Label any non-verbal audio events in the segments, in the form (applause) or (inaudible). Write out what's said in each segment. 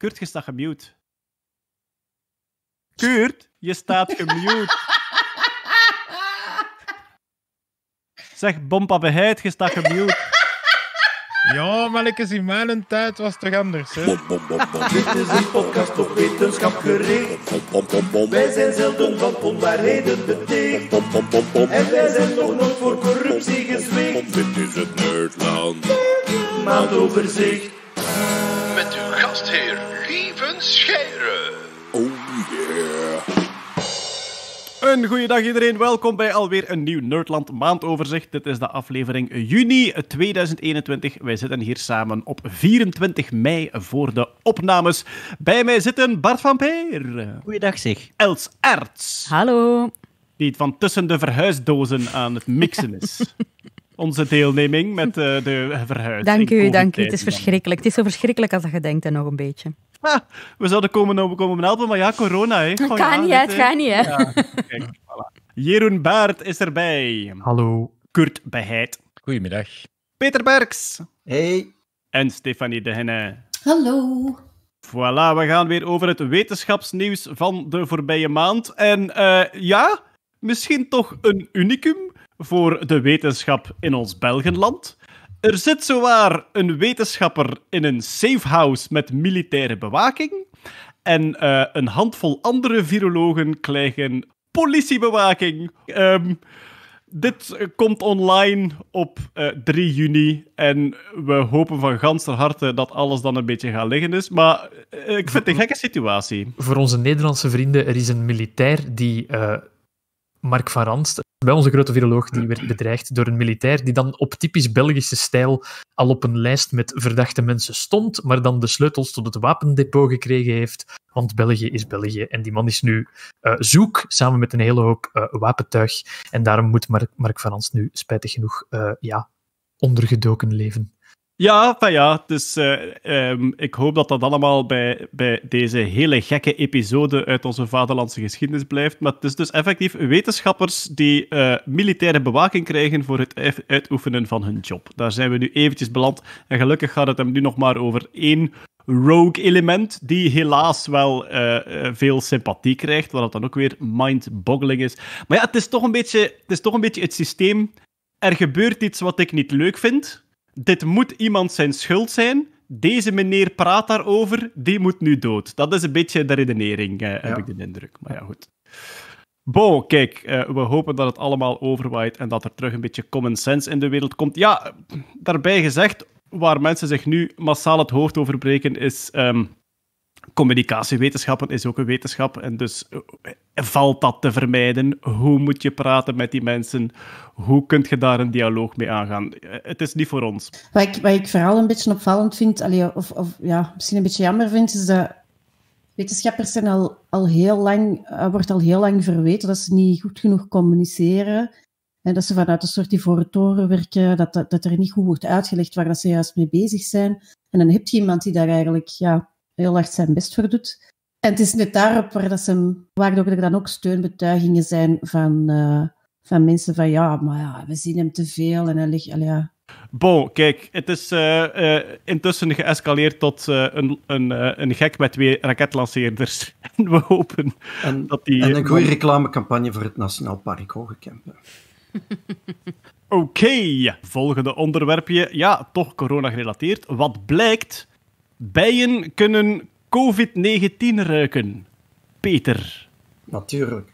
Kurt, je staat gemute. Kurt, je staat gemute. zeg, Bompa Beheid, je staat gemute. Ja, is in mijn tijd was toch anders, hè? Dit is een podcast op wetenschap gericht. Wij zijn zelden van onwaarheden beticht. En wij zijn nog nooit voor corruptie gezwicht. Dit is het Nerdland. overzicht scheren. Oh yeah. Een goede dag iedereen, welkom bij alweer een nieuw Nerdland maandoverzicht. Dit is de aflevering juni 2021. Wij zitten hier samen op 24 mei voor de opnames. Bij mij zitten Bart van Peer. Goeiedag zeg. Els Arts. Hallo. Die het van tussen de verhuisdozen aan het mixen is. (laughs) onze deelneming met eh, de verhuizing. Dank u, dank u. Het is verschrikkelijk. Het is zo verschrikkelijk als dat je denkt en nog een beetje. we zouden komen, komen helpen, maar ja, corona. Hè. kan niet, het gaat niet. Hè. Ja, voilà. Jeroen Baert is erbij. Hallo. Kurt Beheid. Goedemiddag. Peter Berks. Hey. En Stefanie De Henne. Hallo. Voilà, we gaan weer over het wetenschapsnieuws van de voorbije maand. En eh, ja, misschien toch een unicum voor de wetenschap in ons Belgenland. Er zit zowaar een wetenschapper in een safehouse met militaire bewaking. En eh, een handvol andere virologen krijgen politiebewaking. Ehm, dit eh, komt online op uh, eh, 3 juni. En we hopen van ganser harte dat alles dan een beetje gaat liggen is. Dus. Maar ik vind het een gekke situatie. Voor onze Nederlandse vrienden, er is een militair die Mark van Ranst bij onze grote viroloog, die werd bedreigd door een militair die dan op typisch Belgische stijl al op een lijst met verdachte mensen stond, maar dan de sleutels tot het wapendepot gekregen heeft. Want België is België. En die man is nu eh, zoek, samen met een hele hoop uh, wapentuig. En daarom moet Mark, van Ans nu spijtig genoeg eh, ja, ondergedoken leven. Ja, ja. Dus eh, ehm, ik hoop dat dat allemaal bij, bij deze hele gekke episode uit onze vaderlandse geschiedenis blijft. Maar het is dus effectief wetenschappers die eh, militaire bewaking krijgen voor het uitoefenen van hun job. Daar zijn we nu eventjes beland. En gelukkig gaat het hem nu nog maar over één rogue element, die helaas wel eh, veel sympathie krijgt, wat dan ook weer mind-boggling is. Maar ja, het is toch een beetje het, is toch een beetje het systeem. Er gebeurt iets wat ik niet leuk vind dit moet iemand zijn schuld zijn. Deze meneer praat daarover, die moet nu dood. Dat is een beetje de redenering, eh, heb ik de indruk. Maar ja, goed. Bo, kijk, eh, we hopen dat het allemaal overwaait en dat er terug een beetje common sense in de wereld komt. Ja, daarbij gezegd, waar mensen zich nu massaal het hoofd over breken, is ehm, communicatiewetenschappen is ook een wetenschap. En dus eh, valt dat te vermijden? Hoe moet je praten met die mensen? Hoe kun je daar een dialoog mee aangaan? Eh, het is niet voor ons. Wat ik, wat ik vooral een beetje opvallend vind, of, of ja, misschien een beetje jammer vind, is dat wetenschappers zijn al, al heel lang, eh, wordt al heel lang verweten dat ze niet goed genoeg communiceren. En dat ze vanuit een soort ivoren toren werken, dat, dat, er niet goed wordt uitgelegd waar dat ze juist mee bezig zijn. En dan heb je iemand die daar eigenlijk ja, heel hard zijn best voor doet. En het is net daarop waar dat ze, waardoor er dan ook steunbetuigingen zijn van, eh, van mensen van ja, maar ja, we zien hem te veel en hij ligt... Al, ja. Bon, kijk, het is eh, eh, intussen geëscaleerd tot een, een, een gek met twee raketlanceerders. (laughs) en we hopen en, dat die... En een goede reclamecampagne voor het Nationaal Park Hoge Kempen. Oké, volgende onderwerpje. Ja, toch corona gerelateerd. Wat blijkt? Bijen kunnen COVID-19 ruiken. Peter. Natuurlijk.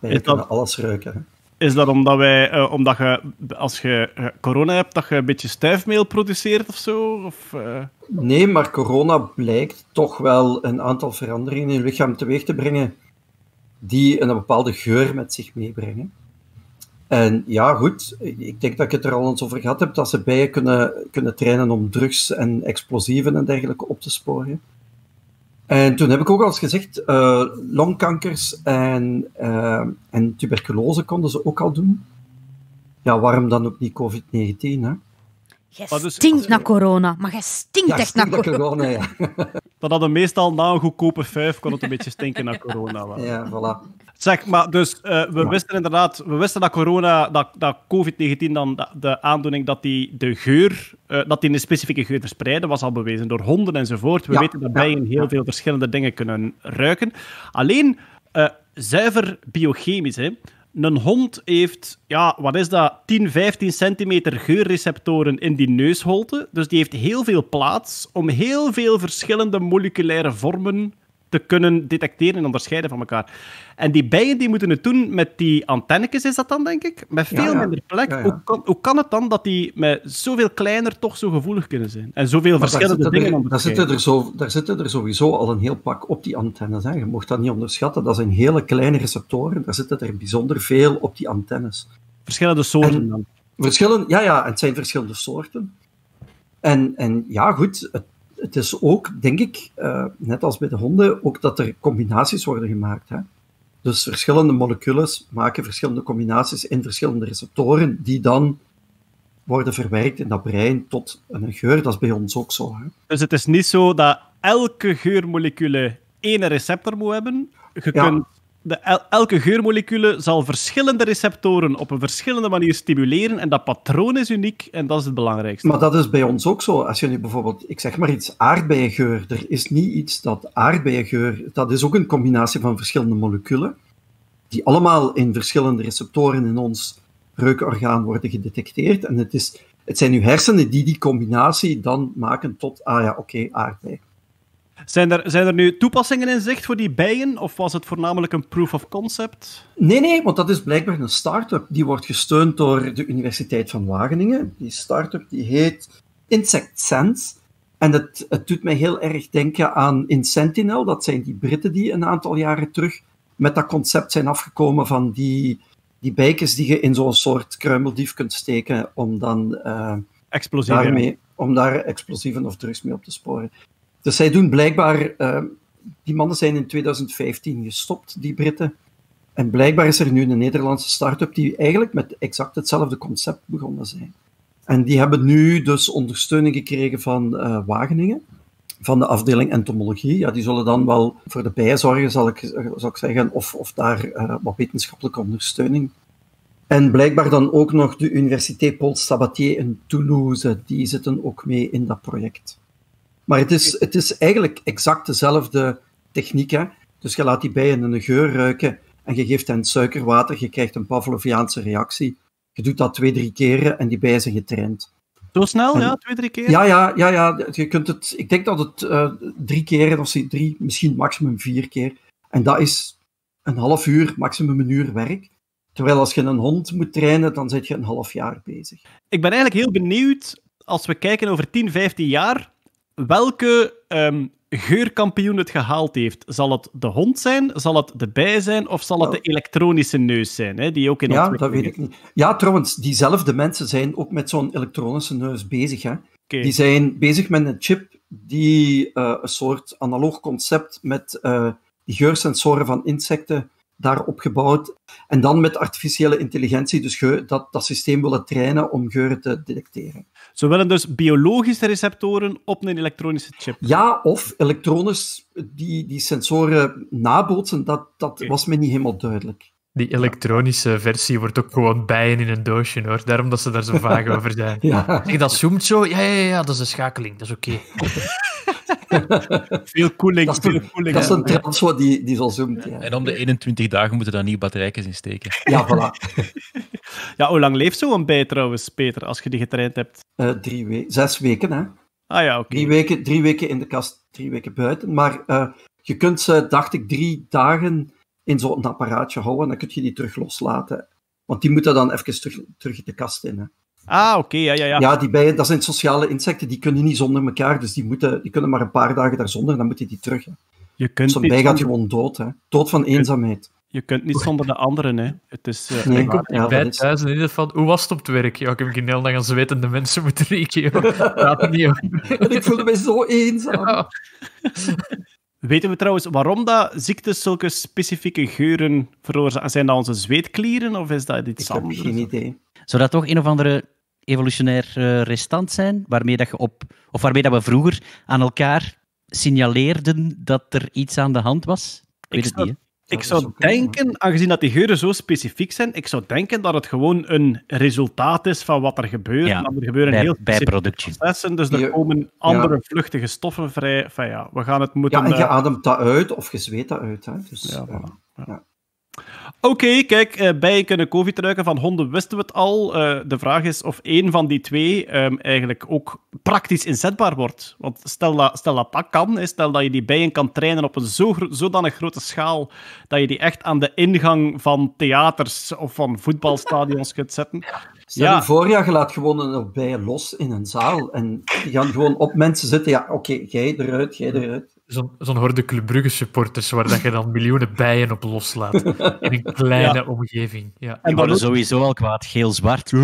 Bijen kunnen alles ruiken. Is dat omdat, wij, eh, omdat je, als je eh, corona hebt, dat je een beetje stuifmeel produceert of zo? Eh? Nee, maar corona blijkt toch wel een aantal veranderingen in je lichaam teweeg te brengen die een bepaalde geur met zich meebrengen. En ja, goed, ik denk dat ik het er al eens over gehad heb, dat ze bijen kunnen, kunnen trainen om drugs en explosieven en dergelijke op te sporen. En toen heb ik ook al eens gezegd, eh, longkankers en, eh, en tuberculose konden ze ook al doen. Ja, waarom dan ook niet COVID-19, hè? Jij dus stinkt naar corona, maar jij stinkt echt naar corona. corona ja. (laughs) dat hadden meestal na een goedkope vijf kon het een beetje stinken naar corona. Ja, voilà. Zeg, maar dus eh, we wisten inderdaad, we wisten dat corona, dat, dat COVID-19 dan de, aandoening, dat die de geur, eh, dat die een specifieke geur verspreiden, was al bewezen door honden enzovoort. We weten dat ja, bijen heel veel verschillende dingen kunnen ruiken. Alleen, eh, zuiver biochemisch, hè, een hond heeft, ja, wat is dat, 10, 15 centimeter geurreceptoren in die neusholte. Dus die heeft heel veel plaats om heel veel verschillende moleculaire vormen te kunnen detecteren en onderscheiden van elkaar. En die bijen die moeten het doen met die antennetjes, is dat dan, denk ik? Met veel minder plek. hoe, kan, hoe, kan, het dan dat die met zoveel kleiner toch zo gevoelig kunnen zijn? En zoveel verschillende dingen er, daar zitten, er zo, daar zitten er sowieso al een heel pak op die antennes. Hè. Je mocht dat niet onderschatten. Dat zijn hele kleine receptoren. Daar zitten er bijzonder veel op die antennes. Verschillende soorten dan? Verschillen, ja, ja, het zijn verschillende soorten. En, en ja, goed, het, het is ook, denk ik, eh, net als bij de honden, ook dat er combinaties worden gemaakt. Hè? Dus verschillende moleculen maken verschillende combinaties in verschillende receptoren, die dan worden verwerkt in dat brein tot een geur. Dat is bij ons ook zo. Hè? Dus het is niet zo dat elke geurmolecule één receptor moet hebben. Je kunt elke geurmolecule zal verschillende receptoren op een verschillende manier stimuleren. En dat patroon is uniek en dat is het belangrijkste. Maar dat is bij ons ook zo. Als je nu bijvoorbeeld, ik zeg maar iets, aardbeiengeur. Er is niet iets dat aardbeiengeur... Dat is ook een combinatie van verschillende moleculen. Die allemaal in verschillende receptoren in ons reukorgaan worden gedetecteerd. En het, is, het zijn uw hersenen die die combinatie dan maken tot, ah ja, oké, okay, aardbei. Zijn er, zijn er nu toepassingen in zicht voor die bijen, of was het voornamelijk een proof of concept? Nee, nee, want dat is blijkbaar een start-up. Die wordt gesteund door de Universiteit van Wageningen. Die start-up die heet Insect Sense. En het, het doet mij heel erg denken aan Insentinel. Dat zijn die Britten die een aantal jaren terug met dat concept zijn afgekomen van die, die bijkes die je in zo'n soort kruimeldief kunt steken om dan... Eh, daarmee, om daar explosieven of drugs mee op te sporen. Dus zij doen blijkbaar. Eh, die mannen zijn in 2015 gestopt, die Britten. En blijkbaar is er nu een Nederlandse start-up die eigenlijk met exact hetzelfde concept begonnen zijn. En die hebben nu dus ondersteuning gekregen van eh, Wageningen, van de afdeling entomologie. Ja, die zullen dan wel voor de bijen zorgen, zal ik, eh, zal ik zeggen, of, of daar wat wetenschappelijke ondersteuning. En blijkbaar dan ook nog de Universiteit Paul Sabatier in Toulouse, die zitten ook mee in dat project. Maar het is, het is eigenlijk exact dezelfde techniek. Dus je laat die bijen een geur ruiken en je geeft hen suikerwater, je krijgt een Pavloviaanse reactie. Je doet dat twee, drie keren en die bijen zijn getraind. Zo snel, ja, twee, drie keer? Ja, ja, ja, ja, je kunt het, ik denk dat het eh, drie keer, of drie, misschien maximum vier keer. En dat is een half uur, maximum een uur werk. Terwijl als je een hond moet trainen, dan zit je een half jaar bezig. Ik ben eigenlijk heel benieuwd, als we kijken over 10, 15 jaar, welke ehm, geurkampioen het gehaald heeft. Zal het de hond zijn, zal het de bij zijn of zal het de nou. elektronische neus zijn, hè, die ook in Ja, dat weet ik niet. Ja, trouwens, diezelfde mensen zijn ook met zo'n elektronische neus bezig. Hè. Die zijn bezig met een chip die eh, een soort analoog concept met eh, geursensoren van insecten daarop gebouwd. En dan met artificiële intelligentie, dus dat, dat systeem willen trainen om geuren te detecteren. Ze willen dus biologische receptoren op een elektronische chip. Ja, of elektronisch die, die sensoren nabootsen, dat, dat was me niet helemaal duidelijk. Die elektronische versie wordt ook gewoon bijen in een doosje, hoor. Daarom dat ze daar zo vaag (laughs) over zijn. ja. Zeg, dat zoomt zo. Ja, ja, ja, dat is een schakeling. Dat is oké. (laughs) (laughs) veel koeling. Dat is, veel koeling, dat is een trans die, die zo zoomt. Ja. En om de 21 dagen moeten daar nieuwe batterijken in steken. Ja, voilà. (laughs) ja, hoe lang leeft zo'n een trouwens, Peter, als je die getraind hebt? Eh, drie weken. Zes weken, hè. Ah ja, oké. Drie, weken, drie weken in de kast, drie weken buiten. Maar eh, je kunt ze, dacht ik, drie dagen in zo'n apparaatje houden. dan kun je die terug loslaten. Want die moeten dan even terug, terug in de kast in, hè. Ah, oké, ja, ja, ja. Ja, die bijen, dat zijn sociale insecten, die kunnen niet zonder elkaar, dus die, moeten, die kunnen maar een paar dagen daar zonder dan dan moeten die terug. Je kunt Zo'n dus bij gaat gewoon dood, hè. dood van eenzaamheid. Je kunt niet zonder de anderen, hè. Het is... Uh, nee, bij thuis in ieder geval, hoe was het op het werk? ik heb geen heel lang aan zwetende mensen moeten (laughs) rekenen. ik voelde mij zo eenzaam. Weten we trouwens waarom dat ziektes zulke specifieke geuren veroorzaken? Zijn dat onze zweetklieren of is dat iets anders? Ik heb geen idee. Zou dat toch een of andere evolutionair eh, restant zijn, waarmee, dat je op, of waarmee dat we vroeger aan elkaar signaleerden dat er iets aan de hand was? Ik weet het zou, niet. Ik zou denken, aangezien dat die geuren zo specifiek zijn, ik zou denken dat het gewoon een resultaat is van wat er gebeurt. Ja, er gebeuren heel veel processen, dus er komen andere vluchtige stoffen vrij. Van ja, we gaan het moeten... Ja, en je eh, ademt dat uit of je zweet dat uit. Hè? Dus, ja, ja. Oké, kijk, eh, bijen kunnen COVID ruiken. Van honden wisten we het al. Eh, de vraag is of één van die twee ehm, eigenlijk ook praktisch inzetbaar wordt. Want stel dat, stel dat dat kan, stel dat je die bijen kan trainen op een zo gro zodanig grote schaal dat je die echt aan de ingang van theaters of van voetbalstadions kunt zetten. Ja. Stel ja. voor, je laat gewoon een bijen los in een zaal en je gaan gewoon op mensen zitten. Ja, oké, okay, jij eruit, jij eruit zo'n zo horde Club Brugge supporters waar dat je dan miljoenen bijen op loslaat. In een kleine omgeving. Ja. En sowieso al kwaad geel-zwart. (laughs)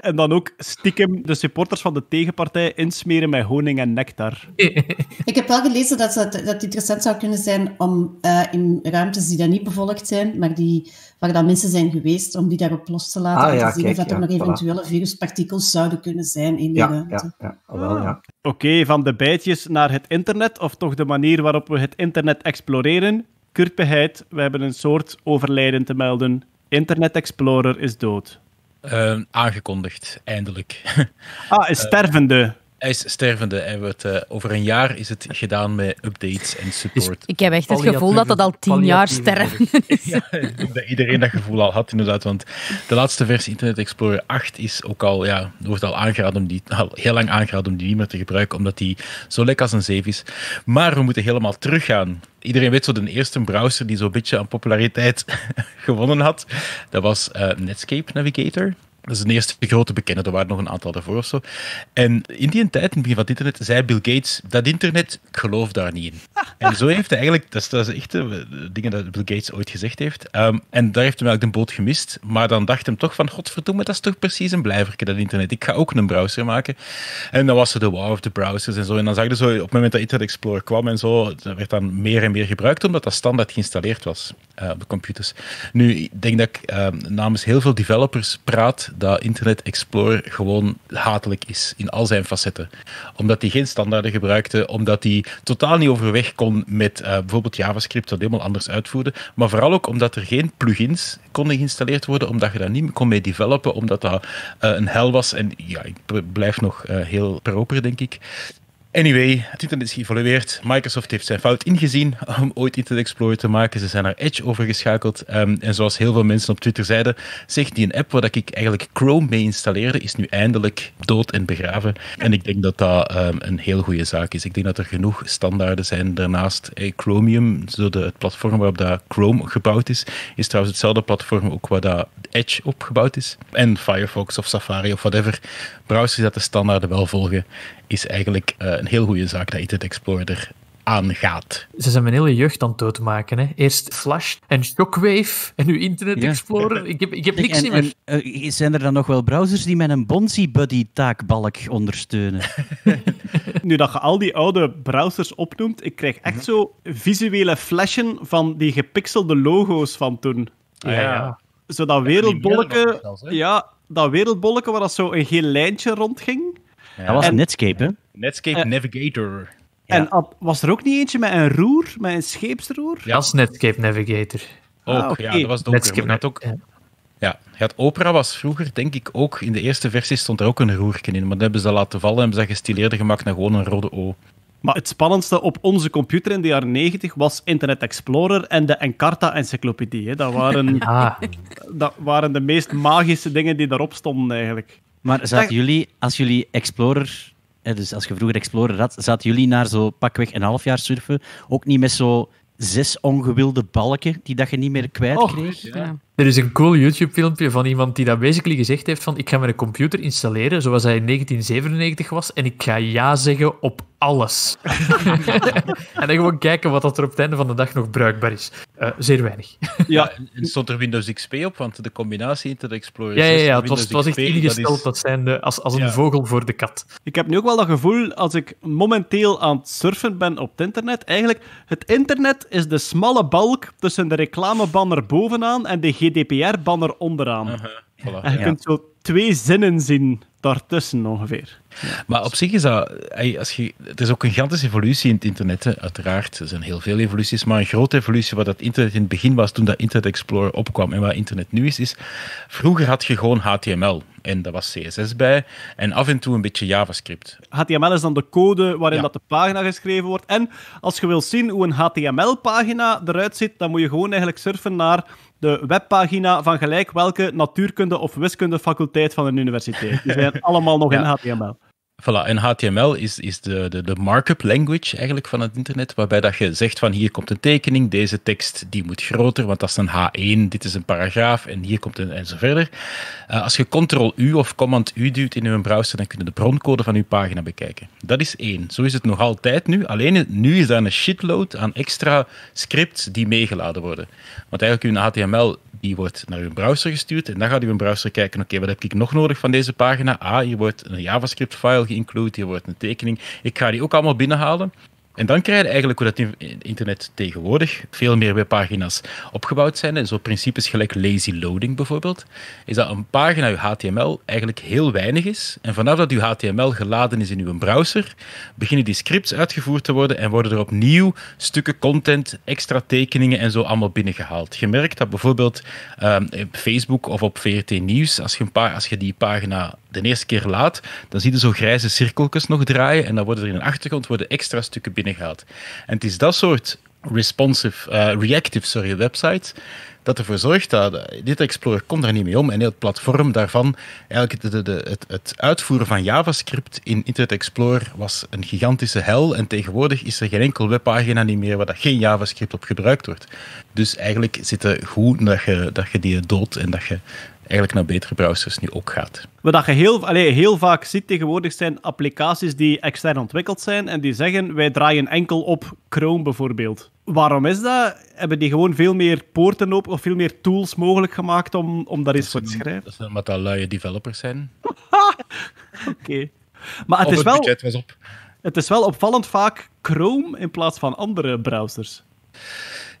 en dan ook stiekem de supporters van de tegenpartij insmeren met honing en nectar. (laughs) Ik heb wel gelezen dat, dat, dat het interessant zou kunnen zijn om eh, in ruimtes die dan niet bevolkt zijn, maar die, waar dan mensen zijn geweest, om die daarop los te laten. Ah, en te zien of dat er nog eventuele viruspartikels zouden kunnen zijn in die ruimte. Ja, ja, wel, ja. Oké, van de bijtjes naar het internet, of toch de manier waarop we het internet exploreren. Kurt Beheid, we hebben een soort overlijden te melden. Internet Explorer is dood. Ehm, aangekondigd, eindelijk. ah, is eh, stervende. Hij is stervende. en wordt, eh, over een jaar is het gedaan met updates en dus support. ik heb echt het gevoel dat dat al tien jaar stervende is. Ja, dat iedereen dat gevoel al had, inderdaad. Want de laatste versie Internet Explorer 8 is ook al, ja, wordt al, aangeraden om die, al heel lang aangeraden om die niet meer te gebruiken, omdat die zo lekker als een zeef is. Maar we moeten helemaal teruggaan. Iedereen weet zo, de eerste browser die zo'n beetje aan populariteit (laughs) gewonnen had, dat was eh, Netscape Navigator. Dat is de eerste grote bekende, er waren nog een aantal daarvoor of zo. En in die tijd, in het begin van het internet, zei Bill Gates, dat internet, ik geloof daar niet in. (laughs) En zo heeft hij eigenlijk, dat is, echt de eh, dingen dat Bill Gates ooit gezegd heeft. Ehm, en daar heeft hij eigenlijk de boot gemist. Maar dan dacht hem toch van, godverdomme, dat is toch precies een blijverke, dat internet. Ik ga ook een browser maken. En dan was er de wow of de browsers en zo. En dan zag je zo, op het moment dat Internet Explorer kwam en zo, dat werd dan meer en meer gebruikt, omdat dat standaard geïnstalleerd was eh, op de computers. Nu, ik denk dat ik ehm, namens heel veel developers praat dat Internet Explorer gewoon hatelijk is in al zijn facetten. Omdat hij geen standaarden gebruikte, omdat hij totaal niet overweg kon met eh, bijvoorbeeld JavaScript, dat helemaal anders uitvoerde. Maar vooral ook omdat er geen plugins konden geïnstalleerd worden, omdat je daar niet kon mee developen, omdat dat eh, een hel was. En ja, ik blijf nog eh, heel proper, denk ik. Anyway, Internet is geëvolueerd. Microsoft heeft zijn fout ingezien om ooit Internet Explorer te maken. Ze zijn naar Edge overgeschakeld. Ehm, en zoals heel veel mensen op Twitter zeiden, zegt die een app waar ik eigenlijk Chrome mee installeerde, is nu eindelijk dood en begraven. En ik denk dat dat ehm, een heel goede zaak is. Ik denk dat er genoeg standaarden zijn. Daarnaast eh, Chromium, zo de, het platform waarop dat Chrome gebouwd is, is trouwens hetzelfde platform ook waar dat Edge op gebouwd is. En Firefox of Safari of whatever browsers dat de standaarden wel volgen, is eigenlijk eh, een heel goede zaak dat Internet Explorer aangaat. Ze zijn mijn hele jeugd aan het doodmaken. Hè? Eerst Flash en Shockwave en nu Internet Explorer. Ik heb, ik heb niks meer. Eh, zijn er dan nog wel browsers die met een Bonzi Buddy taakbalk ondersteunen? (laughs) nu dat je al die oude browsers opnoemt, ik krijg echt mhm. zo visuele flashen van die gepixelde logo's van toen. Ah, ja. ja. Zo dat wereldbolken. Ja, dat wereldbolletje waar dat zo een geel lijntje rondging. ging, Dat was en, Netscape, hè? Netscape eh, Navigator. En was er ook niet eentje met een roer, met een scheepsroer? Ja, dat was Netscape Navigator. Ook, ah, ja, dat was donker. Netscape net ook... Ja, het Opera was vroeger, denk ik, ook in de eerste versie stond er ook een roerken in, maar dat hebben ze laten vallen en hebben ze dat gemaakt naar gewoon een rode O. Maar het spannendste op onze computer in de jaren 90 was Internet Explorer en de Encarta-encyclopedie. Dat, waren, (laughs) ah. dat waren de meest magische dingen die daarop stonden eigenlijk. Maar zaten jullie, als jullie Explorer, dus als je vroeger Explorer had, zaten jullie naar zo pakweg een half jaar surfen ook niet met zo zes ongewilde balken die dat je niet meer kwijt oh, kreeg? ja. Er is een cool YouTube-filmpje van iemand die dat basically gezegd heeft van ik ga mijn computer installeren zoals hij in 1997 was en ik ga ja zeggen op alles. (laughs) en dan gewoon kijken wat dat er op het einde van de dag nog bruikbaar is. Eh, zeer weinig. ja, en stond er Windows XP op, want de combinatie Internet Explorer ja, ja, ja, het was, het echt ingesteld dat, zijn de, als, als een vogel voor de kat. Ik heb nu ook wel dat gevoel, als ik momenteel aan het surfen ben op het internet, eigenlijk, het internet is de smalle balk tussen de reclamebanner bovenaan en de GDPR-banner onderaan. voilà, en je kunt zo twee zinnen zien daartussen ongeveer. Maar op zich is dat. Als je, er is ook een gigantische evolutie in het internet, uiteraard. Er zijn heel veel evoluties. Maar een grote evolutie wat dat internet in het begin was, toen dat Internet Explorer opkwam en waar internet nu is, is. Vroeger had je gewoon HTML. En daar was CSS bij. En af en toe een beetje JavaScript. HTML is dan de code waarin dat de pagina geschreven wordt. En als je wilt zien hoe een HTML-pagina eruit ziet, dan moet je gewoon eigenlijk surfen naar de webpagina van gelijk welke natuurkunde- of wiskundefaculteit van een universiteit. Die zijn (laughs) allemaal nog in HTML. Voilà, en HTML is, is de, de, de markup language eigenlijk van het internet, waarbij dat je zegt van hier komt een tekening, deze tekst die moet groter, want dat is een H1, dit is een paragraaf en hier komt een enzovoort. Eh, als je Ctrl-U of Command-U duwt in je browser, dan kun je de broncode van je pagina bekijken. Dat is één. Zo is het nog altijd nu, alleen nu is daar een shitload aan extra scripts die meegeladen worden. Want eigenlijk je HTML die wordt naar uw browser gestuurd en dan gaat uw browser kijken, oké, wat heb ik nog nodig van deze pagina? Ah, hier wordt een JavaScript-file geïnclude, hier wordt een tekening. Ik ga die ook allemaal binnenhalen. En dan krijg je eigenlijk hoe dat internet tegenwoordig veel meer webpagina's opgebouwd zijn. En zo principes gelijk lazy loading bijvoorbeeld. Is dat een pagina, je HTML, eigenlijk heel weinig is. En vanaf dat je HTML geladen is in uw browser, beginnen die scripts uitgevoerd te worden en worden er opnieuw stukken content, extra tekeningen en zo allemaal binnengehaald. Je merkt dat bijvoorbeeld ehm, op Facebook of op VRT Nieuws, als je, een paar, als je die pagina de eerste keer laat, dan zie je zo grijze cirkeltjes nog draaien en dan worden er in de achtergrond worden extra stukken binnengehaald. En het is dat soort responsive, uh, reactive sorry, websites dat ervoor zorgt dat eh, dit Explorer komt daar niet mee om en heel het platform daarvan, eigenlijk de, het, het, uitvoeren van JavaScript in Internet Explorer was een gigantische hel en tegenwoordig is er geen enkel webpagina niet meer waar dat geen JavaScript op gebruikt wordt. Dus eigenlijk zit het goed dat je, dat je die dood en dat je eigenlijk naar betere browsers nu ook gaat. Wat je heel, allez, heel vaak ziet tegenwoordig zijn applicaties die extern ontwikkeld zijn en die zeggen wij draaien enkel op Chrome bijvoorbeeld. Waarom is dat? Hebben die gewoon veel meer poorten open of veel meer tools mogelijk gemaakt om, om daar iets voor te schrijven? Dat zijn omdat dat luie developers zijn. (laughs) Oké. Maar het, is wel, het is wel opvallend vaak Chrome in plaats van andere browsers.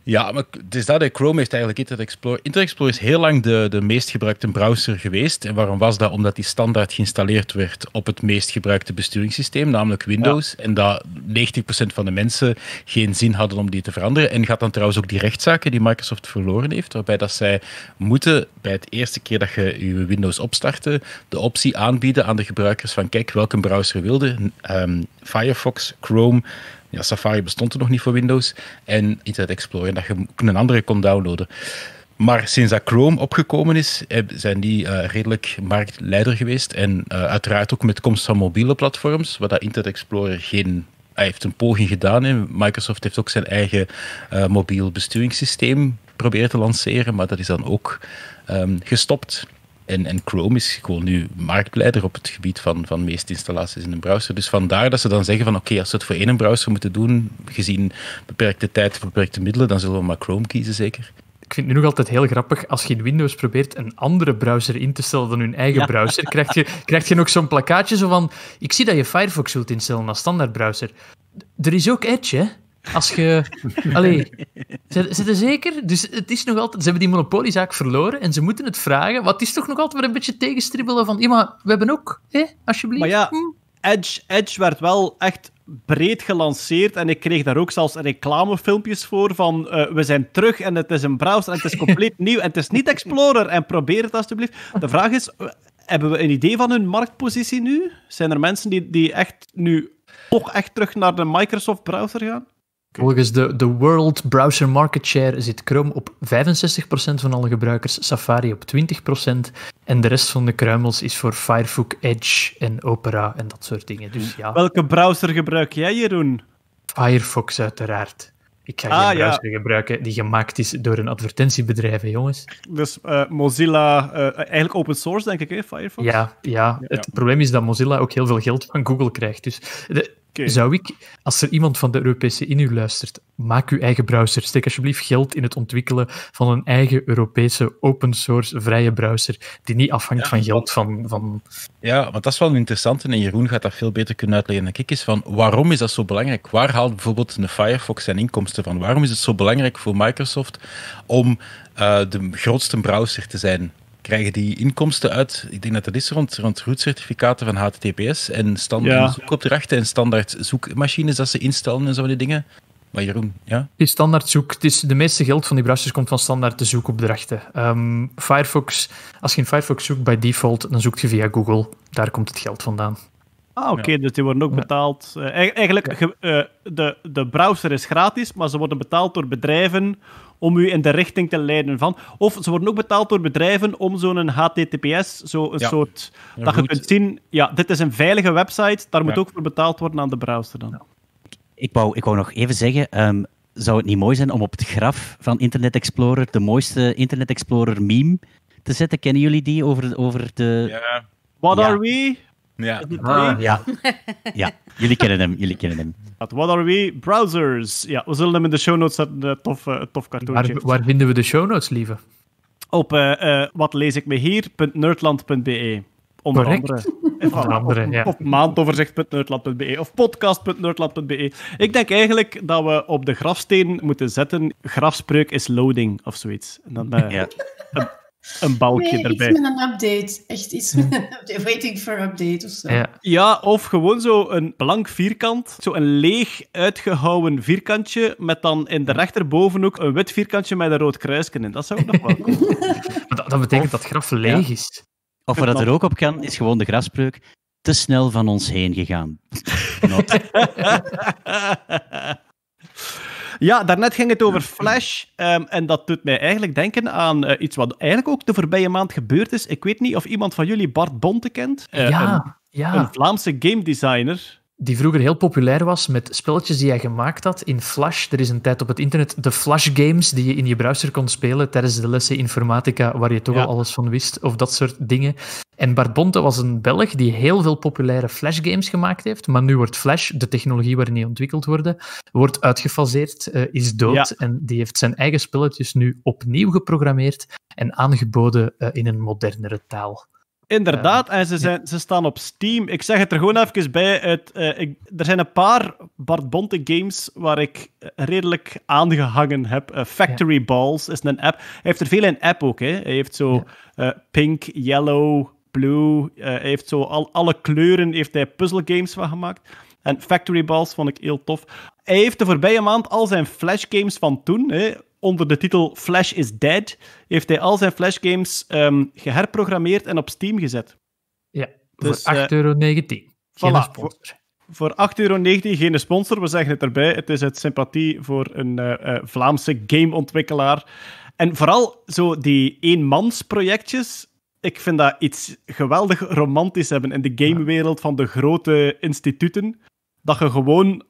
Ja, maar het is dat. Chrome heeft eigenlijk Internet Explorer. Internet Explorer is heel lang de, de meest gebruikte browser geweest. En waarom was dat? Omdat die standaard geïnstalleerd werd op het meest gebruikte besturingssysteem, namelijk Windows. En dat 90% van de mensen geen zin hadden om die te veranderen. En gaat dan trouwens ook die rechtszaken die Microsoft verloren heeft, waarbij dat zij moeten bij het eerste keer dat je je Windows opstartte, de optie aanbieden aan de gebruikers van kijk welke browser wilde. Um, Firefox, Chrome, ja, Safari bestond er nog niet voor Windows. En Internet Explorer, dat je een andere kon downloaden. Maar sinds dat Chrome opgekomen is, zijn die eh, redelijk marktleider geweest. En eh, uiteraard ook met komst van mobiele platforms, waar dat Internet Explorer geen. Hij heeft een poging gedaan Microsoft heeft ook zijn eigen eh, mobiel besturingssysteem proberen te lanceren, maar dat is dan ook ehm, gestopt. En, en Chrome is gewoon nu marktleider op het gebied van, van meeste installaties in een browser. Dus vandaar dat ze dan zeggen van oké, als we het voor één browser moeten doen, gezien beperkte tijd, beperkte middelen, dan zullen we maar Chrome kiezen zeker. Ik vind het nu nog altijd heel grappig, als je in Windows probeert een andere browser in te stellen dan hun eigen browser, (laughs) krijg je, krijg je nog zo'n plakkaatje zo van, ik zie dat je Firefox wilt instellen als standaard browser. Er is ook Edge, hè? Als je... Allee, zitten zeker? Dus het is nog altijd... Ze hebben die monopoliezaak verloren en ze moeten het vragen. Wat is toch nog altijd weer een beetje tegenstribbelen van... Ja, we hebben ook, hè? Alsjeblieft. Maar ja, hm. Edge, Edge werd wel echt breed gelanceerd. En ik kreeg daar ook zelfs reclamefilmpjes voor van eh, we zijn terug en het is een browser en het is (laughs) compleet nieuw en het is niet Explorer en probeer het alsjeblieft. De vraag is, eh, hebben we een idee van hun marktpositie nu? Zijn er mensen die, die echt nu toch echt terug naar de Microsoft browser gaan? Volgens de, de World Browser Market Share zit Chrome op 65% van alle gebruikers, Safari op 20% en de rest van de kruimels is voor Firefox, Edge en Opera en dat soort dingen. Dus, ja. Welke browser gebruik jij, Jeroen? Firefox, uiteraard. Ik ga ah, geen browser gebruiken die gemaakt is door een advertentiebedrijf, jongens. Dus eh, Mozilla, eh, eigenlijk open source, denk ik, hè, Firefox? Ja, ja. ja het probleem is dat Mozilla ook heel veel geld van Google krijgt. Dus de, zou ik, als er iemand van de Europese Unie luistert, maak uw eigen browser. Steek alsjeblieft geld in het ontwikkelen van een eigen Europese open source vrije browser die niet afhangt van geld van, van... Ja, want dat is wel interessant en Jeroen gaat dat veel beter kunnen uitleggen dan ik is van waarom is dat zo belangrijk? Waar haalt bijvoorbeeld de Firefox zijn inkomsten van? Waarom is het zo belangrijk voor Microsoft om eh, de grootste browser te zijn krijgen die inkomsten uit, ik denk dat dat is rond, rond certificaten van HTTPS en standaard zoekopdrachten en standaard zoekmachines dat ze instellen en zo die dingen. Maar Jeroen, ja? Die standaard zoek, het is de meeste geld van die browsers komt van standaard de zoekopdrachten. Ehm, Firefox, als je in Firefox zoekt bij default, dan zoekt je via Google. Daar komt het geld vandaan. Ah, oké, dus die worden ook betaald. Eh, eigenlijk, ja. Eh, de, de browser is gratis, maar ze worden betaald door bedrijven om u in de richting te leiden van. Of ze worden ook betaald door bedrijven om zo'n HTTPS, zo'n een soort. dat je kunt zien, ja, dit is een veilige website, daar moet ook voor betaald worden aan de browser dan. Ik wou, ik wou nog even zeggen, ehm, zou het niet mooi zijn om op het graf van Internet Explorer de mooiste Internet Explorer meme te zetten? Kennen jullie die over, over de... What are we? Ja. Ah, ja. (laughs) ja, jullie kennen hem, jullie kennen hem. What are we? Browsers. Ja, we zullen hem in de show notes zetten, eh, tof, uh, tof Waar, waar, vinden we de show notes, lieve? Op uh, wat lees ik me hier.nerdland.be. Onder Correct. andere. Of andere, maandoverzicht.nerdland.be of podcast.nerdland.be. Ik denk eigenlijk dat we op de grafsteen moeten zetten grafspreuk is loading of zoiets. En dan, ja een balkje nee, erbij. Iets met een update. Echt iets met hm. een update. Waiting for update of zo. Ja. of gewoon zo een blank vierkant. Zo een leeg uitgehouwen vierkantje. Met dan in de hm. rechterbovenhoek een wit vierkantje met een rood kruisje in. Dat zou ook nog wel komen. (laughs) dat, betekent dat het graf leeg is. Of wat dat er ook op kan, is gewoon de grafspreuk. Te snel van ons heen gegaan. (laughs) (laughs) Ja, daarnet ging het over Flash. Ehm, en dat doet mij eigenlijk denken aan eh, iets wat eigenlijk ook de voorbije maand gebeurd is. Ik weet niet of iemand van jullie Bart Bonte kent. Eh, ja, een, ja. een Vlaamse game designer die vroeger heel populair was met spelletjes die hij gemaakt had in Flash. Er is een tijd op het internet de Flash games die je in je browser kon spelen tijdens de lessen informatica, waar je toch al alles van wist, of dat soort dingen. En Barbonte was een Belg die heel veel populaire Flash games gemaakt heeft, maar nu wordt Flash, de technologie waarin die ontwikkeld worden, wordt uitgefaseerd, eh, is dood. En die heeft zijn eigen spelletjes nu opnieuw geprogrammeerd en aangeboden eh, in een modernere taal. Inderdaad, en ze, zijn, ze staan op Steam. Ik zeg het er gewoon even bij. Het, eh, ik, er zijn een paar Bart Bonte games waar ik eh, redelijk aangehangen heb. Eh, Factory Balls is een app. Hij heeft er veel in app ook. Hè. Hij heeft zo pink, yellow, blue. hij heeft zo al, alle kleuren heeft hij puzzelgames van gemaakt. En Factory Balls vond ik heel tof. Hij heeft de voorbije maand al zijn Flash games van toen, hè, onder de titel Flash is Dead heeft hij al zijn Flash games ehm, geherprogrammeerd en op Steam gezet. Ja, dus, eh, voor 8,19 euro. Voilà, voor, voor 8,19 euro geen sponsor, we zeggen het erbij. Het is uit sympathie voor een eh, eh, Vlaamse gameontwikkelaar. En vooral zo die eenmansprojectjes, ik vind dat iets geweldig romantisch hebben in de gamewereld van de grote instituten. Dat je gewoon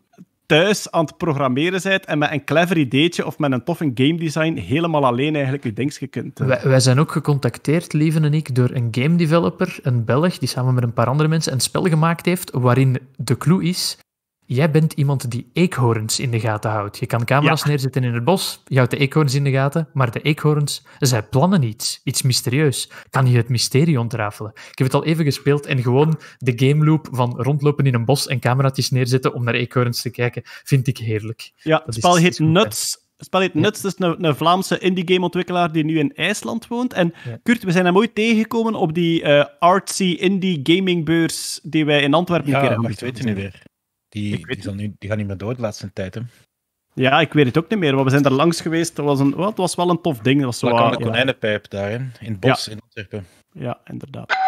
thuis aan het programmeren bent en met een clever ideetje of met een toffe game design helemaal alleen eigenlijk je dingetje kunt. Wij, wij, zijn ook gecontacteerd, Lieven en ik, door een game developer, een Belg, die samen met een paar andere mensen een spel gemaakt heeft waarin de clue is Jij bent iemand die eekhoorns in de gaten houdt. Je kan camera's neerzetten in het bos, je houdt de eekhoorns in de gaten, maar de eekhoorns, zij plannen iets, iets mysterieus. Kan je het mysterie ontrafelen? Ik heb het al even gespeeld en gewoon de game loop van rondlopen in een bos en cameraatjes neerzetten om naar eekhoorns te kijken, vind ik heerlijk. Ja, het spel heet Nuts. Het spel heet Nuts, dat is een, een Vlaamse indie-gameontwikkelaar die nu in IJsland woont. En Kurt, we zijn hem mooi tegengekomen op die eh, artsy indie-gamingbeurs die wij in Antwerpen ja, keer hebben. Ja, dat weet je nu weer? Die, die, nu, die gaan niet meer door de laatste tijd, Ja, ik weet het ook niet meer. We zijn er langs geweest. Dat was een, wat het was wel een tof ding. Dat was zo, een konijnenpijp daar, in in het bos in Antwerpen. Ja, inderdaad.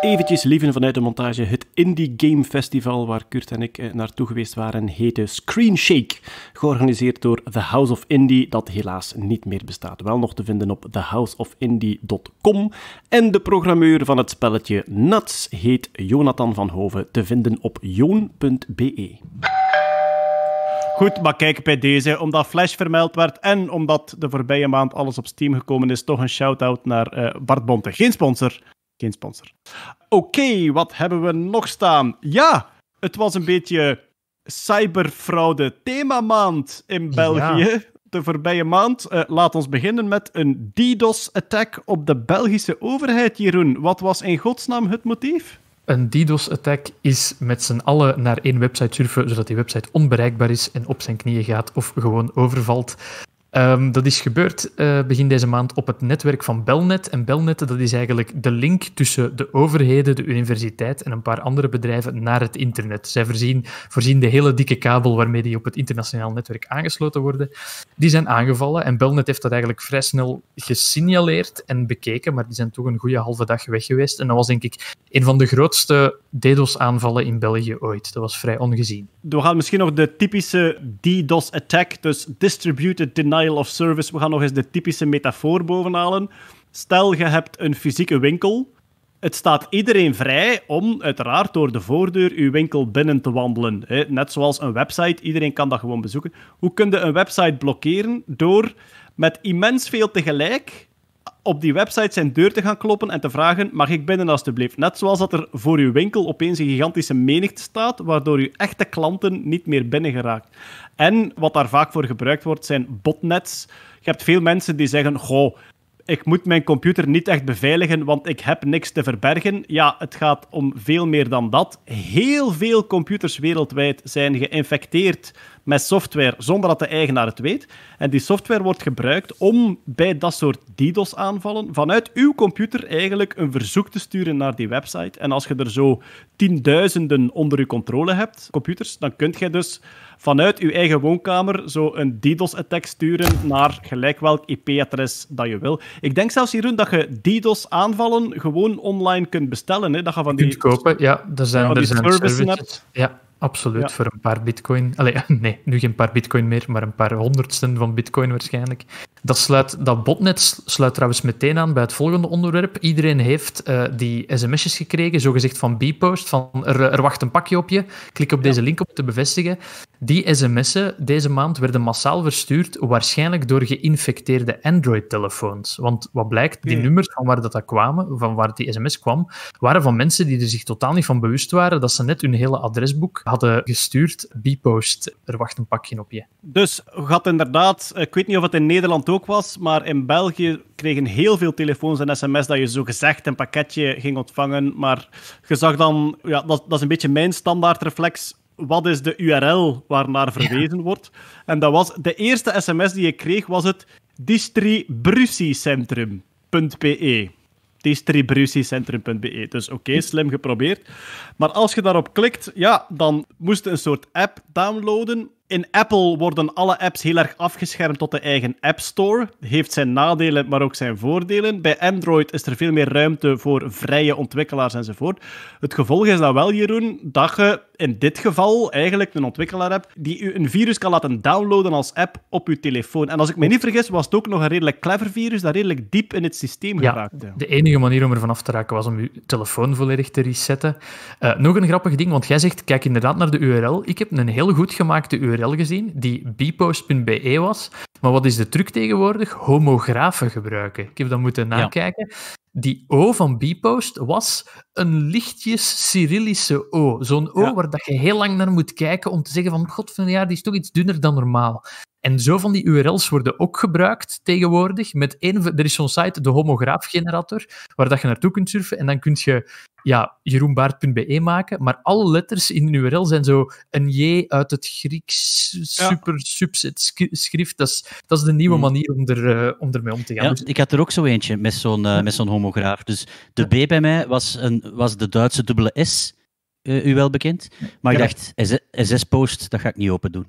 Eventjes lieven vanuit de montage. Het Indie Game Festival waar Kurt en ik eh, naartoe geweest waren heette Screen Shake. Georganiseerd door The House of Indie, dat helaas niet meer bestaat. Wel nog te vinden op thehouseofindie.com. En de programmeur van het spelletje Nuts heet Jonathan van Hoven, te vinden op joon.be. Goed, maar kijk bij deze, omdat Flash vermeld werd en omdat de voorbije maand alles op Steam gekomen is, toch een shout-out naar eh, Bart Bonte. Geen sponsor, geen sponsor. Oké, wat hebben we nog staan? Ja, het was een beetje cyberfraude themamaand in België. De voorbije maand. Uh, laat ons beginnen met een DDoS-attack op de Belgische overheid, Jeroen. Wat was in godsnaam het motief? Een DDoS-attack is met z'n allen naar één website surfen, zodat die website onbereikbaar is en op zijn knieën gaat of gewoon overvalt. Ehm, dat is gebeurd eh, begin deze maand op het netwerk van Belnet. En Belnet dat is eigenlijk de link tussen de overheden, de universiteit en een paar andere bedrijven naar het internet. Zij voorzien, voorzien de hele dikke kabel waarmee die op het internationaal netwerk aangesloten worden. Die zijn aangevallen en Belnet heeft dat eigenlijk vrij snel gesignaleerd en bekeken, maar die zijn toch een goede halve dag weg geweest. En dat was denk ik een van de grootste DDoS-aanvallen in België ooit. Dat was vrij ongezien. We gaan misschien nog de typische DDoS-attack, dus Distributed Denial of service. We gaan nog eens de typische metafoor bovenhalen. Stel, je hebt een fysieke winkel. Het staat iedereen vrij om uiteraard door de voordeur uw winkel binnen te wandelen. Net zoals een website, iedereen kan dat gewoon bezoeken. Hoe kun je een website blokkeren? Door met immens veel tegelijk op die website zijn deur te gaan kloppen en te vragen: mag ik binnen alstublieft? Net zoals dat er voor uw winkel opeens een gigantische menigte staat, waardoor uw echte klanten niet meer binnen geraakt. En wat daar vaak voor gebruikt wordt, zijn botnets. Je hebt veel mensen die zeggen: goh, ik moet mijn computer niet echt beveiligen, want ik heb niks te verbergen. Ja, het gaat om veel meer dan dat. Heel veel computers wereldwijd zijn geïnfecteerd met software zonder dat de eigenaar het weet. En die software wordt gebruikt om bij dat soort DDoS-aanvallen vanuit uw computer eigenlijk een verzoek te sturen naar die website. En als je er zo tienduizenden onder je controle hebt, computers, dan kunt je dus vanuit je eigen woonkamer zo een DDoS-attack sturen naar gelijk welk IP-adres dat je wil. Ik denk zelfs, Jeroen, dat je DDoS-aanvallen gewoon online kunt bestellen. Hè? Dat je van die, kunt kopen, ja. Er zijn, er zijn services. services. Ja. Absoluut, voor een paar bitcoin. (laughs) nee, nu geen paar bitcoin meer, maar een paar honderdsten van bitcoin waarschijnlijk. Dat, sluit, dat botnet sluit trouwens meteen aan bij het volgende onderwerp. Iedereen heeft eh, die sms'jes gekregen, zogezegd van B-post, van er, wacht een pakje op je, klik op deze link om te bevestigen. Die sms'en deze maand werden massaal verstuurd, waarschijnlijk door geïnfecteerde Android-telefoons. Want wat blijkt, die nummers van waar dat, dat kwamen, van waar die sms kwam, waren van mensen die er zich totaal niet van bewust waren dat ze net hun hele adresboek hadden gestuurd. B-post, er wacht een pakje op je. Dus gaat inderdaad, ik weet niet of het in Nederland ook was, maar in België kregen heel veel telefoons en sms dat je zo gezegd een pakketje ging ontvangen. Maar je zag dan, ja, dat, dat is een beetje mijn standaardreflex. Wat is de URL waarnaar verwezen wordt? En dat was de eerste sms die ik kreeg, was het distributiecentrum.be distributiecentrum.be. Dus oké, slim geprobeerd. Maar als je daarop klikt, ja, dan moest je een soort app downloaden in Apple worden alle apps heel erg afgeschermd tot de eigen App Store. Heeft zijn nadelen, maar ook zijn voordelen. Bij Android is er veel meer ruimte voor vrije ontwikkelaars enzovoort. Het gevolg is dan wel, Jeroen, dat je in dit geval eigenlijk een ontwikkelaar hebt die u een virus kan laten downloaden als app op uw telefoon. En als ik me niet vergis, was het ook nog een redelijk clever virus dat redelijk diep in het systeem ja, geraakte. De enige manier om er vanaf te raken was om uw telefoon volledig te resetten. Eh, nog een grappig ding, want jij zegt: kijk inderdaad naar de URL. Ik heb een heel goed gemaakte URL URL gezien, die bpost.be was. Maar wat is de truc tegenwoordig? Homografen gebruiken. Ik heb dat moeten nakijken. Die O van bpost was een lichtjes Cyrillische O. Zo'n O waar dat je heel lang naar moet kijken om te zeggen van, god van ja, die is toch iets dunner dan normaal. En zo van die URL's worden ook gebruikt tegenwoordig. Met er is zo'n site, de homograafgenerator, waar dat je naartoe kunt surfen en dan kun je ja, jeroenbaard.be maken, maar alle letters in de URL zijn zo een J uit het Grieks super schrift. Dat is, dat is de nieuwe hmm. manier om, er, eh, om ermee om te gaan. Ja, dus ik had er ook zo eentje met zo'n eh, met zo'n homograaf. Dus de B bij mij was, een, was de Duitse dubbele S, uh, u wel bekend. Maar ik dacht, SS-post, dat ga ik niet open doen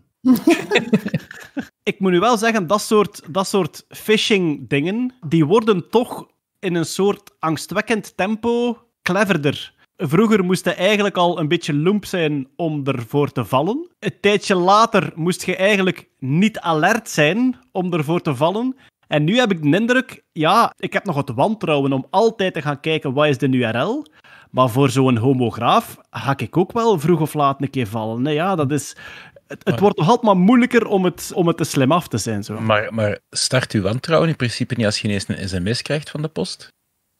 ik moet nu wel zeggen, dat soort, dat soort phishing-dingen, die worden toch in een soort angstwekkend tempo cleverder. Vroeger moest je eigenlijk al een beetje lump zijn om ervoor te vallen. Een tijdje later moest je eigenlijk niet alert zijn om ervoor te vallen. En nu heb ik de indruk, ja, ik heb nog het wantrouwen om altijd te gaan kijken wat is de URL. Maar voor zo'n homograaf hak ik ook wel vroeg of laat een keer vallen. Nee, nou ja, dat is, het, wordt nog altijd maar moeilijker om het, om het te slim af te zijn. Zo. Maar, maar start uw wantrouwen in principe niet als je ineens een sms krijgt van de post?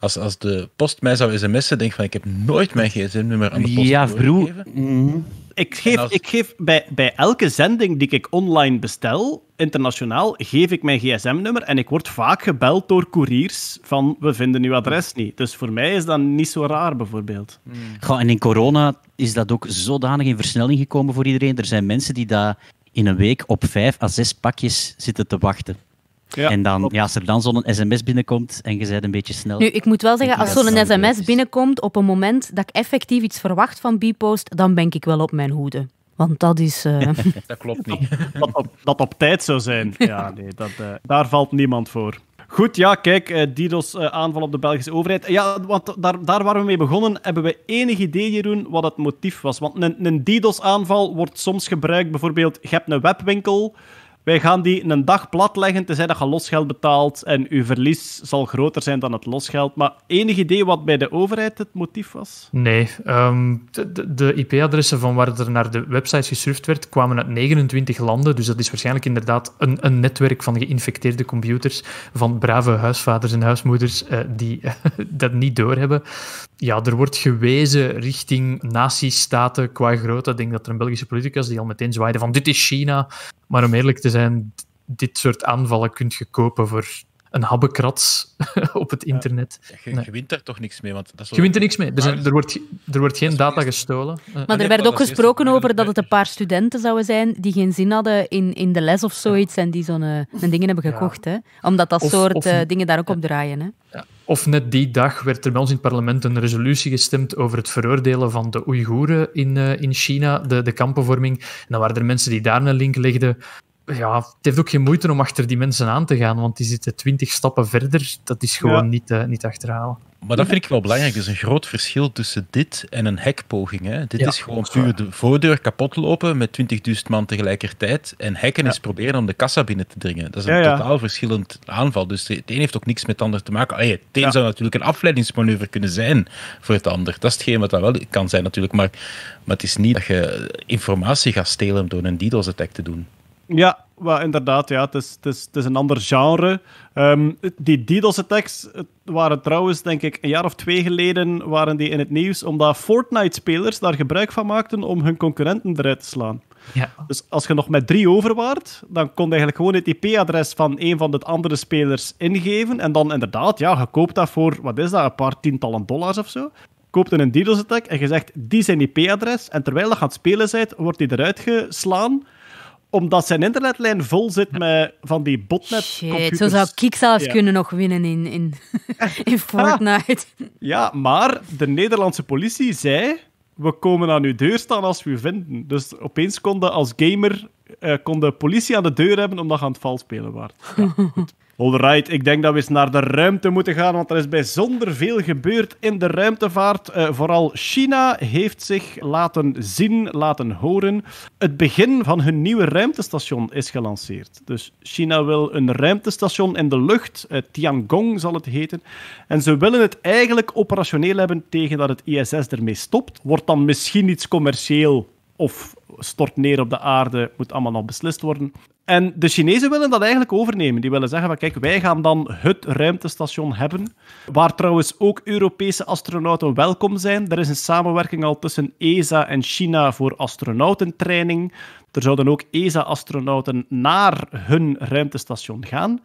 Als, als de post mij zou sms'en, denk van ik heb nooit mijn gsm-nummer aan de post Ja, broer, Mm ik geef, ik geef bij, bij elke zending die ik online bestel, internationaal, geef ik mijn gsm-nummer en ik word vaak gebeld door couriers van we vinden uw adres hmm. niet. Dus voor mij is dat niet zo raar, bijvoorbeeld. Hmm. en in corona is dat ook zodanig in versnelling gekomen voor iedereen. Er zijn mensen die daar in een week op vijf à zes pakjes zitten te wachten. Ja, en dan, ja, als er dan zo'n sms binnenkomt en je een beetje snel... Nu, ik moet wel zeggen, als zo'n sms binnenkomt op een moment dat ik effectief iets verwacht van B-post, dan ben ik wel op mijn hoede. Want dat is... Eh, (laughs) dat klopt niet. Dat op, dat op, tijd zou zijn. (laughs) Ja, nee, dat, eh, daar valt niemand voor. Goed, ja, kijk, uh, Didos aanval op de Belgische overheid. Ja, want daar, daar waar we mee begonnen, hebben we enig idee, Jeroen, wat het motief was. Want een, een DDoS-aanval wordt soms gebruikt, bijvoorbeeld, je hebt een webwinkel, wij gaan die een dag plat leggen, tenzij dat je losgeld betaalt en uw verlies zal groter zijn dan het losgeld. Maar enig idee wat bij de overheid het motief was? Nee. Ehm, de, de IP-adressen van waar er naar de websites gesurfd werd, kwamen uit 29 landen. Dus dat is waarschijnlijk inderdaad een, een netwerk van geïnfecteerde computers, van brave huisvaders en huismoeders eh, die (laughs) dat niet doorhebben ja, er wordt gewezen richting nazistaten qua grootte. Ik denk dat er een Belgische politicus die al meteen zwaaide van dit is China. Maar om eerlijk te zijn, dit soort aanvallen kunt je kopen voor een habbekrats (laughs) op het internet. je, wint daar toch niks mee? Want dat je wint er niks mee. Er, zijn, er, wordt, er wordt geen data gestolen. Eh, maar er werd ook gesproken over dat het een paar studenten zouden zijn die geen zin hadden in, in de les of zoiets en die zo'n eh, dingen hebben gekocht. Hè? Omdat dat soort eh, dingen daar ook op draaien. Hè? Ja. Of net die dag werd er bij ons in het parlement een resolutie gestemd over het veroordelen van de Oeigoeren in, eh, in China, de, de kampenvorming. En dan waren er mensen die daar een link legden ja, het heeft ook geen moeite om achter die mensen aan te gaan, want die zitten twintig stappen verder. Dat is gewoon niet, eh, niet achterhalen. Maar dat vind ik wel belangrijk. Er is een groot verschil tussen dit en een hekpoging. Hè. Dit is gewoon puur de voordeur kapot lopen met 20.000 man tegelijkertijd. En hekken is proberen om de kassa binnen te dringen. Dat is een totaal verschillend aanval. Dus het een heeft ook niks met het ander te maken. Allee, het een zou natuurlijk een afleidingsmanoeuvre kunnen zijn voor het ander. Dat is hetgeen wat dat wel kan zijn natuurlijk. Maar, maar het is niet dat je informatie gaat stelen door een DDoS-attack te doen. Ja, inderdaad. Ja. Het, is, het, is, een ander genre. Ehm, die DDoS attacks waren trouwens, denk ik, een jaar of twee geleden waren die in het nieuws, omdat Fortnite-spelers daar gebruik van maakten om hun concurrenten eruit te slaan. Ja. Dus als je nog met drie over dan kon je eigenlijk gewoon het IP-adres van een van de andere spelers ingeven. En dan inderdaad, ja, je koopt dat voor, wat is dat, een paar tientallen dollars of zo koopt een DDoS-attack en je zegt, die zijn IP-adres. En terwijl je aan het spelen bent, wordt die eruit geslaan omdat zijn internetlijn vol zit met van die botnet Shit, zo zou ik zelfs kunnen nog winnen in, in, (laughs) in Fortnite. Ja, maar de Nederlandse politie zei... We komen aan uw deur staan als we u vinden. Dus opeens konden als gamer uh, kon de politie aan de deur hebben omdat je aan het vals spelen waard. Ja, (laughs) Alright, ik denk dat we eens naar de ruimte moeten gaan, want er is bijzonder veel gebeurd in de ruimtevaart. Eh, vooral China heeft zich laten zien, laten horen. Het begin van hun nieuwe ruimtestation is gelanceerd. Dus China wil een ruimtestation in de lucht, eh, Tiangong zal het heten. En ze willen het eigenlijk operationeel hebben tegen dat het ISS ermee stopt. Wordt dan misschien iets commercieel of stort neer op de aarde, moet allemaal nog beslist worden. En de Chinezen willen dat eigenlijk overnemen. Die willen zeggen van kijk, wij gaan dan het ruimtestation hebben, waar trouwens ook Europese astronauten welkom zijn. Er is een samenwerking al tussen ESA en China voor astronautentraining. Er zouden ook ESA-astronauten naar hun ruimtestation gaan.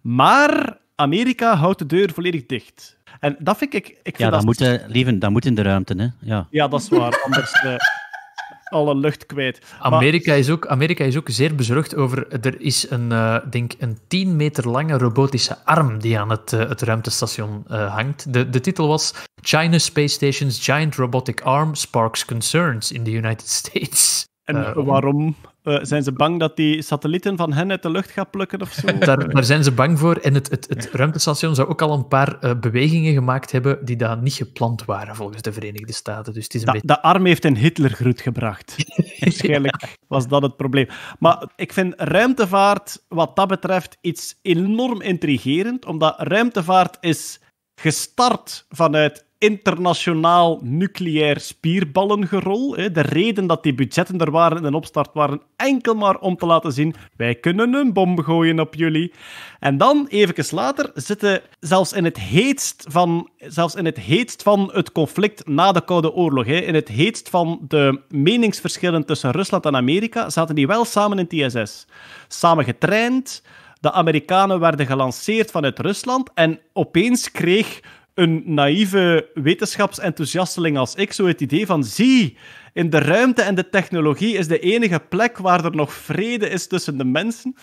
Maar Amerika houdt de deur volledig dicht. En dat vind ik... ik vind ja, dat, moeten, lieven, dat moet in de ruimte, hè. Ja, ja dat is waar. Anders... Eh, alle lucht kwijt. Amerika, is ook, Amerika is ook zeer bezorgd over. Er is een, eh, denk, een 10 meter lange robotische arm die aan het, eh, het ruimtestation eh, hangt. De, de titel was China Space Station's Giant Robotic Arm Sparks Concerns in the United (laughs) States. En waarom eh, zijn ze bang dat die satellieten van hen uit de lucht gaan plukken of zo? Daar, daar zijn ze bang voor. En het, het, het ruimtestation zou ook al een paar eh, bewegingen gemaakt hebben die daar niet gepland waren volgens de Verenigde Staten. Dus het is een beetje... De arm heeft een Hitlergroet gebracht. (laughs) Waarschijnlijk was dat het probleem. Maar ik vind ruimtevaart wat dat betreft iets enorm intrigerend, omdat ruimtevaart is Gestart vanuit internationaal nucleair spierballengerol. De reden dat die budgetten er waren in de opstart waren enkel maar om te laten zien: wij kunnen een bom gooien op jullie. En dan, even later, zitten zelfs in het heetst van, zelfs in het, heetst van het conflict na de Koude Oorlog, in het heetst van de meningsverschillen tussen Rusland en Amerika, zaten die wel samen in TSS. Samen getraind de Amerikanen werden gelanceerd vanuit Rusland en opeens kreeg een naïeve wetenschapsenthousiasteling als ik zo het idee van zie, in de ruimte en de technologie is de enige plek waar er nog vrede is tussen de mensen.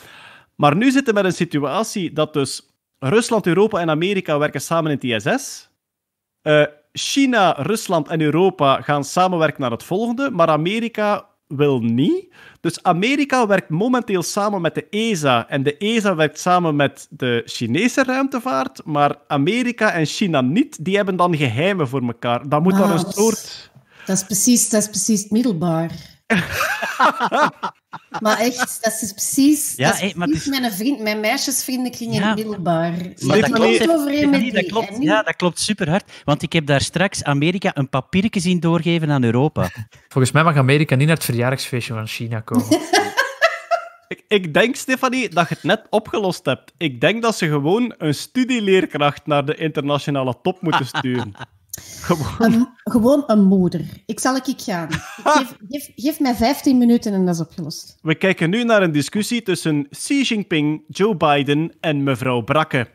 Maar nu zitten we met een situatie dat dus Rusland, Europa en Amerika werken samen in het ISS. Eh, China, Rusland en Europa gaan samenwerken naar het volgende, maar Amerika wil niet. Dus Amerika werkt momenteel samen met de ESA. En de ESA werkt samen met de Chinese ruimtevaart. Maar Amerika en China niet. Die hebben dan geheimen voor elkaar. Dat moet dan een ah, soort. Dat is precies, dat is precies middelbaar. (laughs) maar echt, dat is precies, ja, dat maar mijn, vriend, mijn middelbaar. Maar dat klopt, dat klopt, Ja, dat klopt super hard. Want ik heb daar straks Amerika een papiertje zien doorgeven aan Europa. (laughs) Volgens mij mag Amerika niet naar het verjaardagsfeestje van China komen. (laughs) Ik, ik, denk, Stefanie, dat je het net opgelost hebt. Ik denk dat ze gewoon een studieleerkracht naar de internationale top moeten sturen. Gewoon. Een, gewoon een moeder. Ik zal ik gaan. (laughs) geef, mij 15 minuten en dat is opgelost. We kijken nu naar een discussie tussen Xi Jinping, Joe Biden en mevrouw Brakke.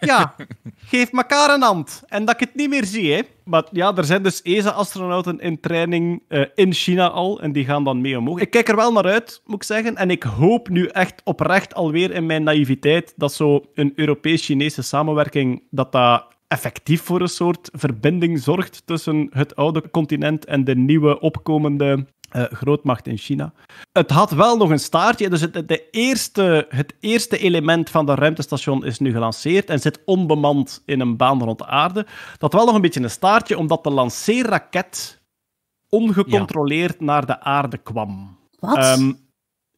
Ja, (laughs) geef elkaar een hand. En dat ik het niet meer zie, hè. Maar ja, er zijn dus ESA-astronauten in training eh, in China al. En die gaan dan mee omhoog. Ik kijk er wel naar uit, moet ik zeggen. En ik hoop nu echt oprecht alweer in mijn naïviteit dat zo een Europees-Chinese samenwerking, dat dat effectief voor een soort verbinding zorgt tussen het oude continent en de nieuwe opkomende eh, grootmacht in China. Het had wel nog een staartje, dus het, de eerste, het eerste element van de ruimtestation is nu gelanceerd en zit onbemand in een baan rond de aarde. Dat wel nog een beetje een staartje, omdat de lanceerraket ongecontroleerd naar de aarde kwam. Wat? Ehm,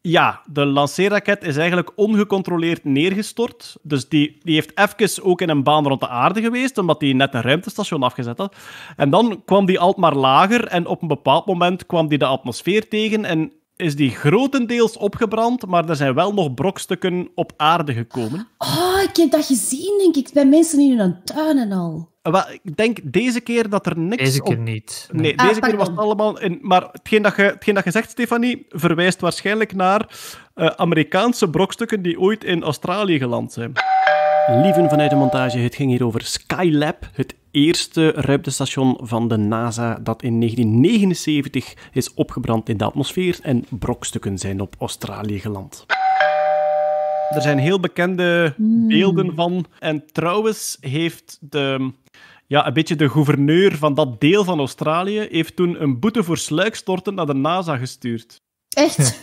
ja, de lanceerraket is eigenlijk ongecontroleerd neergestort. Dus die, die heeft even ook in een baan rond de aarde geweest, omdat die net een ruimtestation afgezet had. En dan kwam die maar lager en op een bepaald moment kwam die de atmosfeer tegen en is die grotendeels opgebrand, maar er zijn wel nog brokstukken op aarde gekomen. Oh, ik heb dat gezien, denk ik, bij mensen in hun tuin en al. Eh, ik denk deze keer dat er niks. Deze keer niet. Nee, ah, deze keer was het allemaal. In... Maar hetgeen dat, je, hetgeen dat je zegt, Stefanie, verwijst waarschijnlijk naar eh, Amerikaanse brokstukken die ooit in Australië geland zijn. Lieven vanuit de montage, het ging hier over Skylab, het eerste ruimtestation van de NASA dat in 1979 is opgebrand in de atmosfeer en brokstukken zijn op Australië geland. Er zijn heel bekende hmm. beelden van. En trouwens heeft de ja, een beetje de gouverneur van dat deel van Australië, heeft toen een boete voor sluikstorten naar de NASA gestuurd. Echt?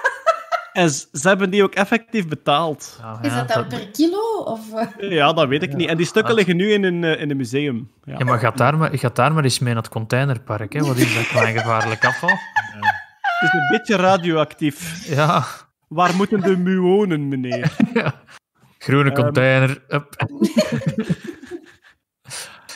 (laughs) en ze hebben die ook effectief betaald. is dat dan per kilo? Of... Eh? Ja, dat weet ik niet. En die stukken liggen nu in een, eh, in een museum. Ja. ja maar gaat daar maar, gaat daar maar eens mee naar het containerpark. Hè? Wat is dat klein gevaarlijk afval? Het is een beetje radioactief. Ja. Waar moeten de muonen, meneer? (laughs) Groene ehm. container. Um... (laughs)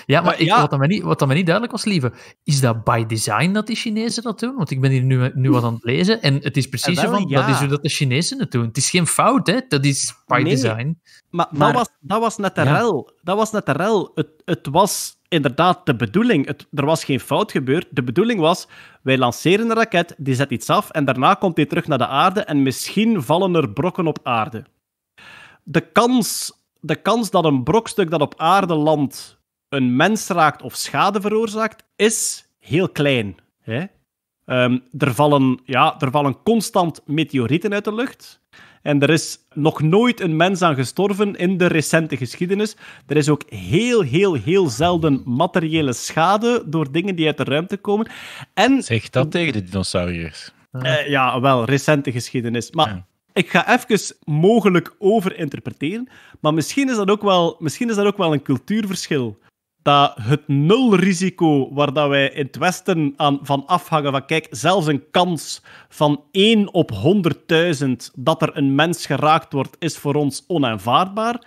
Ja, maar, ik, Wat, dan mij niet, wat niet duidelijk was, lieve, is dat by design dat die Chinezen dat doen? Want ik ben hier nu, nu wat aan het lezen en het is precies eh, zo van, dat is hoe dat de Chinezen het doen. Het is geen fout, hè? Dat is by design. Maar, maar, dat, was, net de rel. Dat was net de Het, het was inderdaad de bedoeling. Het, er was geen fout gebeurd. De bedoeling was, wij lanceren een raket, die zet iets af en daarna komt die terug naar de aarde en misschien vallen er brokken op aarde. De kans, de kans dat een brokstuk dat op aarde landt een mens raakt of schade veroorzaakt, is heel klein. Hè? Ehm, er, vallen, ja, er vallen constant meteorieten uit de lucht. En er is nog nooit een mens aan gestorven in de recente geschiedenis. Er is ook heel, heel, heel zelden materiële schade door dingen die uit de ruimte komen. En, zeg dat tegen de dinosauriërs. ja, eh, wel, recente geschiedenis. Maar ik ga even mogelijk overinterpreteren. Maar misschien is dat ook wel, misschien is dat ook wel een cultuurverschil dat het nulrisico waar dat wij in het Westen aan, van afhangen, van kijk, zelfs een kans van 1 op 100.000 dat er een mens geraakt wordt, is voor ons onaanvaardbaar.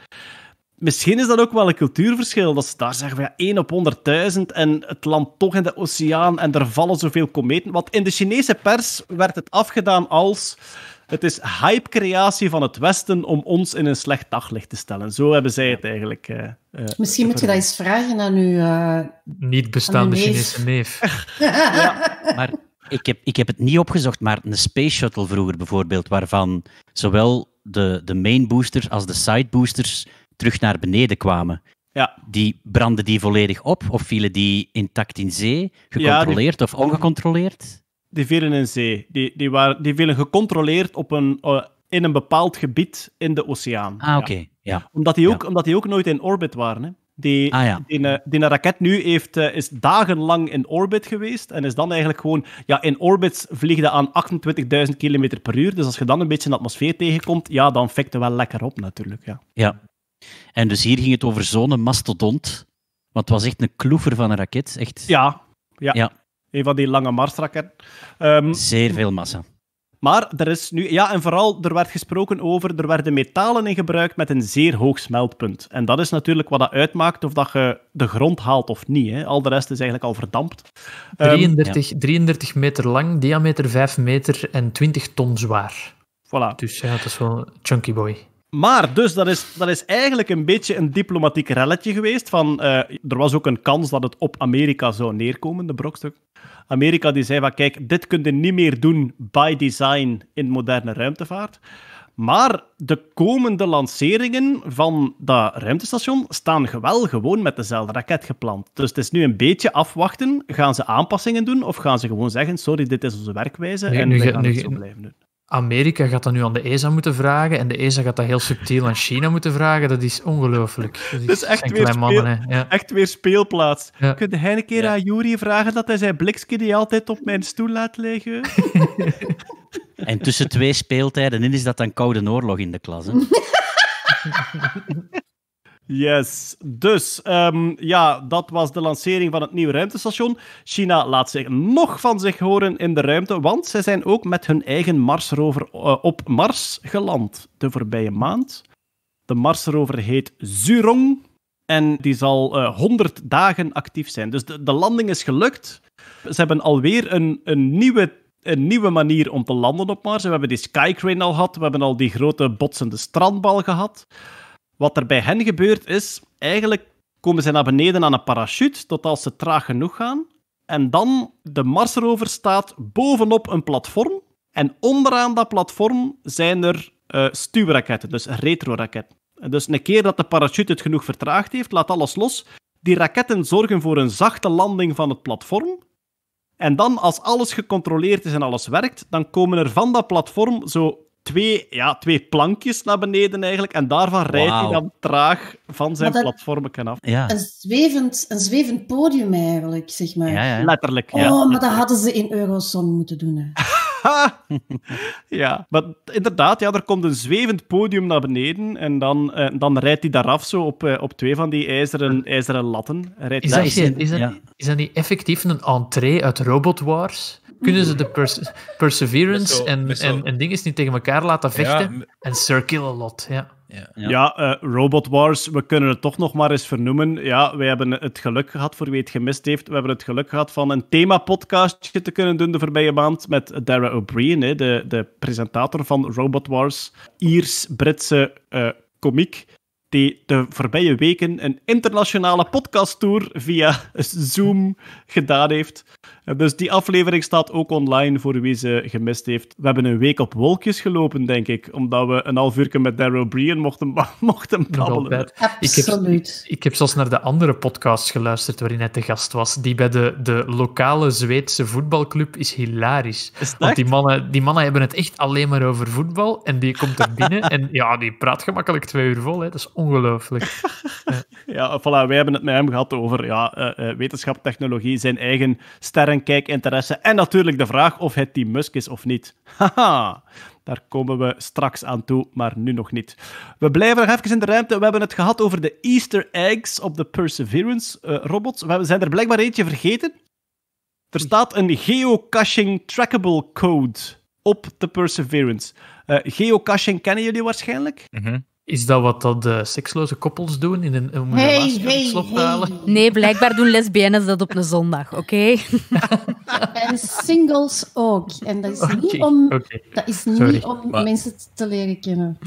Misschien is dat ook wel een cultuurverschil. Dat ze daar zeggen we ja, 1 op 100.000 en het land toch in de oceaan en er vallen zoveel kometen. Want in de Chinese pers werd het afgedaan als het is hypecreatie van het Westen om ons in een slecht daglicht te stellen. Zo hebben zij het eigenlijk. Eh, eh, Misschien moet je dat eens vragen aan uw. Eh, niet bestaande Chinese neef. (laughs) ja. Maar ik heb, ik heb het niet opgezocht, maar een Space Shuttle vroeger bijvoorbeeld, waarvan zowel de, de main boosters als de side boosters terug naar beneden kwamen. Ja. Die brandden die volledig op of vielen die intact in zee, gecontroleerd of ongecontroleerd? die vielen in zee. Die, die, waren, die vielen gecontroleerd op een, eh, in een bepaald gebied in de oceaan. Ah, oké. Ja. Omdat, die ook, omdat die ook nooit in orbit waren. Hè. Die, ah, die, eh, die, raket nu heeft, eh, is dagenlang in orbit geweest. En is dan eigenlijk gewoon. Ja, in orbits vliegde aan 28.000 km per uur. Dus als je dan een beetje in de atmosfeer tegenkomt. Ja, dan fikt wel lekker op natuurlijk. Ja. ja. En dus hier ging het over zo'n mastodont. Want het was echt een kloever van een raket. Echt. Ja. ja. Een van die lange Marsraketten. Ehm, zeer veel massa. Maar er is nu, ja, en vooral er werd gesproken over, er werden metalen in gebruikt met een zeer hoog smeltpunt. En dat is natuurlijk wat dat uitmaakt of dat je de grond haalt of niet. Hè. Al de rest is eigenlijk al verdampt. 33, ehm, 33 meter lang, diameter 5 meter en 20 ton zwaar. Voilà. Dus ja, dat is wel chunky boy. Maar dus, dat is, dat is eigenlijk een beetje een diplomatiek relletje geweest. Van, eh, er was ook een kans dat het op Amerika zou neerkomen, de brokstuk. Amerika die zei van kijk, dit kun je niet meer doen by design in moderne ruimtevaart. Maar de komende lanceringen van dat ruimtestation staan wel gewoon met dezelfde raket gepland. Dus het is nu een beetje afwachten. Gaan ze aanpassingen doen of gaan ze gewoon zeggen: sorry, dit is onze werkwijze en nu, we gaan het zo blijven doen? Amerika gaat dat nu aan de ESA moeten vragen en de ESA gaat dat heel subtiel aan China moeten vragen. Dat is ongelooflijk. Dat is, echt, weer echt weer speelplaats. Ja. Kun je een keer aan Jury vragen dat hij zijn blikske die altijd op mijn stoel laat liggen? (laughs) en tussen twee speeltijden in is dat dan Koude Oorlog in de klas, (laughs) Yes, dus ehm, ja, dat was de lancering van het nieuwe ruimtestation. China laat zich nog van zich horen in de ruimte, want ze zijn ook met hun eigen Marsrover eh, op Mars geland de voorbije maand. De Marsrover heet Zurong en die zal 100 eh, dagen actief zijn. Dus de, landing is gelukt. Ze hebben alweer een, een nieuwe een nieuwe manier om te landen op Mars. We hebben die Skycrane al gehad, we hebben al die grote botsende strandbal gehad. Wat er bij hen gebeurt is, eigenlijk komen ze naar beneden aan een parachute tot als ze traag genoeg gaan. En dan de Marsrover staat bovenop een platform. En onderaan dat platform zijn er uh, stuwraketten, dus retroraketten. Dus een keer dat de parachute het genoeg vertraagd heeft, laat alles los. Die raketten zorgen voor een zachte landing van het platform. En dan, als alles gecontroleerd is en alles werkt, dan komen er van dat platform zo twee, ja, twee plankjes naar beneden eigenlijk. En daarvan rijdt hij dan traag van zijn dat... platformen af. Ja. Een, zwevend, een zwevend podium eigenlijk, zeg maar. Ja, ja. Letterlijk. oh, maar dat hadden ze in Euroson moeten doen. Hè. (laughs) ja, maar inderdaad, ja, er komt een zwevend podium naar beneden en dan, eh, dan rijdt hij daaraf zo op, eh, op twee van die ijzeren, ijzeren latten. Rijdt is, dat, is, dat, is, is, dat, niet effectief een entree uit Robot Wars? kunnen ze de perseverance en, en, en dingen niet tegen elkaar laten vechten. En circle a lot, ja. Ja, ja. Eh, Robot Wars, we kunnen het toch nog maar eens vernoemen. Ja, we hebben het geluk gehad, voor wie het gemist heeft, we hebben het geluk gehad van een thema-podcastje te kunnen doen de voorbije maand met Dara O'Brien, de, de presentator van Robot Wars. Iers-Britse uh, komiek die de voorbije weken een internationale podcasttour via Zoom gedaan heeft. Eh, dus die aflevering staat ook online voor wie ze gemist heeft. We hebben een week op wolkjes gelopen, denk ik, omdat we een half uur met Daryl Brien mochten, (laughs) mochten babbelen. Absoluut. Ik heb, ik heb zelfs naar de andere podcast geluisterd waarin hij te gast was. Die bij de, de lokale Zweedse voetbalclub is hilarisch. Want die mannen, die mannen hebben het echt alleen maar over voetbal. En die komt er binnen (laughs) en ja, die praat gemakkelijk twee uur vol. Hè. Dat is Ongelooflijk. (laughs) ja, voilà, wij hebben het met hem gehad over ja, eh, eh, wetenschap, technologie, zijn eigen sterrenkijk, interesse en natuurlijk de vraag of het die Musk is of niet. (laughs) Haha, daar komen we straks aan toe, maar nu nog niet. We blijven nog even in de ruimte. We hebben het gehad over de Easter eggs op de Perseverance-robots. Eh, we zijn er blijkbaar eentje vergeten. Er staat een geocaching trackable code op de Perseverance. geocaching kennen jullie waarschijnlijk. Mm is dat wat dat eh, seksloze koppels doen in een, om hey, slot Nee, blijkbaar doen lesbiennes dat op een zondag, oké? (laughs) en singles ook. En dat is niet om, dat is niet om mensen te leren kennen.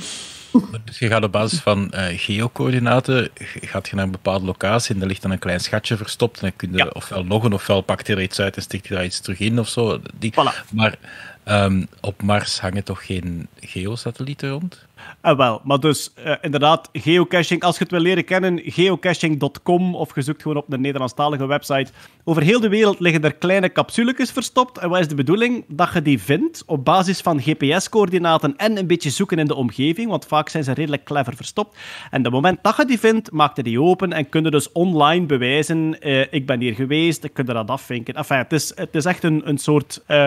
Dus je gaat op basis van uh, geocoördinaten gaat je naar een bepaalde locatie en daar ligt dan een klein schatje verstopt. En dan kun je ja. ofwel een ofwel pakt je er iets uit en stikt je daar iets terug in of zo. Die, voilà. Maar Ehm, op Mars hangen toch geen geosatellieten rond? Ah, wel, maar dus eh, inderdaad, geocaching, als je het wil leren kennen, geocaching.com of je zoekt gewoon op de Nederlandstalige website. Over heel de wereld liggen er kleine capsuletjes verstopt. En wat is de bedoeling? Dat je die vindt op basis van GPS-coördinaten en een beetje zoeken in de omgeving, want vaak zijn ze redelijk clever verstopt. En op het moment dat je die vindt, maak je die open en kun je dus online bewijzen, eh, ik ben hier geweest, ik kan er dat afvinken. Enfin, het is, het is echt een, een soort... Eh,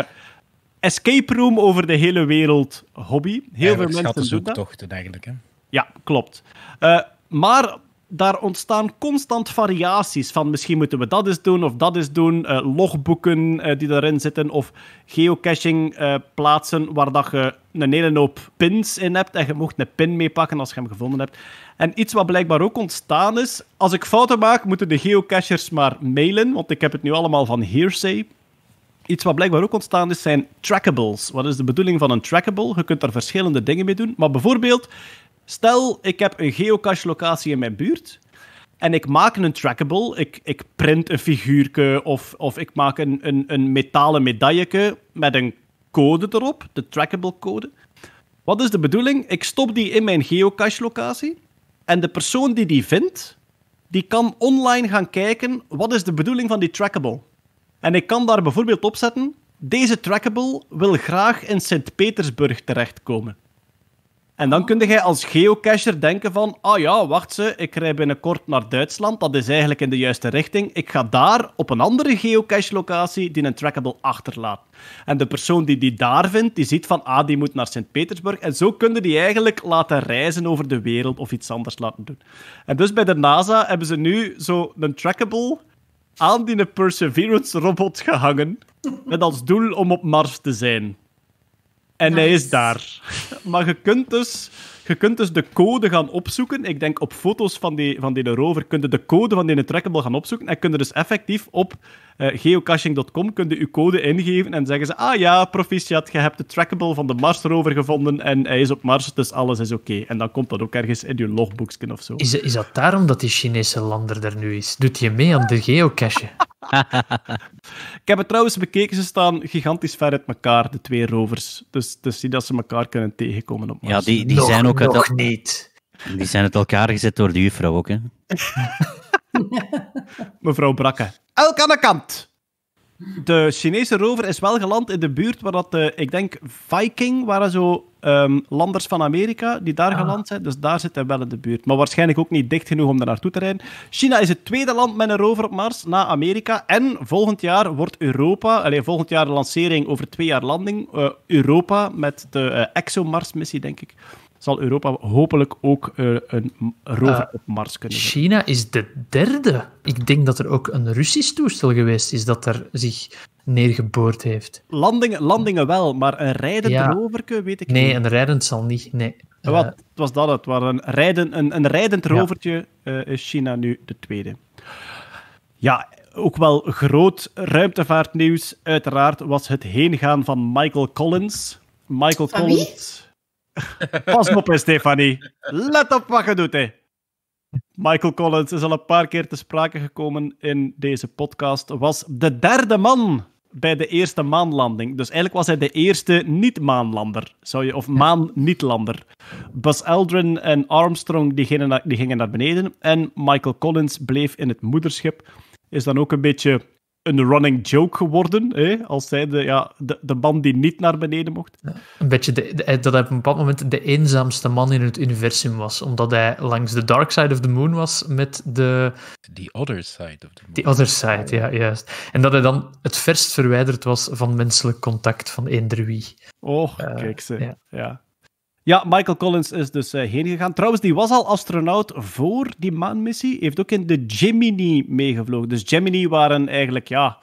escape room over de hele wereld hobby. Heel veel mensen doen dat. eigenlijk. Ja, klopt. Eh, maar daar ontstaan constant variaties van misschien moeten we dat eens doen of dat eens doen. Eh, logboeken eh, die daarin zitten of geocaching plaatsen waar dat je een hele hoop pins in hebt en je mocht een pin meepakken als je hem gevonden hebt. En iets wat blijkbaar ook ontstaan is, als ik fouten maak, moeten de geocachers maar mailen, want ik heb het nu allemaal van hearsay. Iets wat blijkbaar ook ontstaan is, zijn trackables. Wat is de bedoeling van een trackable? Je kunt daar verschillende dingen mee doen. Maar bijvoorbeeld, stel ik heb een geocache-locatie in mijn buurt. En ik maak een trackable. Ik, ik print een figuurtje of, of ik maak een, een, een metalen medailleke met een code erop, de trackable code. Wat is de bedoeling? Ik stop die in mijn geocache-locatie. En de persoon die die vindt, die kan online gaan kijken wat is de bedoeling van die trackable. En ik kan daar bijvoorbeeld opzetten: deze trackable wil graag in Sint-Petersburg terechtkomen. En dan ah. kun jij als geocacher denken van, ah ja, wacht ze, ik rij binnenkort naar Duitsland, dat is eigenlijk in de juiste richting. Ik ga daar op een andere geocache-locatie die een trackable achterlaat. En de persoon die die daar vindt, die ziet van, ah, die moet naar Sint-Petersburg. En zo kunnen die eigenlijk laten reizen over de wereld of iets anders laten doen. En dus bij de NASA hebben ze nu zo een trackable aan die Perseverance-robot gehangen met als doel om op Mars te zijn. En hij is daar. Maar je kunt dus je kunt dus de code gaan opzoeken. Ik denk op foto's van die, van die rover kun je de code van deze trackable gaan opzoeken. En kun je dus effectief op eh, geocaching.com kun je code ingeven en zeggen ze: Ah ja, proficiat, je hebt de trackable van de Mars rover gevonden en hij is op Mars, dus alles is oké. En dan komt dat ook ergens in je logboekje of zo. Is, is dat daarom dat die Chinese lander er nu is? Doet je mee aan de geocache? (laughs) ik heb het trouwens bekeken, ze staan gigantisch ver uit elkaar, de twee rovers. Dus, dus zie dat ze elkaar kunnen tegenkomen op Mars. Ja, die, die zijn ook nog dat... niet. Die zijn het elkaar gezet door de juffrouw ook, hè? (laughs) Mevrouw Brakke. Elk aan de kant! De Chinese rover is wel geland in de buurt waar dat, de, eh, ik denk, Viking waren zo ehm, landers van Amerika die daar ah. geland zijn. Dus daar zit hij wel in de buurt. Maar waarschijnlijk ook niet dicht genoeg om daar naartoe te rijden. China is het tweede land met een rover op Mars na Amerika. En volgend jaar wordt Europa, alleen volgend jaar de lancering over twee jaar landing, eh, Europa met de uh, ExoMars-missie, denk ik zal Europa hopelijk ook eh, een rover eh, op Mars kunnen China is de derde. Ik denk dat er ook een Russisch toestel geweest is dat er zich neergeboord heeft. Landingen, landingen wel, maar een rijdend ja. roverke weet ik nee, niet. Nee, een rijdend zal niet. Nee. Eh, wat was dat? Het was een, rijden, een, een rijdend rovertje. is China nu de tweede. Ja, ook wel groot ruimtevaartnieuws. Uiteraard was het heengaan van Michael Collins. Michael Collins Pas op, Stefanie. Let op wat je doet, hè. Michael Collins is al een paar keer te sprake gekomen in deze podcast. Was de derde man bij de eerste maanlanding. Dus eigenlijk was hij de eerste niet-maanlander, zou je, of maan-niet-lander. Buzz Aldrin en Armstrong die gingen, naar, die gingen naar beneden en Michael Collins bleef in het moederschip. Is dan ook een beetje een running joke geworden. Hè? Als zij de, ja, de, de man die niet naar beneden mocht. een beetje de, dat hij op een bepaald moment de eenzaamste man in het universum was. Omdat hij langs de dark side of the moon was met de... The other side of the moon. The other side, ja, juist. En dat hij dan het verst verwijderd was van menselijk contact van eender wie. Oh, kijk ze. ja. Ja, Michael Collins is dus uh, heen gegaan. Trouwens, die was al astronaut voor die maanmissie. Heeft ook in de Gemini meegevlogen. Dus Gemini waren eigenlijk, ja,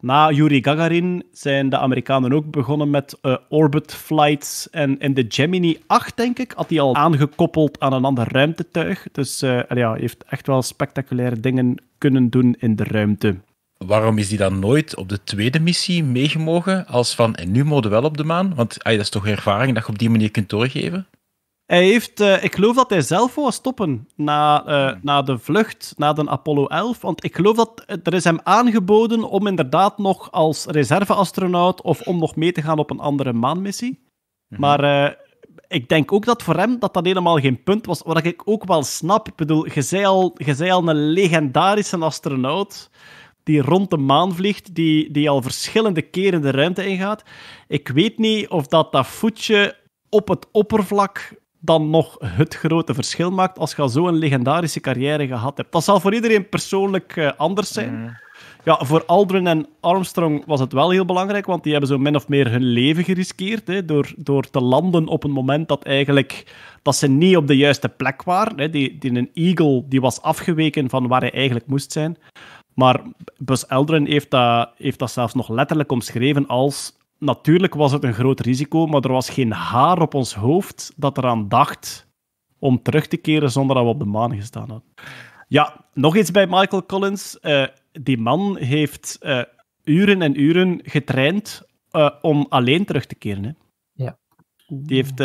na Yuri Gagarin zijn de Amerikanen ook begonnen met eh, orbit flights. En in de Gemini 8, denk ik, had hij al aangekoppeld aan een ander ruimtetuig. Dus uh, ja, heeft echt wel spectaculaire dingen kunnen doen in de ruimte waarom is hij dan nooit op de tweede missie meegemogen? Als van, en nu mogen wel op de maan? Want hij dat is toch ervaring dat je op die manier kunt doorgeven? Hij heeft, eh, ik geloof dat hij zelf wou stoppen na, eh, na de vlucht, na de Apollo 11. Want ik geloof dat eh, er is hem aangeboden om inderdaad nog als reserveastronaut of om nog mee te gaan op een andere maanmissie. Mhm. Maar ik denk ook dat voor hem dat dat helemaal geen punt was. Wat ik ook wel snap. Ik bedoel, je zei al, je zei al een legendarische astronaut die rond de maan vliegt, die, die al verschillende keren de ruimte ingaat. Ik weet niet of dat, dat voetje op het oppervlak dan nog het grote verschil maakt als je al zo'n legendarische carrière gehad hebt. Dat zal voor iedereen persoonlijk eh, anders zijn. Mm. Ja, voor Aldrin en Armstrong was het wel heel belangrijk, want die hebben zo min of meer hun leven geriskeerd hè, door, door te landen op een moment dat, eigenlijk, dat ze niet op de juiste plek waren. Hè. Die, die een Eagle die was afgeweken van waar hij eigenlijk moest zijn. Maar Bus Aldrin heeft dat, heeft dat zelfs nog letterlijk omschreven als... Natuurlijk was het een groot risico, maar er was geen haar op ons hoofd dat eraan dacht om terug te keren zonder dat we op de maan gestaan hadden. Ja, nog iets bij Michael Collins. Eh, die man heeft eh, uren en uren getraind eh, om alleen terug te keren. Hè. Ja. Die heeft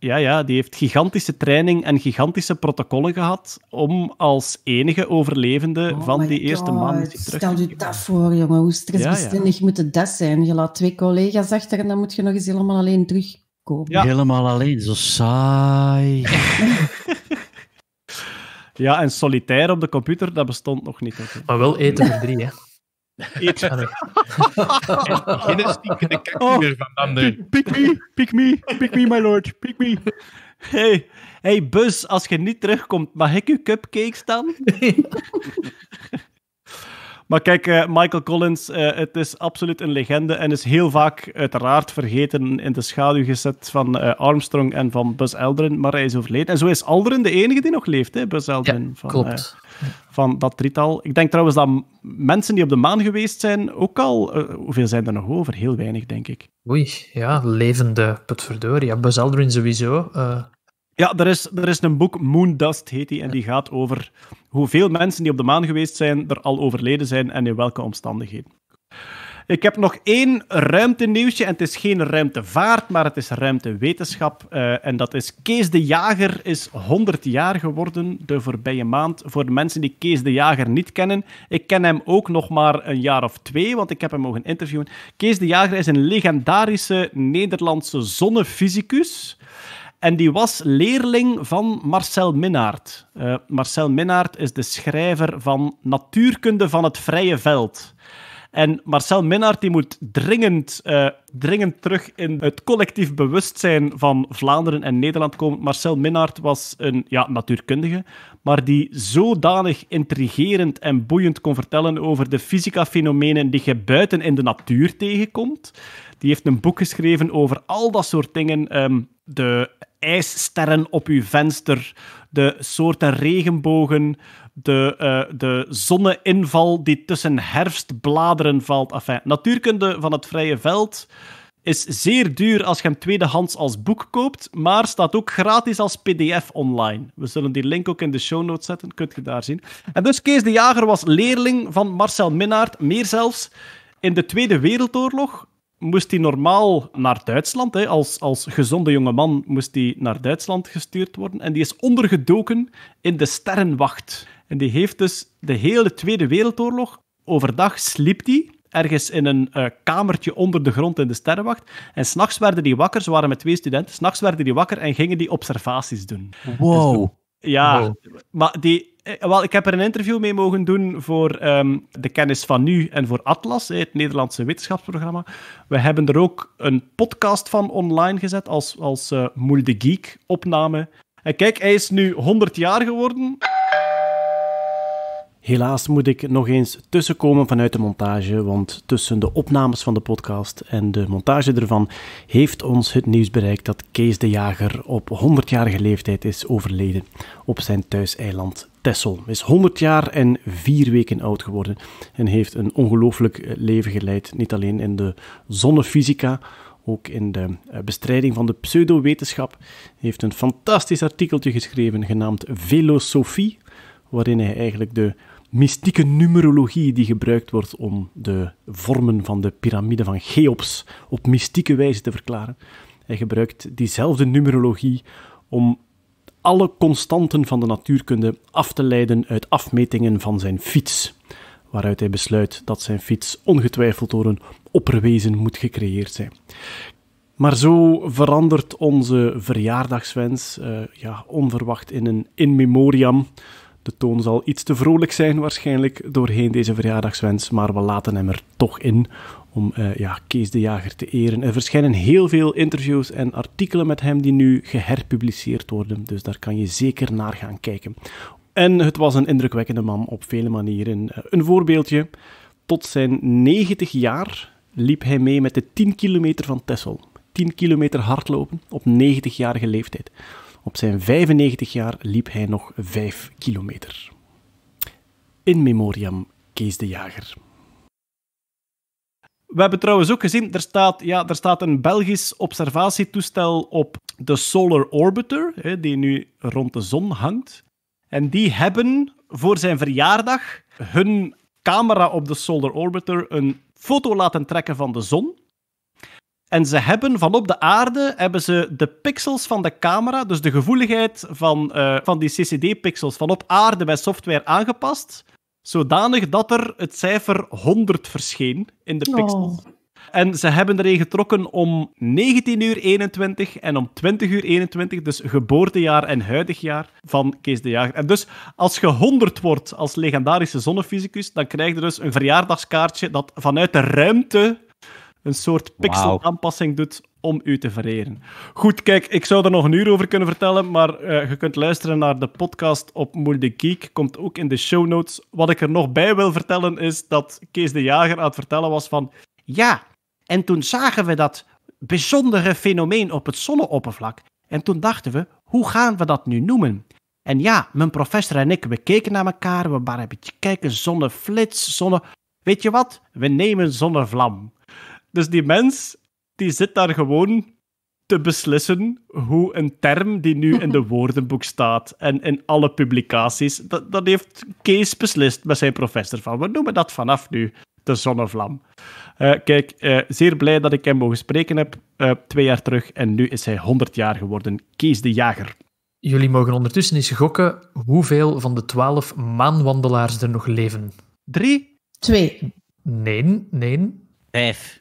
ja, ja, die heeft gigantische training en gigantische protocollen gehad om als enige overlevende oh van die eerste maand terug Stel je dat voor, jongen. Hoe stressbestendig ja, ja. moet het dat zijn? Je laat twee collega's achter en dan moet je nog eens helemaal alleen terugkomen. Helemaal alleen, zo saai. (laughs) ja, en solitair op de computer, dat bestond nog niet. maar wel eten voor drie, hè. Eet. Geen stinkende kak oh. meer van Dander. Pick me, pick me, pick me, my lord, pick me. Hey, hey Bus, als je niet terugkomt, mag ik uw cupcake dan? (laughs) Maar kijk, eh, Michael Collins, eh, het is absoluut een legende en is heel vaak uiteraard vergeten in de schaduw gezet van eh, Armstrong en van Buzz Aldrin, maar hij is overleden. En zo is Aldrin de enige die nog leeft, hè, Buzz Aldrin. van, klopt. van dat drietal. Ik denk trouwens dat mensen die op de maan geweest zijn ook al... hoeveel zijn er nog over? Heel weinig, denk ik. Oei, ja, levende, potverdorie. Ja, Buzz Aldrin sowieso. Ja, er is, er is een boek, Moondust heet die, en die gaat over hoeveel mensen die op de maan geweest zijn, er al overleden zijn en in welke omstandigheden. Ik heb nog één ruimtenieuwtje. En het is geen ruimtevaart, maar het is ruimtewetenschap. Uh, en dat is Kees de Jager is 100 jaar geworden de voorbije maand. Voor de mensen die Kees de Jager niet kennen. Ik ken hem ook nog maar een jaar of twee, want ik heb hem mogen interviewen. Kees de Jager is een legendarische Nederlandse zonnefysicus. En die was leerling van Marcel Minnaert. Eh, Marcel Minnaert is de schrijver van Natuurkunde van het Vrije Veld. En Marcel Minnaert die moet dringend, eh, dringend terug in het collectief bewustzijn van Vlaanderen en Nederland komen. Marcel Minnaert was een ja, natuurkundige, maar die zodanig intrigerend en boeiend kon vertellen over de fysica-fenomenen die je buiten in de natuur tegenkomt. Die heeft een boek geschreven over al dat soort dingen. Ehm, de ijssterren op uw venster, de soorten regenbogen, de, eh, de zonneinval die tussen herfstbladeren valt. Enfin, natuurkunde van het vrije veld is zeer duur als je hem tweedehands als boek koopt, maar staat ook gratis als pdf online. We zullen die link ook in de show notes zetten, kunt je daar zien. En dus Kees de Jager was leerling van Marcel Minnaert, meer zelfs. In de Tweede Wereldoorlog moest hij normaal naar Duitsland. Hè. Als, als gezonde jonge man moest hij naar Duitsland gestuurd worden. En die is ondergedoken in de Sterrenwacht. En die heeft dus de hele Tweede Wereldoorlog. Overdag sliep hij ergens in een uh, kamertje onder de grond in de sterrenwacht. En s'nachts werden die wakker, ze waren met twee studenten, s'nachts werden die wakker en gingen die observaties doen. Wow. Dus ja, maar die, eh, wel, ik heb er een interview mee mogen doen voor ehm, de kennis van nu en voor Atlas, eh, het Nederlandse wetenschapsprogramma. We hebben er ook een podcast van online gezet als, als uh, eh, Moel de Geek opname. En kijk, hij is nu 100 jaar geworden. Helaas moet ik nog eens tussenkomen vanuit de montage, want tussen de opnames van de podcast en de montage ervan heeft ons het nieuws bereikt dat Kees de Jager op 100-jarige leeftijd is overleden op zijn thuiseiland Tessel. Hij is 100 jaar en 4 weken oud geworden en heeft een ongelooflijk leven geleid, niet alleen in de zonnefysica, ook in de eh, bestrijding van de pseudowetenschap. Hij heeft een fantastisch artikeltje geschreven genaamd Velosofie waarin hij eigenlijk de mystieke numerologie die gebruikt wordt om de vormen van de piramide van Cheops op mystieke wijze te verklaren. Hij gebruikt diezelfde numerologie om alle constanten van de natuurkunde af te leiden uit afmetingen van zijn fiets, waaruit hij besluit dat zijn fiets ongetwijfeld door een opperwezen moet gecreëerd zijn. Maar zo verandert onze verjaardagswens eh, ja, onverwacht in een in memoriam, de toon zal iets te vrolijk zijn waarschijnlijk doorheen deze verjaardagswens, maar we laten hem er toch in om eh, ja, Kees de Jager te eren. Er verschijnen heel veel interviews en artikelen met hem die nu geherpubliceerd worden, dus daar kan je zeker naar gaan kijken. En het was een indrukwekkende man op vele manieren. Eh, een voorbeeldje, tot zijn 90 jaar liep hij mee met de 10 kilometer van Tessel. 10 kilometer hardlopen op 90-jarige leeftijd. Op zijn 95 jaar liep hij nog 5 kilometer. In memoriam Kees de Jager. We hebben trouwens ook gezien, er staat, ja, er staat een Belgisch observatietoestel op de Solar Orbiter, hè, die nu rond de zon hangt. En die hebben voor zijn verjaardag hun camera op de Solar Orbiter een foto laten trekken van de zon. En ze hebben van op de aarde hebben ze de pixels van de camera, dus de gevoeligheid van, eh, van die CCD-pixels van op aarde bij software aangepast, zodanig dat er het cijfer 100 verscheen in de oh. pixels. En ze hebben erin getrokken om 19 uur 21 en om 20 uur 21, dus geboortejaar en huidig jaar van Kees de Jager. En dus als je 100 wordt als legendarische zonnefysicus, dan krijg je dus een verjaardagskaartje dat vanuit de ruimte een soort pixelaanpassing doet om u te vereren. Goed, kijk, ik zou er nog een uur over kunnen vertellen, maar eh, je kunt luisteren naar de podcast op Moelde Geek, komt ook in de show notes. Wat ik er nog bij wil vertellen is dat Kees de Jager aan het vertellen was van ja, en toen zagen we dat bijzondere fenomeen op het zonneoppervlak en toen dachten we, hoe gaan we dat nu noemen? En ja, mijn professor en ik, we keken naar elkaar, we waren een beetje kijken, zonneflits, zonne... Weet je wat? We nemen zonnevlam. Dus die mens die zit daar gewoon te beslissen hoe een term die nu in de (laughs) woordenboek staat en in alle publicaties, dat, dat heeft Kees beslist met zijn professor van. We noemen dat vanaf nu de zonnevlam. Eh, kijk, eh, zeer blij dat ik hem mogen spreken heb, eh, twee jaar terug, en nu is hij 100 jaar geworden. Kees de Jager. Jullie mogen ondertussen eens gokken hoeveel van de twaalf maanwandelaars er nog leven. Drie? Twee. Nee, nee. Vijf.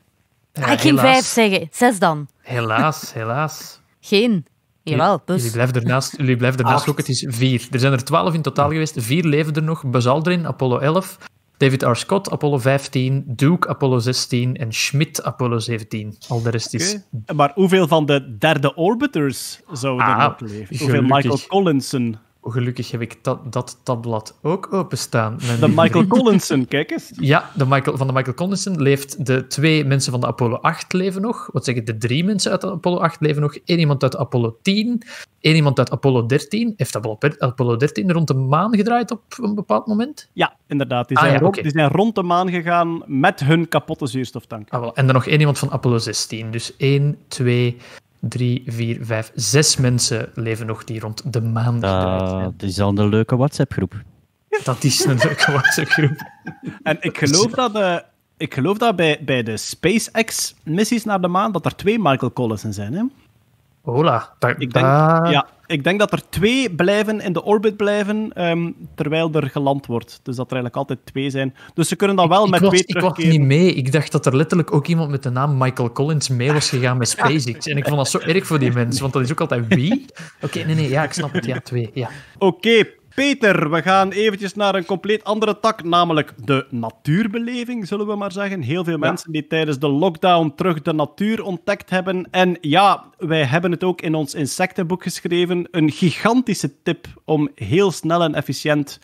Ja, ah, ik ging vijf zeggen. Zes dan. Helaas, helaas. (laughs) Geen. Jawel, dus. Jullie blijven ernaast, jullie blijven ernaast ook. Het is vier. Er zijn er twaalf in totaal geweest. Vier leven er nog. Buzz Apollo 11. David R. Scott, Apollo 15. Duke, Apollo 16. En Schmidt, Apollo 17. Al de rest is... Maar hoeveel van de derde orbiters zouden ah, er nog leven? Hoeveel Michael Collinson gelukkig heb ik dat, dat tabblad ook openstaan. de Michael Collinson, kijk eens. Ja, de Michael, van de Michael Collinson leeft de twee mensen van de Apollo 8 leven nog. Wat zeggen de drie mensen uit de Apollo 8 leven nog? Eén iemand uit Apollo 10, één iemand uit Apollo 13. Heeft Apollo 13 rond de maan gedraaid op een bepaald moment? Ja, inderdaad. Die ah, zijn, rond, die zijn rond de maan gegaan met hun kapotte zuurstoftank. Ah, wel. En dan nog één iemand van Apollo 16. Dus 1, 2, drie, vier, vijf, zes mensen leven nog die rond de maan uh, Dat is al een leuke WhatsApp-groep. Dat is een leuke (laughs) WhatsApp-groep. En ik geloof dat, uh, ik geloof dat bij, bij de SpaceX-missies naar de maan dat er twee Michael Collinsen zijn, hè? Hola. ik, denk, ja, ik denk dat er twee blijven in de orbit blijven, ehm, terwijl er geland wordt. Dus dat er eigenlijk altijd twee zijn. Dus ze kunnen dan wel met ik twee terugkeren. Ik wacht niet mee. Ik dacht dat er letterlijk ook iemand met de naam Michael Collins mee was gegaan met SpaceX. En ik vond dat zo erg voor die mensen, want dat is ook altijd wie? Oké, nee, nee, ja, ik snap het. Ja, twee. Ja. Oké, Peter, we gaan eventjes naar een compleet andere tak, namelijk de natuurbeleving, zullen we maar zeggen. Heel veel mensen die tijdens de lockdown terug de natuur ontdekt hebben. En ja, wij hebben het ook in ons insectenboek geschreven. Een gigantische tip om heel snel en efficiënt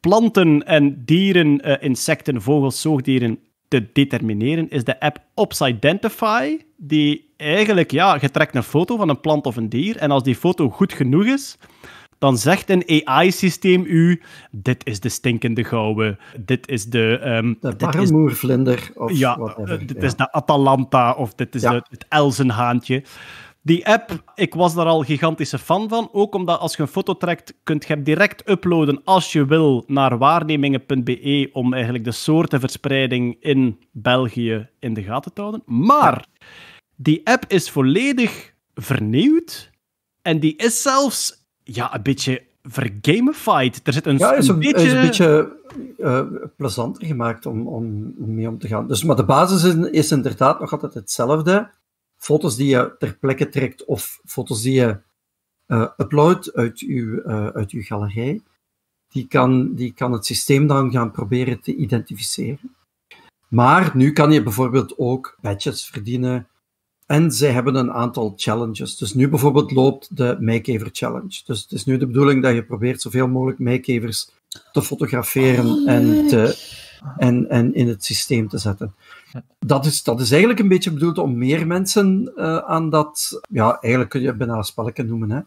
planten en dieren, eh, insecten, vogels, zoogdieren te determineren, is de app Opsidentify, die eigenlijk, ja, je trekt een foto van een plant of een dier en als die foto goed genoeg is, dan zegt een AI-systeem u: dit is de stinkende gouden, dit is de. Um, de barmoervlinder. Of ja, eh, dit is de Atalanta of dit is het Elzenhaantje. Die app, ik was daar al gigantische fan van. Ook omdat als je een foto trekt, kunt je hem direct uploaden als je wil naar waarnemingen.be om eigenlijk de soortenverspreiding in België in de gaten te houden. Maar die app is volledig vernieuwd en die is zelfs ja, een beetje vergamified. Er zit een, ja, is een, beetje... Is een beetje eh, plezanter gemaakt om, om mee om te gaan. Dus, maar de basis is, is inderdaad nog altijd hetzelfde. Foto's die je ter plekke trekt of foto's die je uh, uploadt uit, uw, eh, uit uw galerij, die kan, die kan het systeem dan gaan proberen te identificeren. Maar nu kan je bijvoorbeeld ook badges verdienen en zij hebben een aantal challenges. Dus nu bijvoorbeeld loopt de Meekever Challenge. Dus het is nu de bedoeling dat je probeert zoveel mogelijk meekevers te fotograferen oh, en, te, en, en in het systeem te zetten. Dat is, dat is eigenlijk een beetje bedoeld om meer mensen eh, aan dat... Ja, eigenlijk kun je het bijna spelletje noemen. Hè.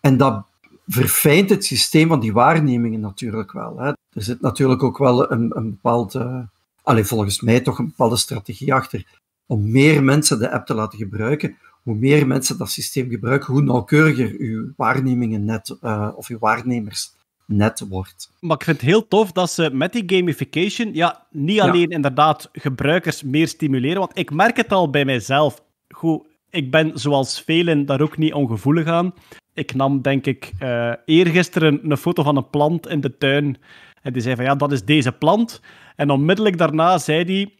En dat verfijnt het systeem van die waarnemingen natuurlijk wel. Hè. Er zit natuurlijk ook wel een, een bepaalde... Allee, volgens mij toch een bepaalde strategie achter om meer mensen de app te laten gebruiken, hoe meer mensen dat systeem gebruiken, hoe nauwkeuriger uw waarnemingen net eh, of uw waarnemers net wordt. Maar ik vind het heel tof dat ze met die gamification ja, niet alleen inderdaad gebruikers meer stimuleren, want ik merk het al bij mijzelf. Goed, ik ben zoals velen daar ook niet ongevoelig aan. Ik nam denk ik uh, eergisteren een foto van een plant in de tuin en die zei van ja, dat is deze plant. En onmiddellijk daarna zei hij,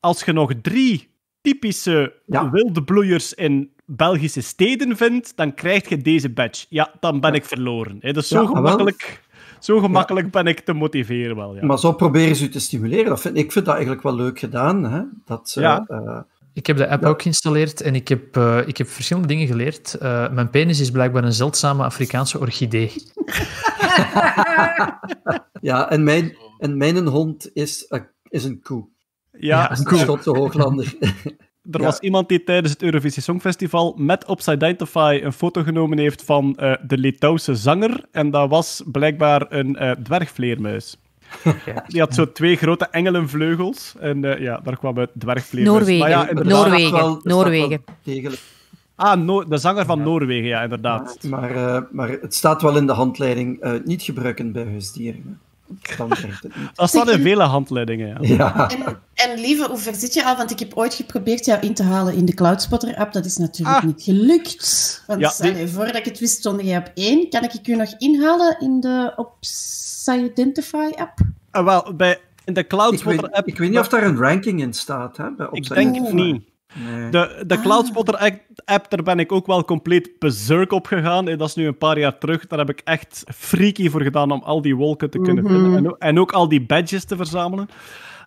als je nog drie typische wilde bloeiers in Belgische steden vindt, dan krijg je deze badge. Ja, dan ben ik verloren. dat is zo gemakkelijk. Zo gemakkelijk ben ik te motiveren wel. Maar zo proberen ze u te stimuleren. Dat vind, ik vind dat eigenlijk wel leuk gedaan. Hè? Dat eh, eh, ik heb de app ook geïnstalleerd en ik heb, eh, ik heb verschillende dingen geleerd. mijn penis is blijkbaar een zeldzame Afrikaanse orchidee. (laughs) ja, en mijn, en mijn hond is, is een koe. Ja, ja cool. Schotse hooglander. (laughs) Er was iemand die tijdens het Eurovisie Songfestival met opside Identify een foto genomen heeft van eh, de Litouwse zanger. En dat was blijkbaar een eh, dwergvleermuis. (laughs) Die had zo twee grote engelenvleugels. En uh, ja, daar kwam het dwergvleermuis. Noorwegen. Ja, Noorwegen. Wel, Noorwegen. Ah, de zanger van Noorwegen, ja, inderdaad. Maar, maar, maar, het staat wel in de handleiding. niet gebruiken bij huisdieren. (laughs) dat staan in vele handleidingen. Ja. En, en lieve, hoe ver zit je al? Want ik heb ooit geprobeerd jou in te halen in de Cloudspotter-app. Dat is natuurlijk ah. niet gelukt. Want voordat ik het wist, stond jij op één. Kan ik je nog inhalen in de identify app Ah, wel, bij, in de Cloudspotter-app... Ik, weet niet of daar een ranking in staat. Hè, bij ik denk niet. Nee. De, de ah. Cloudspotter-app, daar ben ik ook wel compleet bezurk op gegaan. En dat is nu een paar jaar terug. Daar heb ik echt freaky voor gedaan om al die wolken te kunnen mhm. vinden. En, en ook al die badges te verzamelen.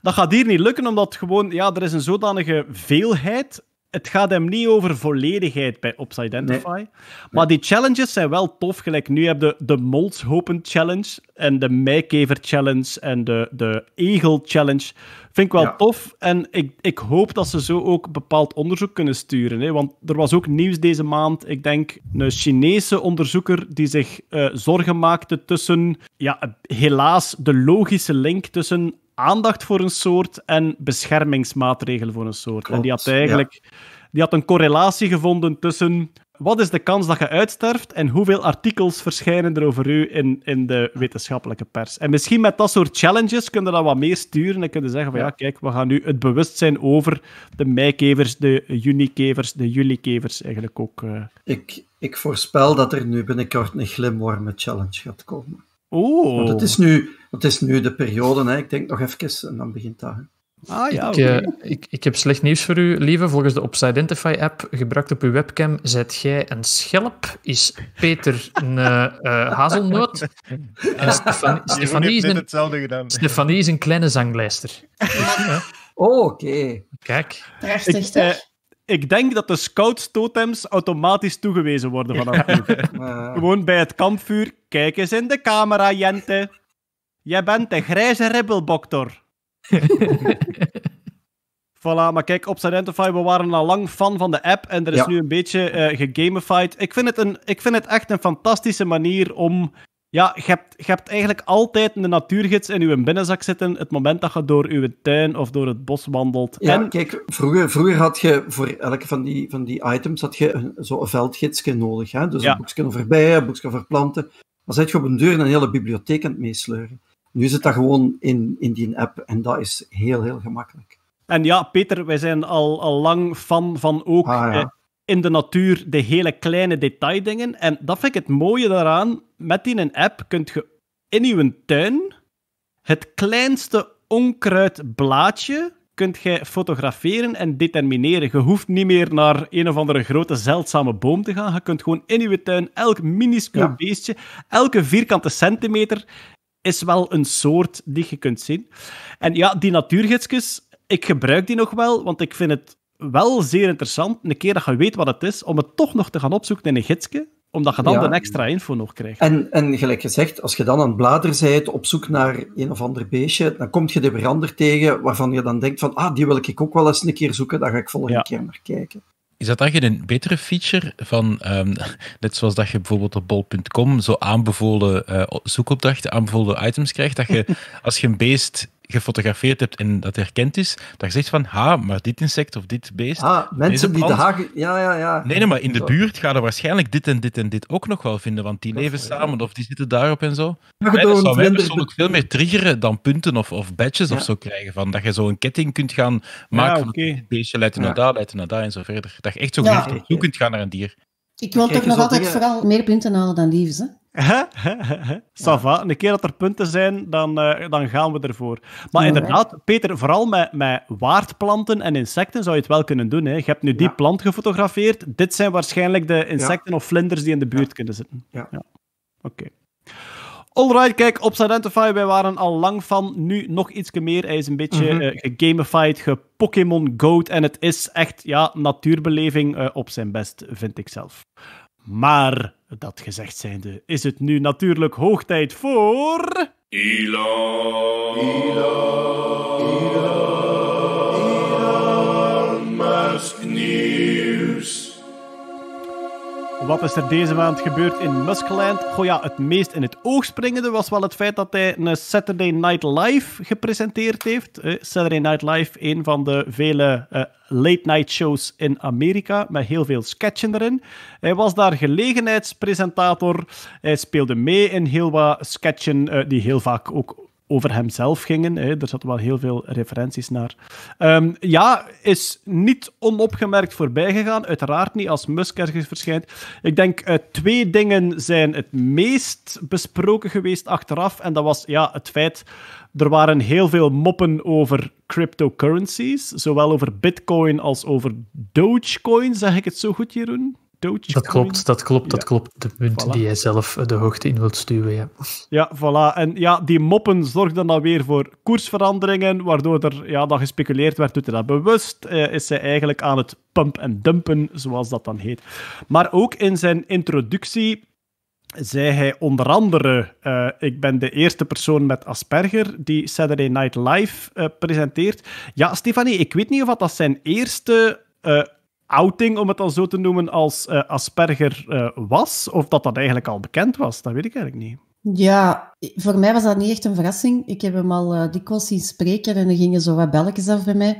Dat gaat hier niet lukken, omdat gewoon, ja, er is een zodanige veelheid het gaat hem niet over volledigheid bij Ops Identify. Maar die challenges zijn wel tof. Gelijk nu heb je de, de Molshopen Challenge en de Meikever Challenge en de, de Egel Challenge. Vind ik wel tof. En ik, ik hoop dat ze zo ook bepaald onderzoek kunnen sturen. Hè? Want er was ook nieuws deze maand. Ik denk een Chinese onderzoeker die zich eh, zorgen maakte tussen, ja, helaas, de logische link tussen aandacht voor een soort en beschermingsmaatregelen voor een soort. en die had eigenlijk die had een correlatie gevonden tussen wat is de kans dat je uitsterft en hoeveel artikels verschijnen er over u in, in de wetenschappelijke pers. En misschien met dat soort challenges kunnen we dat wat meer sturen en kunnen zeggen van ja. kijk, we gaan nu het bewustzijn over de meikevers, de junikevers, de julikevers eigenlijk ook... Eh. Ik, ik voorspel dat er nu binnenkort een glimwormen challenge gaat komen. Oh. het is nu het is nu de periode, hè. ik denk nog even en dan begint dat. Hè. Ah, ja, ik, eh, ik, ik, heb slecht nieuws voor u, lieve. Volgens de Ops Identify app, gebruikt op uw webcam, zet jij een schelp? Is Peter een eh, eh, hazelnoot? (laughs) En Stefanie, is een, is een kleine zanglijster. oh, oké. Kijk. ik denk dat de scout totems automatisch toegewezen worden vanaf nu. Gewoon bij het kampvuur. Kijk eens in de camera, Jente. Jij bent de grijze ribbelboktor. (laughs) Voilà, maar kijk, op Identify, we waren al lang fan van de app en er is nu een beetje uh, gegamified. Ik vind, het een, ik vind het echt een fantastische manier om... Ja, je hebt, je hebt eigenlijk altijd een natuurgids in je binnenzak zitten het moment dat je door uw tuin of door het bos wandelt. Ja, en... kijk, vroeger, vroeger had je voor elke van die, van die items had je een, zo'n veldgidsje nodig. Hè? Dus een boekje over bijen, een boekje over planten. Dan zet je op een deur een hele bibliotheek aan het meesleuren. Nu zit dat gewoon in, in die app en dat is heel, heel gemakkelijk. En ja, Peter, wij zijn al, al lang fan van ook ah, eh, in de natuur de hele kleine detaildingen. En dat vind ik het mooie daaraan. Met die een app kunt je in uw tuin het kleinste onkruidblaadje kunt jij fotograferen en determineren. Je hoeft niet meer naar een of andere grote zeldzame boom te gaan. Je kunt gewoon in je tuin elk minuscuul beestje, elke vierkante centimeter is wel een soort die je kunt zien. En ja, die natuurgidsjes, ik gebruik die nog wel, want ik vind het wel zeer interessant, een keer dat je weet wat het is, om het toch nog te gaan opzoeken in een gidsje omdat je dan ja. de extra info nog krijgt. En, en gelijk gezegd, als je dan aan bladeren zijt op zoek naar een of ander beestje, dan kom je de brander tegen waarvan je dan denkt van ah, die wil ik ook wel eens een keer zoeken, daar ga ik volgende keer naar kijken. Is dat dan geen betere feature van, ehm, (laughs) net zoals dat je bijvoorbeeld op bol.com zo aanbevolen eh, zoekopdrachten, aanbevolen items krijgt, dat je (laughs) als je een beest gefotografeerd hebt en dat herkend is, dat je zegt van, ha, maar dit insect of dit beest... Ah, mensen die de Ja, ja, ja. Nee, nee, maar in de buurt gaan er waarschijnlijk dit en dit en dit ook nog wel vinden, want die leven samen of die zitten daarop en zo. Ja, nee, dat zou mij ook veel meer triggeren dan punten of, of badges of zo krijgen, van dat je zo een ketting kunt gaan maken van okay. het beestje leidt naar daar, leidt naar daar en zo verder. Dat je echt zo gericht op zoek kunt gaan naar een dier. Ik wil toch nog altijd vooral meer punten halen dan liefst, hè? (laughs) Ça va. Een keer dat er punten zijn, dan, eh, dan gaan we ervoor. Maar inderdaad, Peter, vooral met, met waardplanten en insecten zou je het wel kunnen doen. Hè. Je hebt nu die plant gefotografeerd. Dit zijn waarschijnlijk de insecten of vlinders die in de buurt kunnen zitten. Ja. Oké. Okay. Alright, kijk, op Identify, wij waren al lang van. Nu nog iets meer. Hij is een beetje mm -hmm. uh, gegamified, goat. En het is echt, ja, natuurbeleving eh, op zijn best, vind ik zelf. Maar dat gezegd zijnde, is het nu natuurlijk hoog tijd voor. Elon. Wat is er deze maand gebeurd in Muskland? Goh ja, het meest in het oog springende was wel het feit dat hij een Saturday Night Live gepresenteerd heeft. Eh, Saturday Night Live, een van de vele eh, late-night shows in Amerika, met heel veel sketchen erin. Hij was daar gelegenheidspresentator. Hij speelde mee in heel wat sketchen eh, die heel vaak ook over hemzelf gingen. Hè. Er zaten wel heel veel referenties naar. Ehm, ja, is niet onopgemerkt voorbij gegaan. Uiteraard niet als Musk ergens verschijnt. Ik denk eh, twee dingen zijn het meest besproken geweest achteraf. En dat was ja, het feit. Er waren heel veel moppen over cryptocurrencies, zowel over Bitcoin als over Dogecoin, zeg ik het zo goed, Jeroen? Dat klopt, dat klopt, dat klopt. De punt die jij zelf de hoogte in wilt stuwen, ja. Ja, voilà. En ja, die moppen zorgden dan, weer voor koersveranderingen, waardoor er ja, dan gespeculeerd werd, doet hij dat bewust, eh, is hij eigenlijk aan het pump en dumpen, zoals dat dan heet. Maar ook in zijn introductie zei hij onder andere: eh, Ik ben de eerste persoon met Asperger die Saturday Night Live eh, presenteert. Ja, Stefanie, ik weet niet of dat zijn eerste. Eh, outing, om het dan zo te noemen, als eh, Asperger eh, was? Of dat dat eigenlijk al bekend was? Dat weet ik eigenlijk niet. Ja, voor mij was dat niet echt een verrassing. Ik heb hem al uh, dikwijls zien spreken en er gingen zo wat belletjes af bij mij.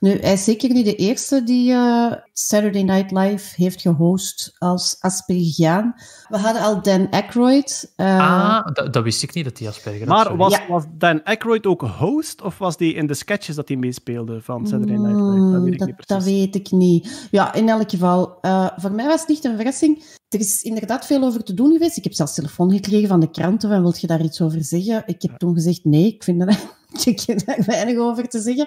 Nu, hij is zeker niet de eerste die eh, Saturday Night Live heeft gehost als Aspergiaan. We hadden al Dan Aykroyd. Eh, ah, dat, wist ik niet dat hij Asperger had. Maar was, was, Dan Aykroyd ook host of was die in de sketches dat hij meespeelde van Saturday Night Live? Dat mm, weet ik niet Dat weet ik niet. Ja, in elk geval, eh, voor mij was het niet een verrassing. Er is inderdaad veel over te doen geweest. Ik heb zelfs telefoon gekregen van de kranten van, wilt je daar iets over zeggen? Ik heb toen gezegd, nee, ik vind (laughs) er weinig over te zeggen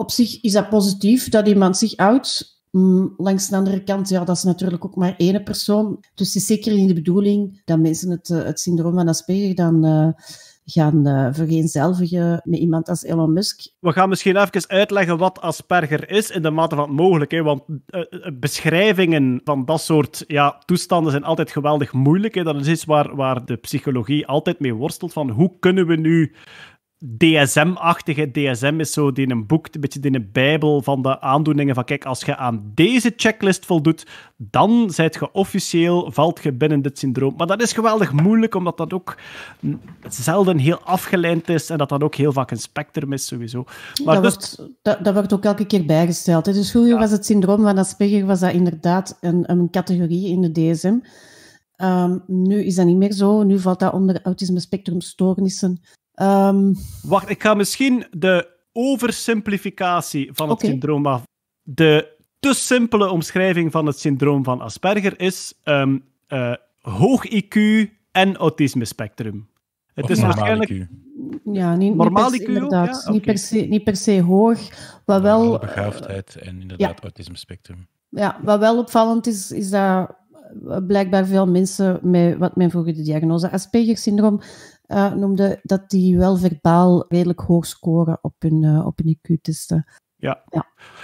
op zich is dat positief dat iemand zich uit. Mm, langs de andere kant, ja, dat is natuurlijk ook maar één persoon. Dus het is zeker niet de bedoeling dat mensen het, eh, het syndroom van Asperger dan eh, gaan uh, vergeenzelvigen met iemand als Elon Musk. We gaan misschien even uitleggen wat Asperger is in de mate van het mogelijk. Hè? Want beschrijvingen van dat soort ja, toestanden zijn altijd geweldig moeilijk. Hè? Dat is iets waar, waar de psychologie altijd mee worstelt. Van hoe kunnen we nu DSM-achtige. DSM is zo die een boek, een beetje die een bijbel van de aandoeningen. Van kijk, als je aan deze checklist voldoet, dan zijt je officieel, valt je binnen dit syndroom. Maar dat is geweldig moeilijk, omdat dat ook zelden heel afgeleid is en dat dat ook heel vaak een spectrum is sowieso. Maar dat, dus- wordt, dat, wordt ook elke keer bijgesteld. Dus vroeger was het syndroom van Asperger was dat inderdaad een, een categorie in de DSM. Ehm, nu is dat niet meer zo. Nu valt dat onder autisme spectrumstoornissen. Ehm, Wacht, ik ga misschien de oversimplificatie van het syndroom af. De te simpele omschrijving van het syndroom van Asperger is ehm, eh, hoog IQ en autisme spectrum. Het is waarschijnlijk. IQ. Ja, niet, normaal IQ, inderdaad. Niet, per se, niet per se hoog, wat wel... begaafdheid en inderdaad ja. autisme spectrum. Ja, wat wel opvallend is, is dat eh, blijkbaar veel mensen met wat men vroeger de diagnose Asperger-syndroom eh, noemde, dat die wel verbaal redelijk hoog scoren op hun, eh, op hun IQ-testen. Ja.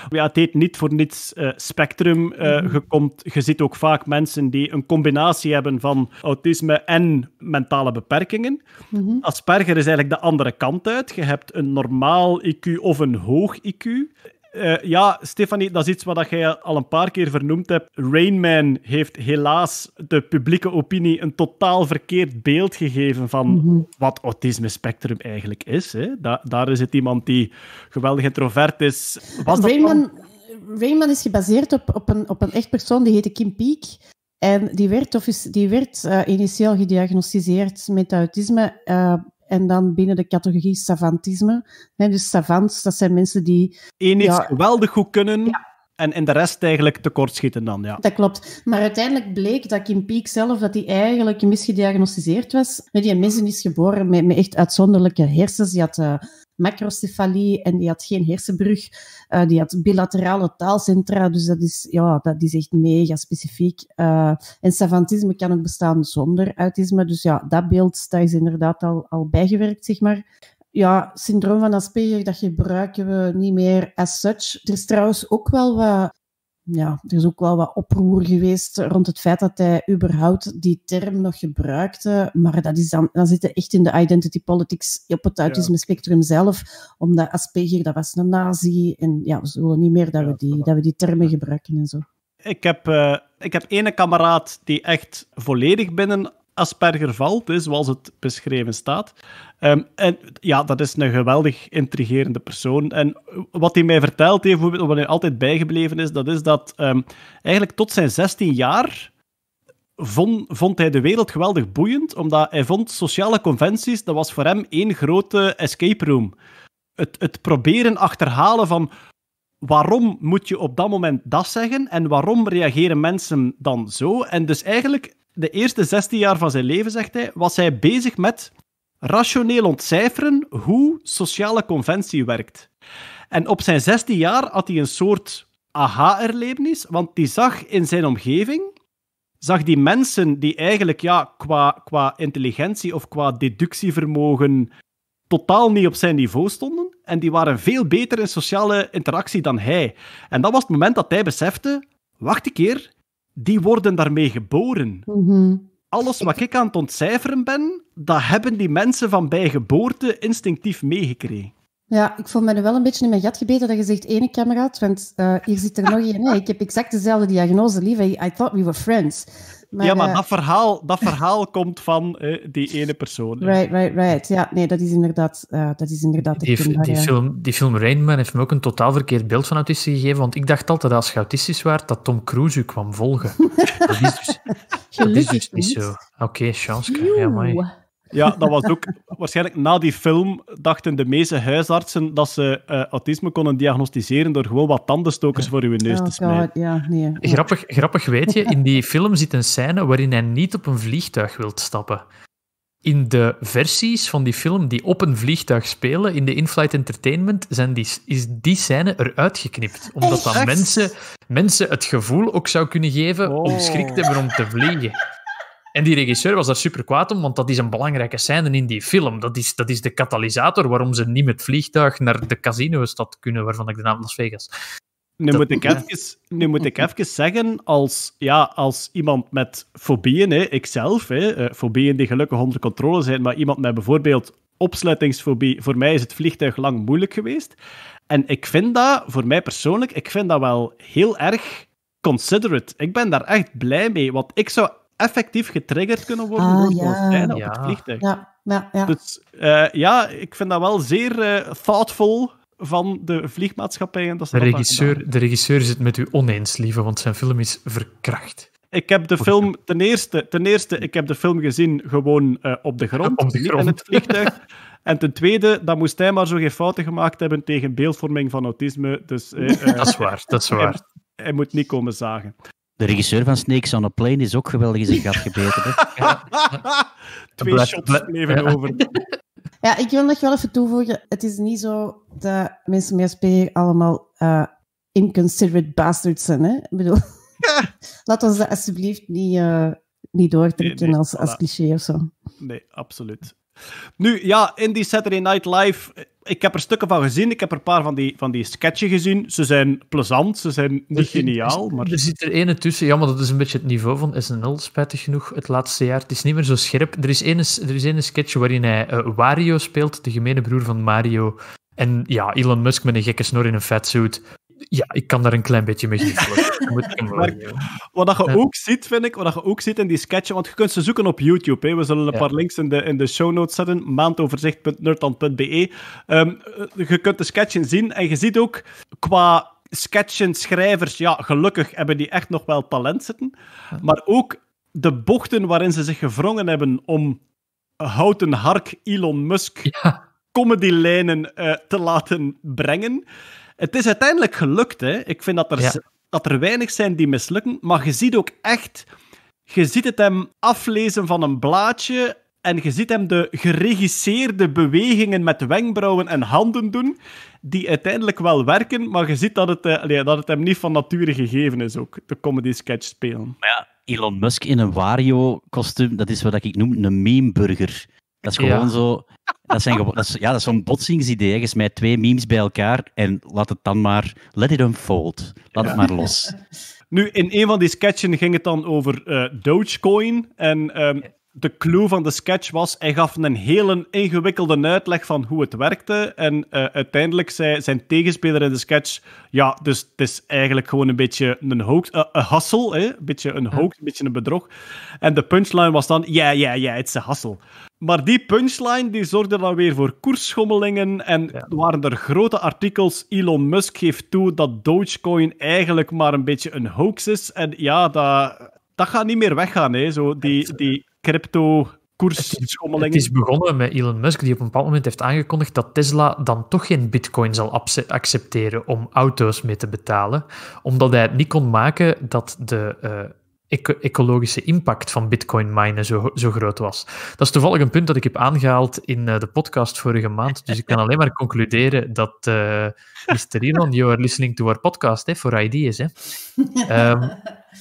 ja. het heet niet voor niets eh, spectrum. Uh, je, mhm. komt, je ziet ook vaak mensen die een combinatie hebben van autisme en mentale beperkingen. Mhm. Asperger is eigenlijk de andere kant uit. Je hebt een normaal IQ of een hoog IQ. Eh, ja, Stefanie, dat is iets wat jij al een paar keer vernoemd hebt. Rainman heeft helaas de publieke opinie een totaal verkeerd beeld gegeven van mhm. wat autisme spectrum eigenlijk is. Hè? Da daar is het iemand die geweldig introvert is. Rainman, Rainman is gebaseerd op, op, een, op een echt persoon, die heette Kim Peek. En die werd, of is, die werd eh, initieel gediagnosticeerd met autisme. Eh, en dan binnen de categorie savantisme. Nee, dus savants, dat zijn mensen die... Eén iets ja, geweldig goed kunnen... En, in de rest eigenlijk tekortschieten dan, ja. Dat klopt. Maar uiteindelijk bleek dat Kim Peek zelf, dat hij eigenlijk misgediagnosticeerd was. Die mensen is geboren met, met echt uitzonderlijke hersens. Die had eh, macrocefalie en die had geen hersenbrug. Eh, die had bilaterale taalcentra, dus dat is, ja, dat is echt mega specifiek. Eh, en savantisme kan ook bestaan zonder autisme, dus ja, dat beeld is inderdaad al, al bijgewerkt, zeg maar ja, syndroom van Asperger, dat gebruiken we niet meer as such. Er is trouwens ook wel wat ja, er is ook wel wat oproer geweest rond het feit dat hij überhaupt die term nog gebruikte. Maar dat is dan, dan zit het echt in de identity politics op het autisme spectrum zelf. Omdat Asperger, dat was een nazi. En ja, we zullen niet meer dat, we, die, dat we die termen gebruiken en zo. Ik heb, uh, ik heb ene kameraad die echt volledig binnen Asperger valt, hè, zoals het beschreven staat. Ehm, en ja, dat is een geweldig intrigerende persoon. En wat hij mij verteld heeft, wat hij altijd bijgebleven is, dat is dat ehm, eigenlijk tot zijn 16 jaar vond, vond hij de wereld geweldig boeiend, omdat hij vond sociale conventies, dat was voor hem één grote escape room. Het, het proberen achterhalen van waarom moet je op dat moment dat zeggen en waarom reageren mensen dan zo. En dus eigenlijk de eerste 16 jaar van zijn leven, zegt hij, was hij bezig met rationeel ontcijferen hoe sociale conventie werkt. En op zijn 16 jaar had hij een soort aha-erlevenis, want die zag in zijn omgeving, zag die mensen die eigenlijk ja, qua, qua intelligentie of qua deductievermogen totaal niet op zijn niveau stonden. En die waren veel beter in sociale interactie dan hij. En dat was het moment dat hij besefte, wacht een keer, die worden daarmee geboren. Mhm. Alles wat ik aan het ontcijferen ben, dat hebben die mensen van bij geboorte instinctief meegekregen. Ja, ik voel me nu wel een beetje in mijn gat gebeten dat je zegt ene cameraat, want eh, hier zit er nog één. Nee, ik heb exact dezelfde diagnose, lieve. I thought we were friends ja, maar eh, dat verhaal, dat verhaal komt van eh, die ene persoon. Right, right, right. Ja, nee, dat is inderdaad, uh, dat is inderdaad de die, film, die film Rainman heeft me ook een totaal verkeerd beeld van autisme gegeven, want ik dacht altijd als je autistisch werd, dat Tom Cruise u kwam volgen. (laughs) dat is dus, dat is dus niet zo. Oké, okay, chance. Ja, maar. Ja, dat was ook waarschijnlijk na die film dachten de meeste huisartsen dat ze eh, autisme konden diagnosticeren door gewoon wat tandenstokers voor hun neus te oh, smijten. Ja, nee, Grappig, grappig weet je, in die film zit een scène waarin hij niet op een vliegtuig wilt stappen. In de versies van die film die op een vliegtuig spelen, in de in-flight entertainment, zijn die, is die scène eruit geknipt. Omdat dat mensen, mensen het gevoel ook zou kunnen geven om oh. schrik te hebben om te vliegen. En die regisseur was daar super kwaad om, want dat is een belangrijke scène in die film. Dat is, dat is de katalysator waarom ze niet met vliegtuig naar de casino-stad kunnen, waarvan ik de naam Las Vegas. Nu, moet ik even, nu moet ik even zeggen, als, ja, als iemand met fobieën, hè, ikzelf, hè, eh, fobieën die gelukkig onder controle zijn, maar iemand met bijvoorbeeld opsluitingsfobie, voor mij is het vliegtuig lang moeilijk geweest. En ik vind dat, voor mij persoonlijk, ik vind dat wel heel erg considerate. Ik ben daar echt blij mee, want ik zou effectief getriggerd kunnen worden ah, door ja. op het vliegtuig. Ja, ja, ja. Dus eh, ja, ik vind dat wel zeer uh, thoughtful van de vliegmaatschappijen. Dat ze de, regisseur, de regisseur zit met u oneens, lieve, want zijn film is verkracht. Ik heb de film, ten eerste, ten eerste ik heb de film gezien gewoon eh, (laughs) op de grond, op in het vliegtuig. (laughs) en ten tweede, dan moest hij maar zo geen fouten gemaakt hebben tegen beeldvorming van autisme. Dus, (laughs) dat is waar, dat is waar. hij moet niet komen zagen. De regisseur van Snakes on a Plane is ook geweldig in zijn gat gebeten. Hè? (laughs) (laughs) Twee shots leven ja. over. Ja, ik wil nog wel even toevoegen. Het is niet zo dat mensen met SP allemaal eh, inconsiderate bastards zijn. Hè? Ik bedoel, (laughs) laat ons dat alsjeblieft niet, uh, niet doortrekken als, als cliché of zo. Nee, absoluut. Nu, ja, in die Saturday Night Live... Eh, ik heb er stukken van gezien. Ik heb er een paar van die, van die sketchen gezien. Ze zijn plezant, ze zijn niet geniaal. Maar... Er zit er ene tussen. Ja, maar dat is een beetje het niveau van SNL, spijtig genoeg, het laatste jaar. Het is niet meer zo scherp. Er is ene, er is ene sketch waarin hij eh, Wario speelt, de gemene broer van Mario. En ja, Elon Musk met een gekke snor in een fatsuit. Ja, ik kan daar een klein beetje mee zien. (laughs) wat je ook ziet, vind ik, wat je ook ziet in die sketchen, want je kunt ze zoeken op YouTube. Hè. We zullen een paar links in de, in de show notes zetten, maandoverzicht.nerdland.be. Ehm, eh, je kunt de sketchen zien en je ziet ook qua sketchen, ja, gelukkig hebben die echt nog wel talent zitten, maar ook de bochten waarin ze zich gevrongen hebben om houten hark Elon Musk ja. lijnen eh, te laten brengen. Het is uiteindelijk gelukt. Hè. Ik vind dat er, dat er weinig zijn die mislukken. Maar je ziet ook echt... Je ziet het hem aflezen van een blaadje en je ziet hem de geregisseerde bewegingen met wenkbrauwen en handen doen, die uiteindelijk wel werken, maar je ziet dat het, eh, dat het hem niet van nature gegeven is ook, de comedy sketch spelen. Maar ja, Elon Musk in een Wario-kostuum, dat is wat ik noem een memeburger. Dat is gewoon zo... Dat zijn dat is, ja, dat is zo'n botsingsidee. Je mij twee memes bij elkaar en laat het dan maar... Let it unfold. Laat het maar los. Nu, in een van die sketchen ging het dan over eh, Dogecoin. En ehm, de clue van de sketch was, hij gaf een hele ingewikkelde uitleg van hoe het werkte. En eh, uiteindelijk zei zijn tegenspeler in de sketch, ja, dus het is eigenlijk gewoon een beetje een hoax, eh, een hassel, hè? een beetje een hoax, een beetje een bedrog. En de punchline was dan, ja, ja, ja, het is een hassel. Maar die punchline die zorgde dan weer voor koersschommelingen en ja. waren er grote artikels. Elon Musk geeft toe dat Dogecoin eigenlijk maar een beetje een hoax is. En ja, dat, dat gaat niet meer weggaan. Hè. Zo, die, die crypto koersschommelingen. Dus het is begonnen met Elon Musk, die op een bepaald moment heeft aangekondigd dat Tesla dan toch geen bitcoin zal accepteren om auto's mee te betalen, omdat hij het niet kon maken dat de eh, ecologische impact van bitcoin minen zo, zo, groot was. Dat is toevallig een punt dat ik heb aangehaald in eh, de podcast vorige maand, dus ik kan alleen maar concluderen dat uh, eh, Mr. Elon, you are listening to our podcast, hè, for ideas. Hè. (laughs) Ehm,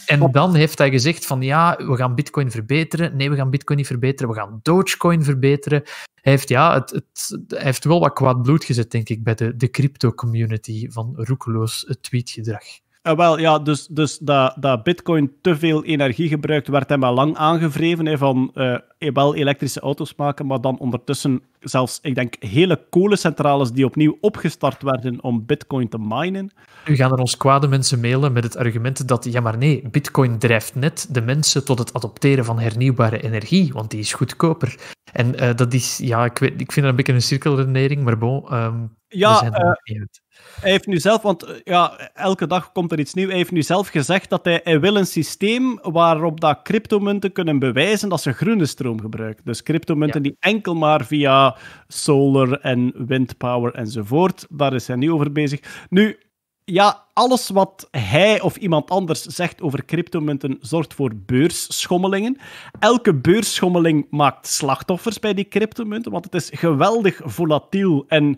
en dan heeft hij gezegd van ja, we gaan bitcoin verbeteren. Nee, we gaan bitcoin niet verbeteren. We gaan Dogecoin verbeteren. Hij heeft, ja, het, het heeft wel wat kwaad bloed gezet, denk ik, bij de, de crypto-community van roekeloos tweetgedrag. Eh, wel, ja, dus, dus dat, dat bitcoin te veel energie gebruikt, werd hem al lang aangevreven hè, van eh, wel elektrische auto's maken, maar dan ondertussen zelfs, ik denk, hele kolencentrales die opnieuw opgestart werden om bitcoin te minen. Nu gaan er ons kwade mensen mailen met het argument dat, ja maar nee, bitcoin drijft net de mensen tot het adopteren van hernieuwbare energie, want die is goedkoper. En eh, dat is, ja, ik, weet, ik vind dat een beetje een cirkelredenering, maar bon, ehm, ja, we zijn er eh, niet uit hij heeft nu zelf, want eh, ja, elke dag komt er iets nieuws. Hij heeft nu zelf gezegd dat hij, wil een systeem waarop dat cryptomunten kunnen bewijzen dat ze groene stroom gebruiken. Dus cryptomunten die enkel maar via solar en windpower enzovoort. Daar is hij nu over bezig. Nu, ja, alles wat hij of iemand anders zegt over cryptomunten zorgt voor beursschommelingen. Elke beursschommeling maakt slachtoffers bij die cryptomunten, want het is geweldig volatiel. En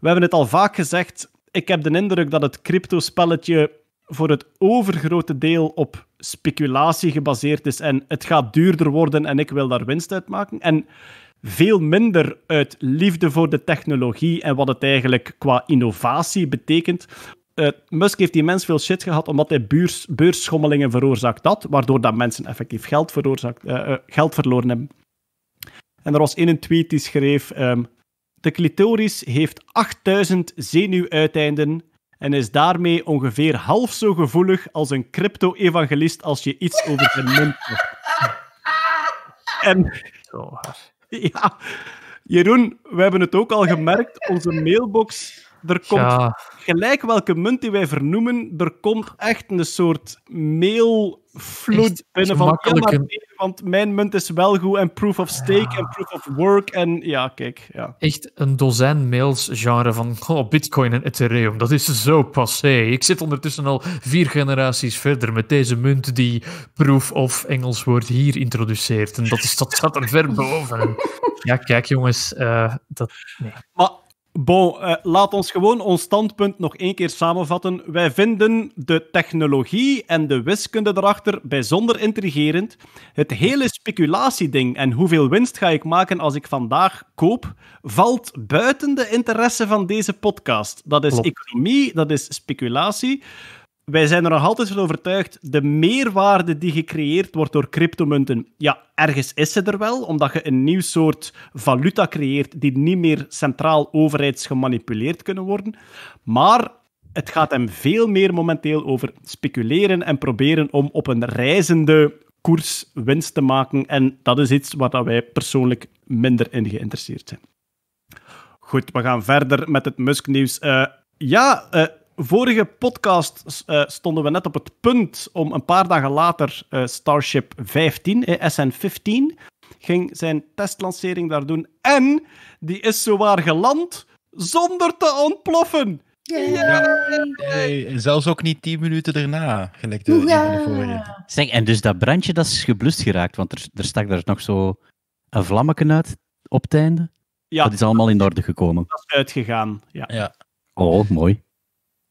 we hebben het al vaak gezegd, ik heb de indruk dat het cryptospelletje voor het overgrote deel op speculatie gebaseerd is en het gaat duurder worden en ik wil daar winst uit maken. En veel minder uit liefde voor de technologie en wat het eigenlijk qua innovatie betekent. Eh, Musk heeft die immens veel shit gehad omdat hij beurs, beursschommelingen veroorzaakt had, waardoor dat mensen effectief geld, veroorzaakt, eh, eh, geld verloren hebben. En er was in een tweet die schreef: ehm, de clitoris heeft 8000 zenuwuiteinden en is daarmee ongeveer half zo gevoelig als een crypto-evangelist als je iets over zijn mond hebt. En... Ja, Jeroen, we hebben het ook al gemerkt, onze mailbox, er komt gelijk welke munt die wij vernoemen, er komt echt een soort mailvloed binnen van want mijn munt is wel goed en proof of stake en proof of work en ja, kijk. Ja. Echt een dozijn mails genre van oh, bitcoin en ethereum, dat is zo passé. Ik zit ondertussen al vier generaties verder met deze munt die proof of Engels woord hier introduceert en dat, is, dat staat er ver boven. (laughs) ja, kijk jongens, eh, dat... Nee. Maar Bon, eh, laat ons gewoon ons standpunt nog één keer samenvatten. Wij vinden de technologie en de wiskunde erachter bijzonder intrigerend. Het hele speculatieding en hoeveel winst ga ik maken als ik vandaag koop, valt buiten de interesse van deze podcast. Dat is economie, dat is speculatie wij zijn er nog altijd van overtuigd, de meerwaarde die gecreëerd wordt door cryptomunten, ja, ergens is ze er wel, omdat je een nieuw soort valuta creëert die niet meer centraal overheidsgemanipuleerd kunnen worden. Maar het gaat hem veel meer momenteel over speculeren en proberen om op een reizende koers winst te maken. En dat is iets waar wij persoonlijk minder in geïnteresseerd zijn. Goed, we gaan verder met het Musk-nieuws. Eh, ja, eh, vorige podcast eh, stonden we net op het punt om een paar dagen later eh, Starship 15, eh, SN15, ging zijn testlancering daar doen. En die is zowaar geland zonder te ontploffen. Ja. Hey, zelfs ook niet tien minuten daarna, gelijk de, vorige. en dus dat brandje dat is geblust geraakt, want er, er stak daar nog zo een vlammeken uit op het einde. Ja, dat is allemaal in orde gekomen. Dat is uitgegaan, ja. ja. Oh, mooi.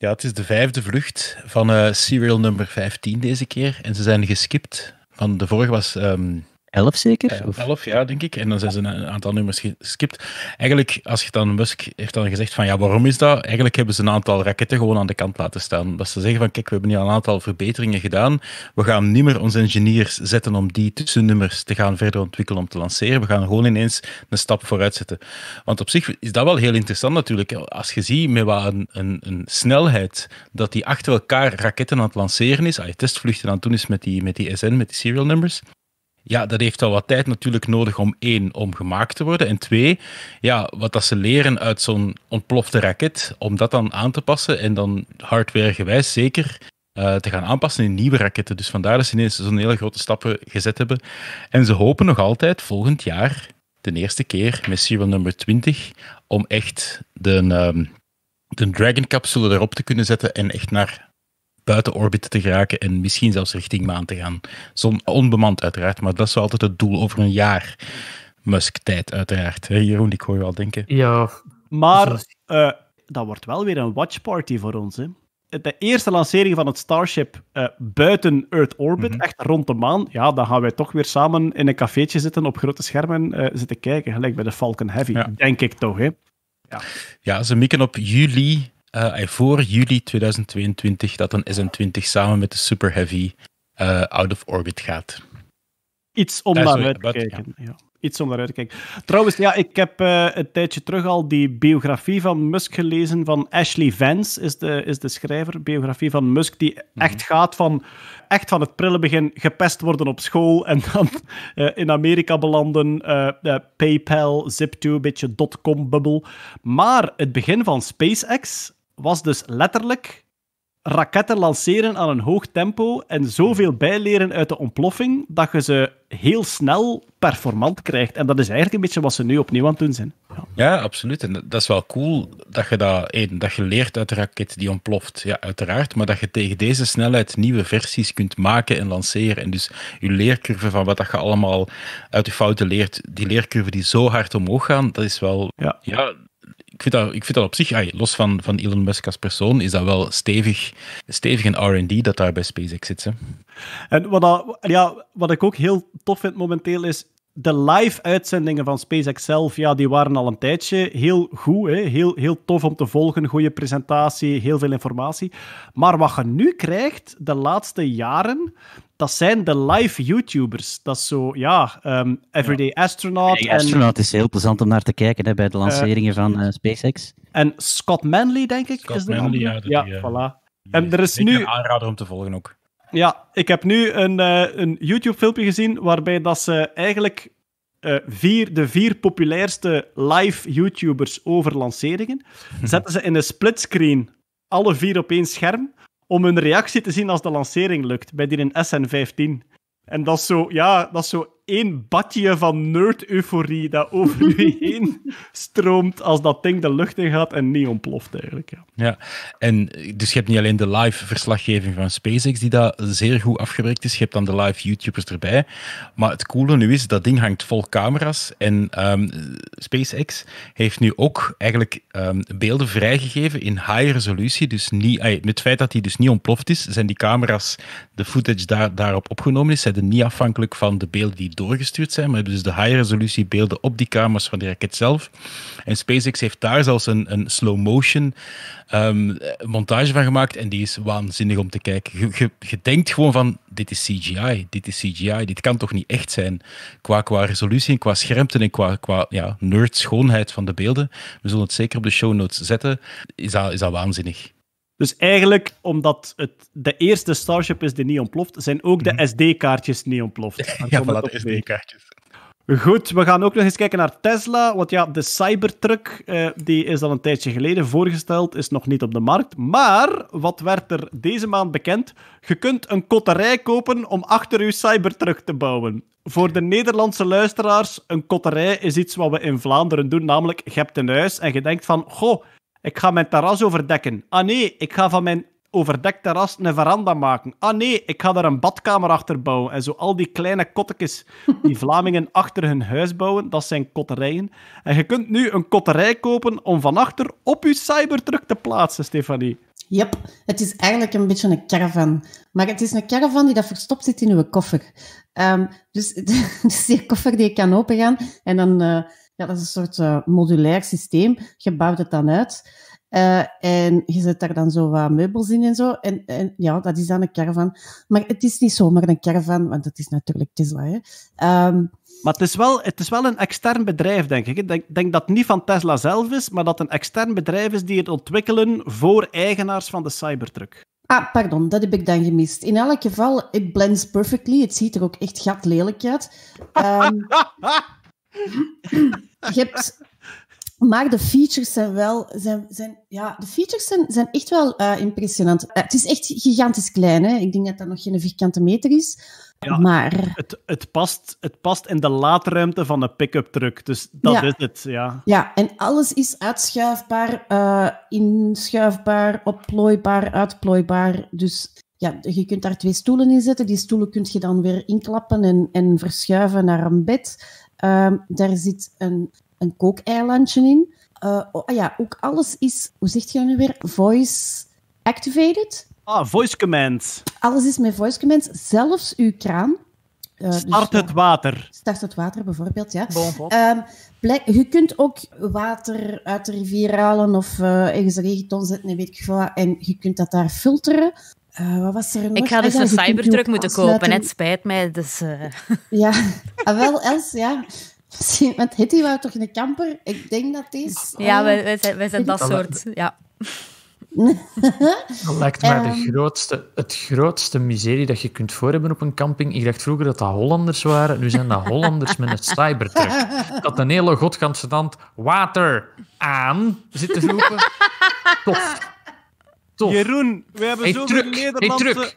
Ja, het is de vijfde vlucht van eh, serial nummer 15 deze keer. En ze zijn geskipt. Van de vorige was ehm, 11 zeker? Eh, of? 11, ja, denk ik. En dan zijn ze een aantal nummers geskipt. Eigenlijk, als je dan Musk heeft dan gezegd van ja, waarom is dat? Eigenlijk hebben ze een aantal raketten gewoon aan de kant laten staan. Dat ze zeggen van kijk, we hebben hier een aantal verbeteringen gedaan. We gaan niet meer onze engineers zetten om die tussennummers te gaan verder ontwikkelen om te lanceren. We gaan gewoon ineens een stap vooruit zetten. Want op zich is dat wel heel interessant natuurlijk. Als je ziet met wat een, een, snelheid dat die achter elkaar raketten aan het lanceren is, als je testvluchten aan het doen is met die, met die SN, met die serial numbers, ja, dat heeft al wat tijd natuurlijk nodig om één, om gemaakt te worden. En twee, ja, wat dat ze leren uit zo'n ontplofte raket, om dat dan aan te passen en dan hardwaregewijs zeker eh, te gaan aanpassen in nieuwe raketten. Dus vandaar dat ze ineens zo'n hele grote stappen gezet hebben. En ze hopen nog altijd volgend jaar, de eerste keer met serial nummer 20, om echt de, ehm, de Dragon capsule erop te kunnen zetten en echt naar buiten orbit te geraken en misschien zelfs richting maan te gaan. Zon, onbemand uiteraard, maar dat is wel altijd het doel over een jaar. Musk-tijd uiteraard. Jeroen, ik hoor je al denken. Ja. Maar dus- eh, dat wordt wel weer een watchparty voor ons, hè? de eerste lancering van het Starship eh, buiten Earth orbit, mhm. echt rond de maan, ja, dan gaan wij toch weer samen in een cafeetje zitten, op grote schermen eh, zitten kijken, gelijk bij de Falcon Heavy, denk ik toch, hè? Ja. ja, ze mikken op juli uh, voor juli 2022 dat een SM20 samen met de Super Heavy eh, out of orbit gaat. Iets om daaruit te kijken. Ja. Iets om naar te kijken. Trouwens, ja, ik heb eh, een tijdje terug al die biografie van Musk gelezen van Ashley Vance, is de, is de schrijver. Biografie van Musk, die mhm. echt gaat van, echt van het prille begin gepest worden op school en dan in Amerika belanden. PayPal, Zip2, een beetje dotcom bubble, Maar het begin van SpaceX was dus letterlijk raketten lanceren aan een hoog tempo en zoveel bijleren uit de ontploffing dat je ze heel snel performant krijgt. En dat is eigenlijk een beetje wat ze nu opnieuw aan het doen zijn. Ja, absoluut. En dat is wel cool dat je dat, één, dat je leert uit de raket die ontploft. Ja, uiteraard. Maar dat je tegen deze snelheid nieuwe versies kunt maken en lanceren. En dus je leercurve van wat je allemaal uit de fouten leert, die leercurve die zo hard omhoog gaan, dat is wel... ja ik, vind dat, ik vind dat op zich, los van, van Elon Musk als persoon, is dat wel stevig, stevig een RD dat daar bij SpaceX zit. Hè? En wat, ja, wat ik ook heel tof vind momenteel is, de live uitzendingen van SpaceX zelf, ja, die waren al een tijdje heel goed. Hè? Heel, heel tof om te volgen, goede presentatie, heel veel informatie. Maar wat je nu krijgt, de laatste jaren, dat zijn de live YouTubers. Dat is zo, ja, ehm, Everyday Astronaut. en, Astronaut is heel plezant om naar te kijken hè, bij de eh, lanceringen van eh, SpaceX. En Scott Manley, denk ik. Scott is Manley, ja, ja, ja, eh, voilà. En er is nu... aanrader om te volgen ook. Ja, ik heb nu een, eh, een YouTube-filmpje gezien waarbij dat ze eigenlijk eh, vier, de vier populairste live YouTubers over lanceringen mhm. zetten ze in een splitscreen, alle vier op één scherm, om hun reactie te zien als de lancering lukt, bij die in SN15. En dat is zo, ja, dat is zo één badje van nerd-euforie dat over u (laughs) heen stroomt als dat ding de lucht in gaat en niet ontploft eigenlijk. Ja. ja, en eh, dus je hebt niet alleen de live verslaggeving van SpaceX die daar zeer goed afgewerkt is, je hebt dan de live YouTubers erbij. Maar het coole nu is, dat ding hangt vol camera's en ehm, SpaceX heeft nu ook eigenlijk ehm, beelden vrijgegeven in high resolutie, dus niet, met het feit dat die dus niet ontploft is, zijn die camera's, de footage daar, daarop opgenomen is, zijn niet afhankelijk van de beelden die doorgestuurd zijn, maar dus de high-resolutie beelden op die kamers van de raket zelf. En SpaceX heeft daar zelfs een, een slow-motion ehm, montage van gemaakt en die is waanzinnig om te kijken. Je, denkt gewoon van, dit is CGI, dit is CGI, dit kan toch niet echt zijn? Qua, qua resolutie en qua schermte en qua, qua ja, nerd schoonheid van de beelden. We zullen het zeker op de show notes zetten. Is dat, is dat waanzinnig. Dus eigenlijk, omdat het de eerste Starship is die niet ontploft, zijn ook de mhm. SD-kaartjes niet ontploft. (laughs) ja, voilà, de SD-kaartjes. Goed, we gaan ook nog eens kijken naar Tesla. Want ja, de Cybertruck, eh, die is al een tijdje geleden voorgesteld, is nog niet op de markt. Maar, wat werd er deze maand bekend? Je kunt een kotterij kopen om achter je Cybertruck te bouwen. Voor de Nederlandse luisteraars, een kotterij is iets wat we in Vlaanderen doen. Namelijk, je hebt een huis en je denkt van, goh, ik ga mijn terras overdekken. Ah nee, ik ga van mijn overdekt terras een veranda maken. Ah nee, ik ga daar een badkamer achter bouwen. En zo al die kleine kottekjes die (laughs) Vlamingen achter hun huis bouwen, dat zijn kotterijen. En je kunt nu een kotterij kopen om van achter op je cybertruck te plaatsen, Stefanie. Yep, het is eigenlijk een beetje een caravan. Maar het is een caravan die dat verstopt zit in uw koffer. Ehm, dus het (laughs) dus die koffer die je kan opengaan en dan... Eh, ja, dat is een soort eh, modulair systeem. Je bouwt het dan uit. Eh, en je zet daar dan zo wat meubels in en zo. En, en, ja, dat is dan een caravan. Maar het is niet zomaar een caravan, want dat is natuurlijk Tesla. Hè. Ehm, maar het is, wel, het is wel een extern bedrijf, denk ik. Ik denk, dat het niet van Tesla zelf is, maar dat een extern bedrijf is die het ontwikkelen voor eigenaars van de Cybertruck. Ah, pardon, dat heb ik dan gemist. In elk geval, it blends perfectly. Het ziet er ook echt gat lelijk uit. Ehm, (laughs) Maar de features zijn wel... Zijn, zijn, ja, de features zijn, zijn echt wel eh, impressionant. Eh, het is echt gigantisch klein. Hè? Ik denk dat dat nog geen vierkante meter is. maar... Het, het, past, het past in de laadruimte van een pick-up truck. Dus dat is het, ja. Ja, en alles is uitschuifbaar, eh, inschuifbaar, opplooibaar, uitplooibaar. Dus ja, je kunt daar twee stoelen in zetten. Die stoelen kun je dan weer inklappen en, en verschuiven naar een bed. Ehm, daar zit een, een kookeilandje in. Eh, oh, ah ja, ook alles is, hoe zegt je nu weer? Voice activated. Ah, voice commands. Alles is met voice commands, zelfs uw kraan. Eh, dus start het water. Start het water bijvoorbeeld, ja. Ehm, je kunt ook water uit de rivier halen of uh, ergens een regenton zetten weet ik veel En je kunt dat daar filteren. Eh, wat Ik ga dus ah, een Cybertruck moeten kopen. Het spijt mij. Dus, eh. (laughs) Ja, ah, wel, Els, ja. Misschien, (laughs) met Hitty wou toch een kamper? Ik denk dat is. Ja, eh, wij, zijn, wij zijn dat, soort. ja. dat lijkt mij de ehm. grootste, het grootste miserie dat je kunt voor hebben op een camping. Ik dacht vroeger dat dat Hollanders waren. Nu zijn dat Hollanders met een cybertruck. Dat een hele godganse tand water aan te roepen. (laughs) Tof. Jeroen, we hebben zoveel Nederlandse...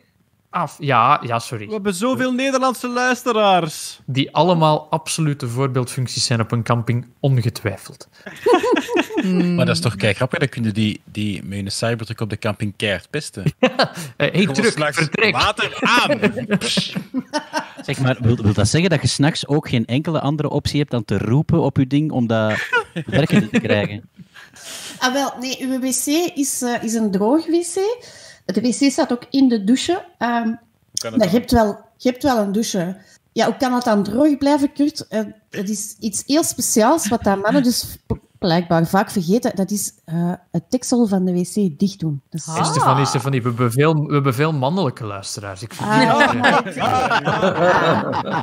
Af. Ja, ja, sorry. We hebben zoveel Nederlandse luisteraars. Die allemaal absolute voorbeeldfuncties zijn op een camping, ongetwijfeld. (laughs) Maar dat is toch kei grappig, dan kunnen die, die met een cyberdruk op de camping keihard pesten. Ja. (laughs) Hey, Water aan! (laughs) zeg maar, wil, dat zeggen dat je s'nachts ook geen enkele andere optie hebt dan te roepen op je ding om dat werken te krijgen? Ah wel, nee, uw wc is, eh, is een droog wc. De wc staat ook in de douche. Um, je hebt, wel, je hebt wel een douche. Ja, hoe kan het dan droog blijven, Kurt? Uh, het is iets heel speciaals wat daar mannen dus blijkbaar vaak vergeten. Dat is eh, het deksel van de wc dicht doen. Dus... Ah. Stefanie, Stefanie, we hebben, veel, we mannelijke luisteraars. Ik vind (laughs) (laughs)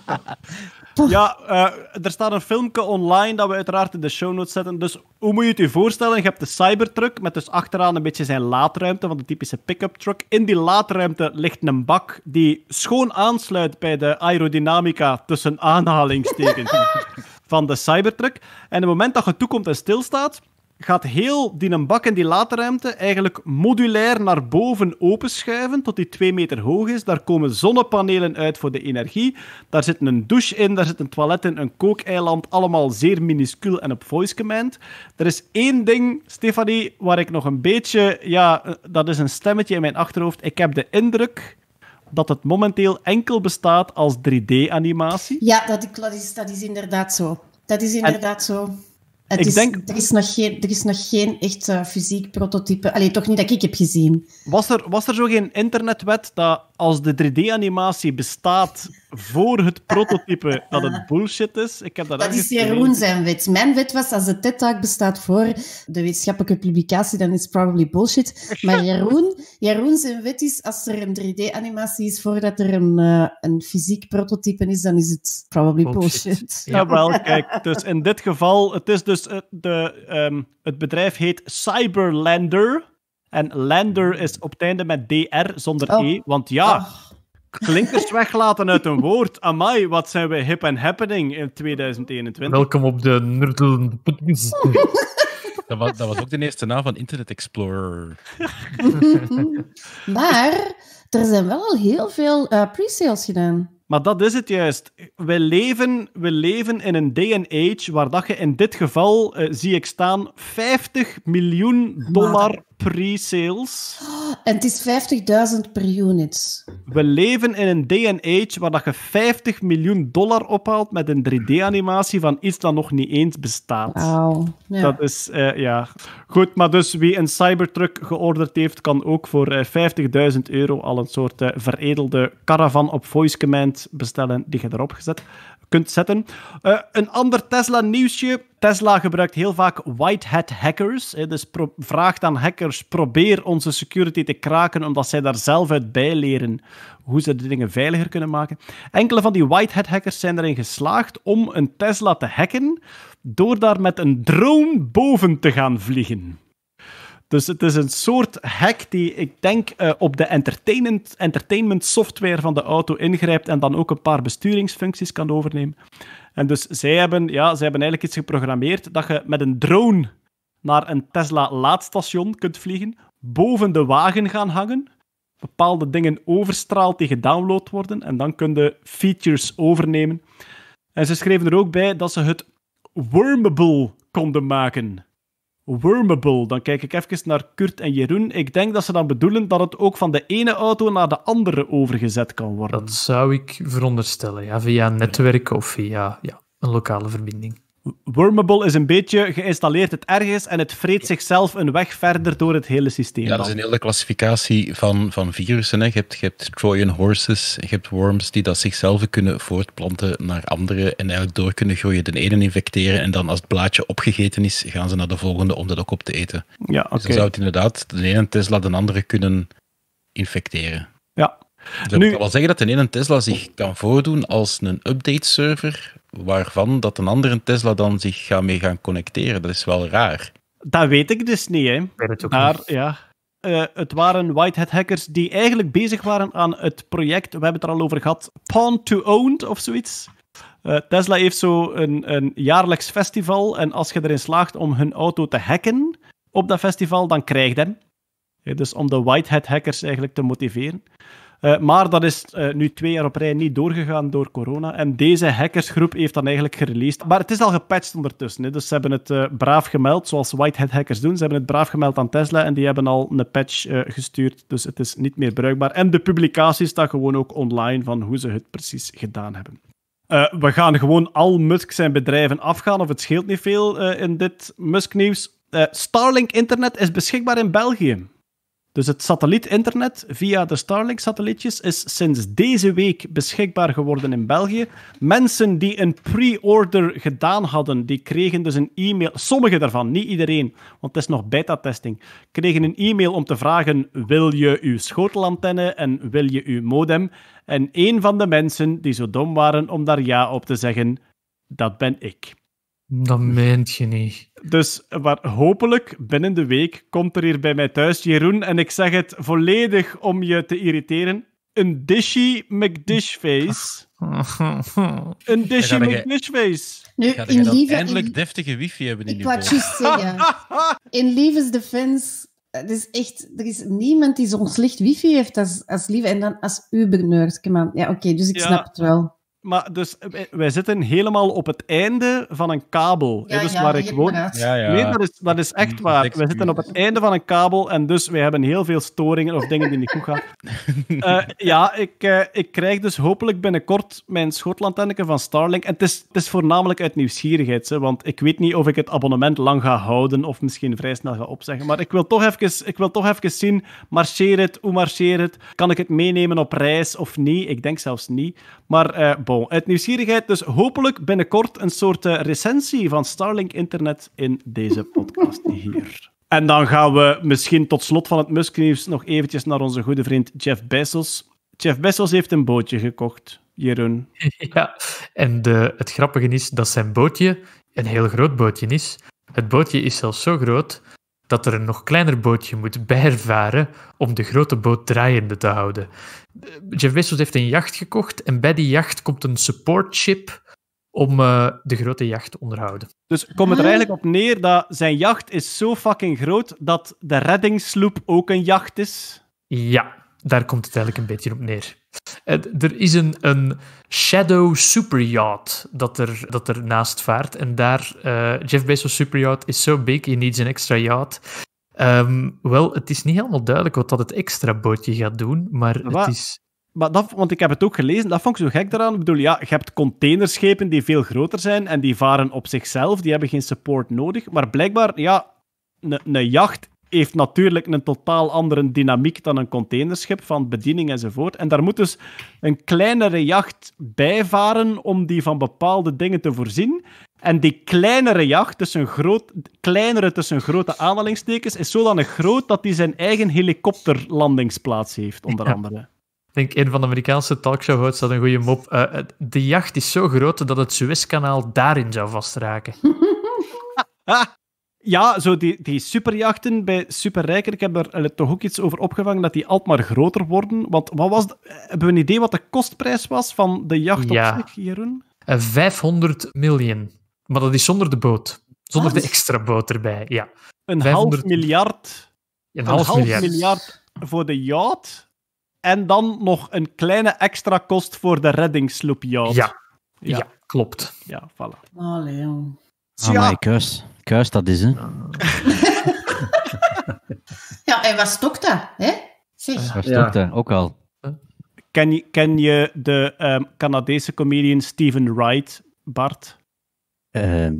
(laughs) Ja, eh, er staat een filmpje online dat we uiteraard in de show notes zetten. Dus hoe moet je het je voorstellen? Je hebt de Cybertruck met dus achteraan een beetje zijn laadruimte van de typische pick-up truck. In die laadruimte ligt een bak die schoon aansluit bij de aerodynamica tussen aanhalingstekens (laughs) van de Cybertruck. En op het moment dat je toekomt en stilstaat, gaat heel die bak en die laadruimte eigenlijk modulair naar boven openschuiven tot die 2 meter hoog is. Daar komen zonnepanelen uit voor de energie. Daar zit een douche in, daar zit een toilet in, een kookeiland. Allemaal zeer minuscuul en op voice command. Er is één ding, Stefanie, waar ik nog een beetje... Ja, dat is een stemmetje in mijn achterhoofd. Ik heb de indruk dat het momenteel enkel bestaat als 3D-animatie. Ja, dat, is, dat is inderdaad zo. Dat is inderdaad zo ik denk... er, is nog geen, er is nog geen echt fysiek prototype. Allee, toch niet dat ik heb gezien. Was er, was er zo geen internetwet dat als de 3D-animatie bestaat voor het prototype, dat het bullshit is. Ik heb dat is Jeroen zijn wit. Mijn wit was, als de TED-talk bestaat voor de wetenschappelijke publicatie, dan is het probably bullshit. Maar Jeroen, Jeroen zijn wit is, als er een 3D-animatie is voordat er een, eh, een fysiek prototype is, dan is het probably bullshit. bullshit. Jawel, kijk. Dus in dit geval, het is dus eh, de, ehm, het bedrijf heet Cyberlander. En Lander is op het einde met DR zonder E. Oh. Want ja, oh. klinkers (laughs) weglaten uit een woord. Amai, wat zijn we hip en happening in 2021. Welkom op de (laughs) dat, was, dat was ook de eerste naam van Internet Explorer. (laughs) maar er zijn wel al heel veel eh, pre-sales gedaan. Maar dat is het juist. We leven, we leven in een day and age waar dat je in dit geval, eh, zie ik staan, 50 miljoen dollar pre-sales. En het is 50.000 per unit. We leven in een day and age waar dat je 50 miljoen dollar ophaalt met een 3D-animatie van iets dat nog niet eens bestaat. Dat is, eh, ja. Goed, maar dus wie een Cybertruck georderd heeft, kan ook voor 50.000 eh, euro al een soort eh, veredelde caravan op voice command bestellen die je erop gezet kunt zetten. Eh, een ander Tesla-nieuwsje. Tesla gebruikt heel vaak white hat hackers. Dus vraagt aan hackers: probeer onze security te kraken, omdat zij daar zelf uit bijleren hoe ze de dingen veiliger kunnen maken. Enkele van die white hat hackers zijn erin geslaagd om een Tesla te hacken door daar met een drone boven te gaan vliegen. Dus het is een soort hack die, ik denk, uh, op de entertainment, entertainment software van de auto ingrijpt en dan ook een paar besturingsfuncties kan overnemen. En dus zij hebben, ja, zij hebben eigenlijk iets geprogrammeerd dat je met een drone naar een Tesla laadstation kunt vliegen, boven de wagen gaan hangen, bepaalde dingen overstraalt die gedownload worden en dan kun features overnemen. En ze schreven er ook bij dat ze het wormable konden maken wormable. Dan kijk ik even naar Kurt en Jeroen. Ik denk dat ze dan bedoelen dat het ook van de ene auto naar de andere overgezet kan worden. Dat zou ik veronderstellen, ja, via een netwerk of via ja, een lokale verbinding. Wormable is een beetje geïnstalleerd het ergens en het vreet zichzelf een weg verder door het hele systeem. Ja, dat is een hele klassificatie van, van virussen. Hè. Je, hebt, je hebt Trojan horses, je hebt worms die dat zichzelf kunnen voortplanten naar anderen en eigenlijk door kunnen groeien. De ene infecteren en dan als het blaadje opgegeten is, gaan ze naar de volgende om dat ook op te eten. Ja, oké. Dus dan zou het inderdaad de ene Tesla de andere kunnen infecteren. Ja. Dus nu... dat wil zeggen dat de ene Tesla zich kan voordoen als een update-server waarvan dat een andere Tesla dan zich gaat mee gaan connecteren. Dat is wel raar. Dat weet ik dus niet, hè. maar, Ja. Eh, het waren Whitehead hackers die eigenlijk bezig waren aan het project, we hebben het er al over gehad, Pawn to Owned of zoiets. Eh, Tesla heeft zo een, een jaarlijks festival en als je erin slaagt om hun auto te hacken op dat festival, dan krijg je hem. Eh, dus om de Whitehead hackers eigenlijk te motiveren. Eh, maar dat is eh, nu twee jaar op rij niet doorgegaan door corona. En deze hackersgroep heeft dan eigenlijk gereleased. Maar het is al gepatcht ondertussen. Hè. Dus ze hebben het eh, braaf gemeld, zoals Whitehead hackers doen. Ze hebben het braaf gemeld aan Tesla en die hebben al een patch gestuurd. Dus het is niet meer bruikbaar. En de publicatie staat gewoon ook online van hoe ze het precies gedaan hebben. we gaan gewoon al Musk zijn bedrijven afgaan, of het scheelt niet veel in dit Musk-nieuws. Starlink Internet is beschikbaar in België. Dus het satellietinternet via de Starlink-satellietjes is sinds deze week beschikbaar geworden in België. Mensen die een pre-order gedaan hadden, die kregen dus een e-mail. Sommige daarvan, niet iedereen, want het is nog beta-testing. Kregen een e-mail om te vragen: wil je uw schotelantenne en wil je uw modem? En een van de mensen die zo dom waren om daar ja op te zeggen, dat ben ik. Dat meent je niet. Dus maar hopelijk binnen de week komt er hier bij mij thuis Jeroen. En ik zeg het volledig om je te irriteren. Een dishy McDishface. (laughs) Een dishy McDishface. Nu, in lieve, eindelijk deftige wifi hebben in je zeggen. (laughs) In Lieve's defense, het is echt, er is niemand die zo'n slecht wifi heeft als, als Lieve. En dan als Uber-nerd. Ja, oké, dus ik snap het wel maar dus eh, wij zitten helemaal op het einde van een kabel. Ja, dus waar ik woon. Ja, ja. dat is, dat is echt mm, waar. Wij zitten op het einde van een kabel en dus wij hebben heel veel storingen of dingen die niet goed gaan. (laughs) Eh, ja, ik, eh, ik krijg dus hopelijk binnenkort mijn schotlandtenneke van Starlink. En het is, het is voornamelijk uit nieuwsgierigheid, hè, want ik weet niet of ik het abonnement lang ga houden of misschien vrij snel ga opzeggen. Maar ik wil toch even, ik wil toch even zien, marcheer het, hoe marcheer het? Kan ik het meenemen op reis of niet? Ik denk zelfs niet. Maar... Het Uit nieuwsgierigheid dus hopelijk binnenkort een soort eh, recensie van Starlink Internet in deze podcast hier. En dan gaan we misschien tot slot van het Musknieuws nog eventjes naar onze goede vriend Jeff Bezos. Jeff Bezos heeft een bootje gekocht, Jeroen. (laughs) Ja, en de, het grappige is dat zijn bootje een heel groot bootje is. Het bootje is zelfs zo groot dat er een nog kleiner bootje moet bijvaren om de grote boot draaiende te houden. Jeff Bezos heeft een jacht gekocht en bij die jacht komt een support ship om eh, de grote jacht te onderhouden. Dus komt het er eigenlijk op neer dat zijn jacht is zo fucking groot dat de reddingssloep ook een jacht is? Ja, daar komt het eigenlijk een beetje op neer er is een, een Shadow Superyacht dat er, dat er naast vaart. En daar, eh, Jeff Bezos' superyacht is zo so big, he needs an extra yacht. Ehm, wel, het is niet helemaal duidelijk wat dat het extra bootje gaat doen, maar het is... Maar dat, want ik heb het ook gelezen, dat vond ik zo gek eraan. Ik bedoel, ja, je hebt containerschepen die veel groter zijn en die varen op zichzelf, die hebben geen support nodig. Maar blijkbaar, ja, een jacht heeft natuurlijk een totaal andere dynamiek dan een containerschip van bediening enzovoort. En daar moet dus een kleinere jacht bij varen om die van bepaalde dingen te voorzien. En die kleinere jacht, tussen groot, kleinere tussen grote aanhalingstekens, is een groot dat hij zijn eigen helikopterlandingsplaats heeft, onder andere. Ik denk, een van de Amerikaanse talkshow-hosts had een goede mop. Eh, eh, de jacht is zo groot dat het Suezkanaal daarin zou vastraken. (laughs) (laughs) Ja, zo die, die superjachten bij superrijken, ik heb er toch ook iets over opgevangen, dat die altijd maar groter worden. Want wat was... hebben we een idee wat de kostprijs was van de jacht op zich, Jeroen? 500 eh, miljoen. Maar dat is zonder de boot. Zonder ah, de dus- extra boot erbij, ja. Een half miljard. Een, half, miljard. voor de yacht. En dan nog een kleine extra kost voor de reddingsloopjacht. Ja, ja. klopt. Ja, voilà. Allee, Ah, ja. kuis. Kuis, dat is, hè. (laughs) ja, en was dokter, dat, hè? Zeg. Wat stokt ook al. Ken je, ken je de um, Canadese comedian Stephen Wright, Bart? Um. Ehm.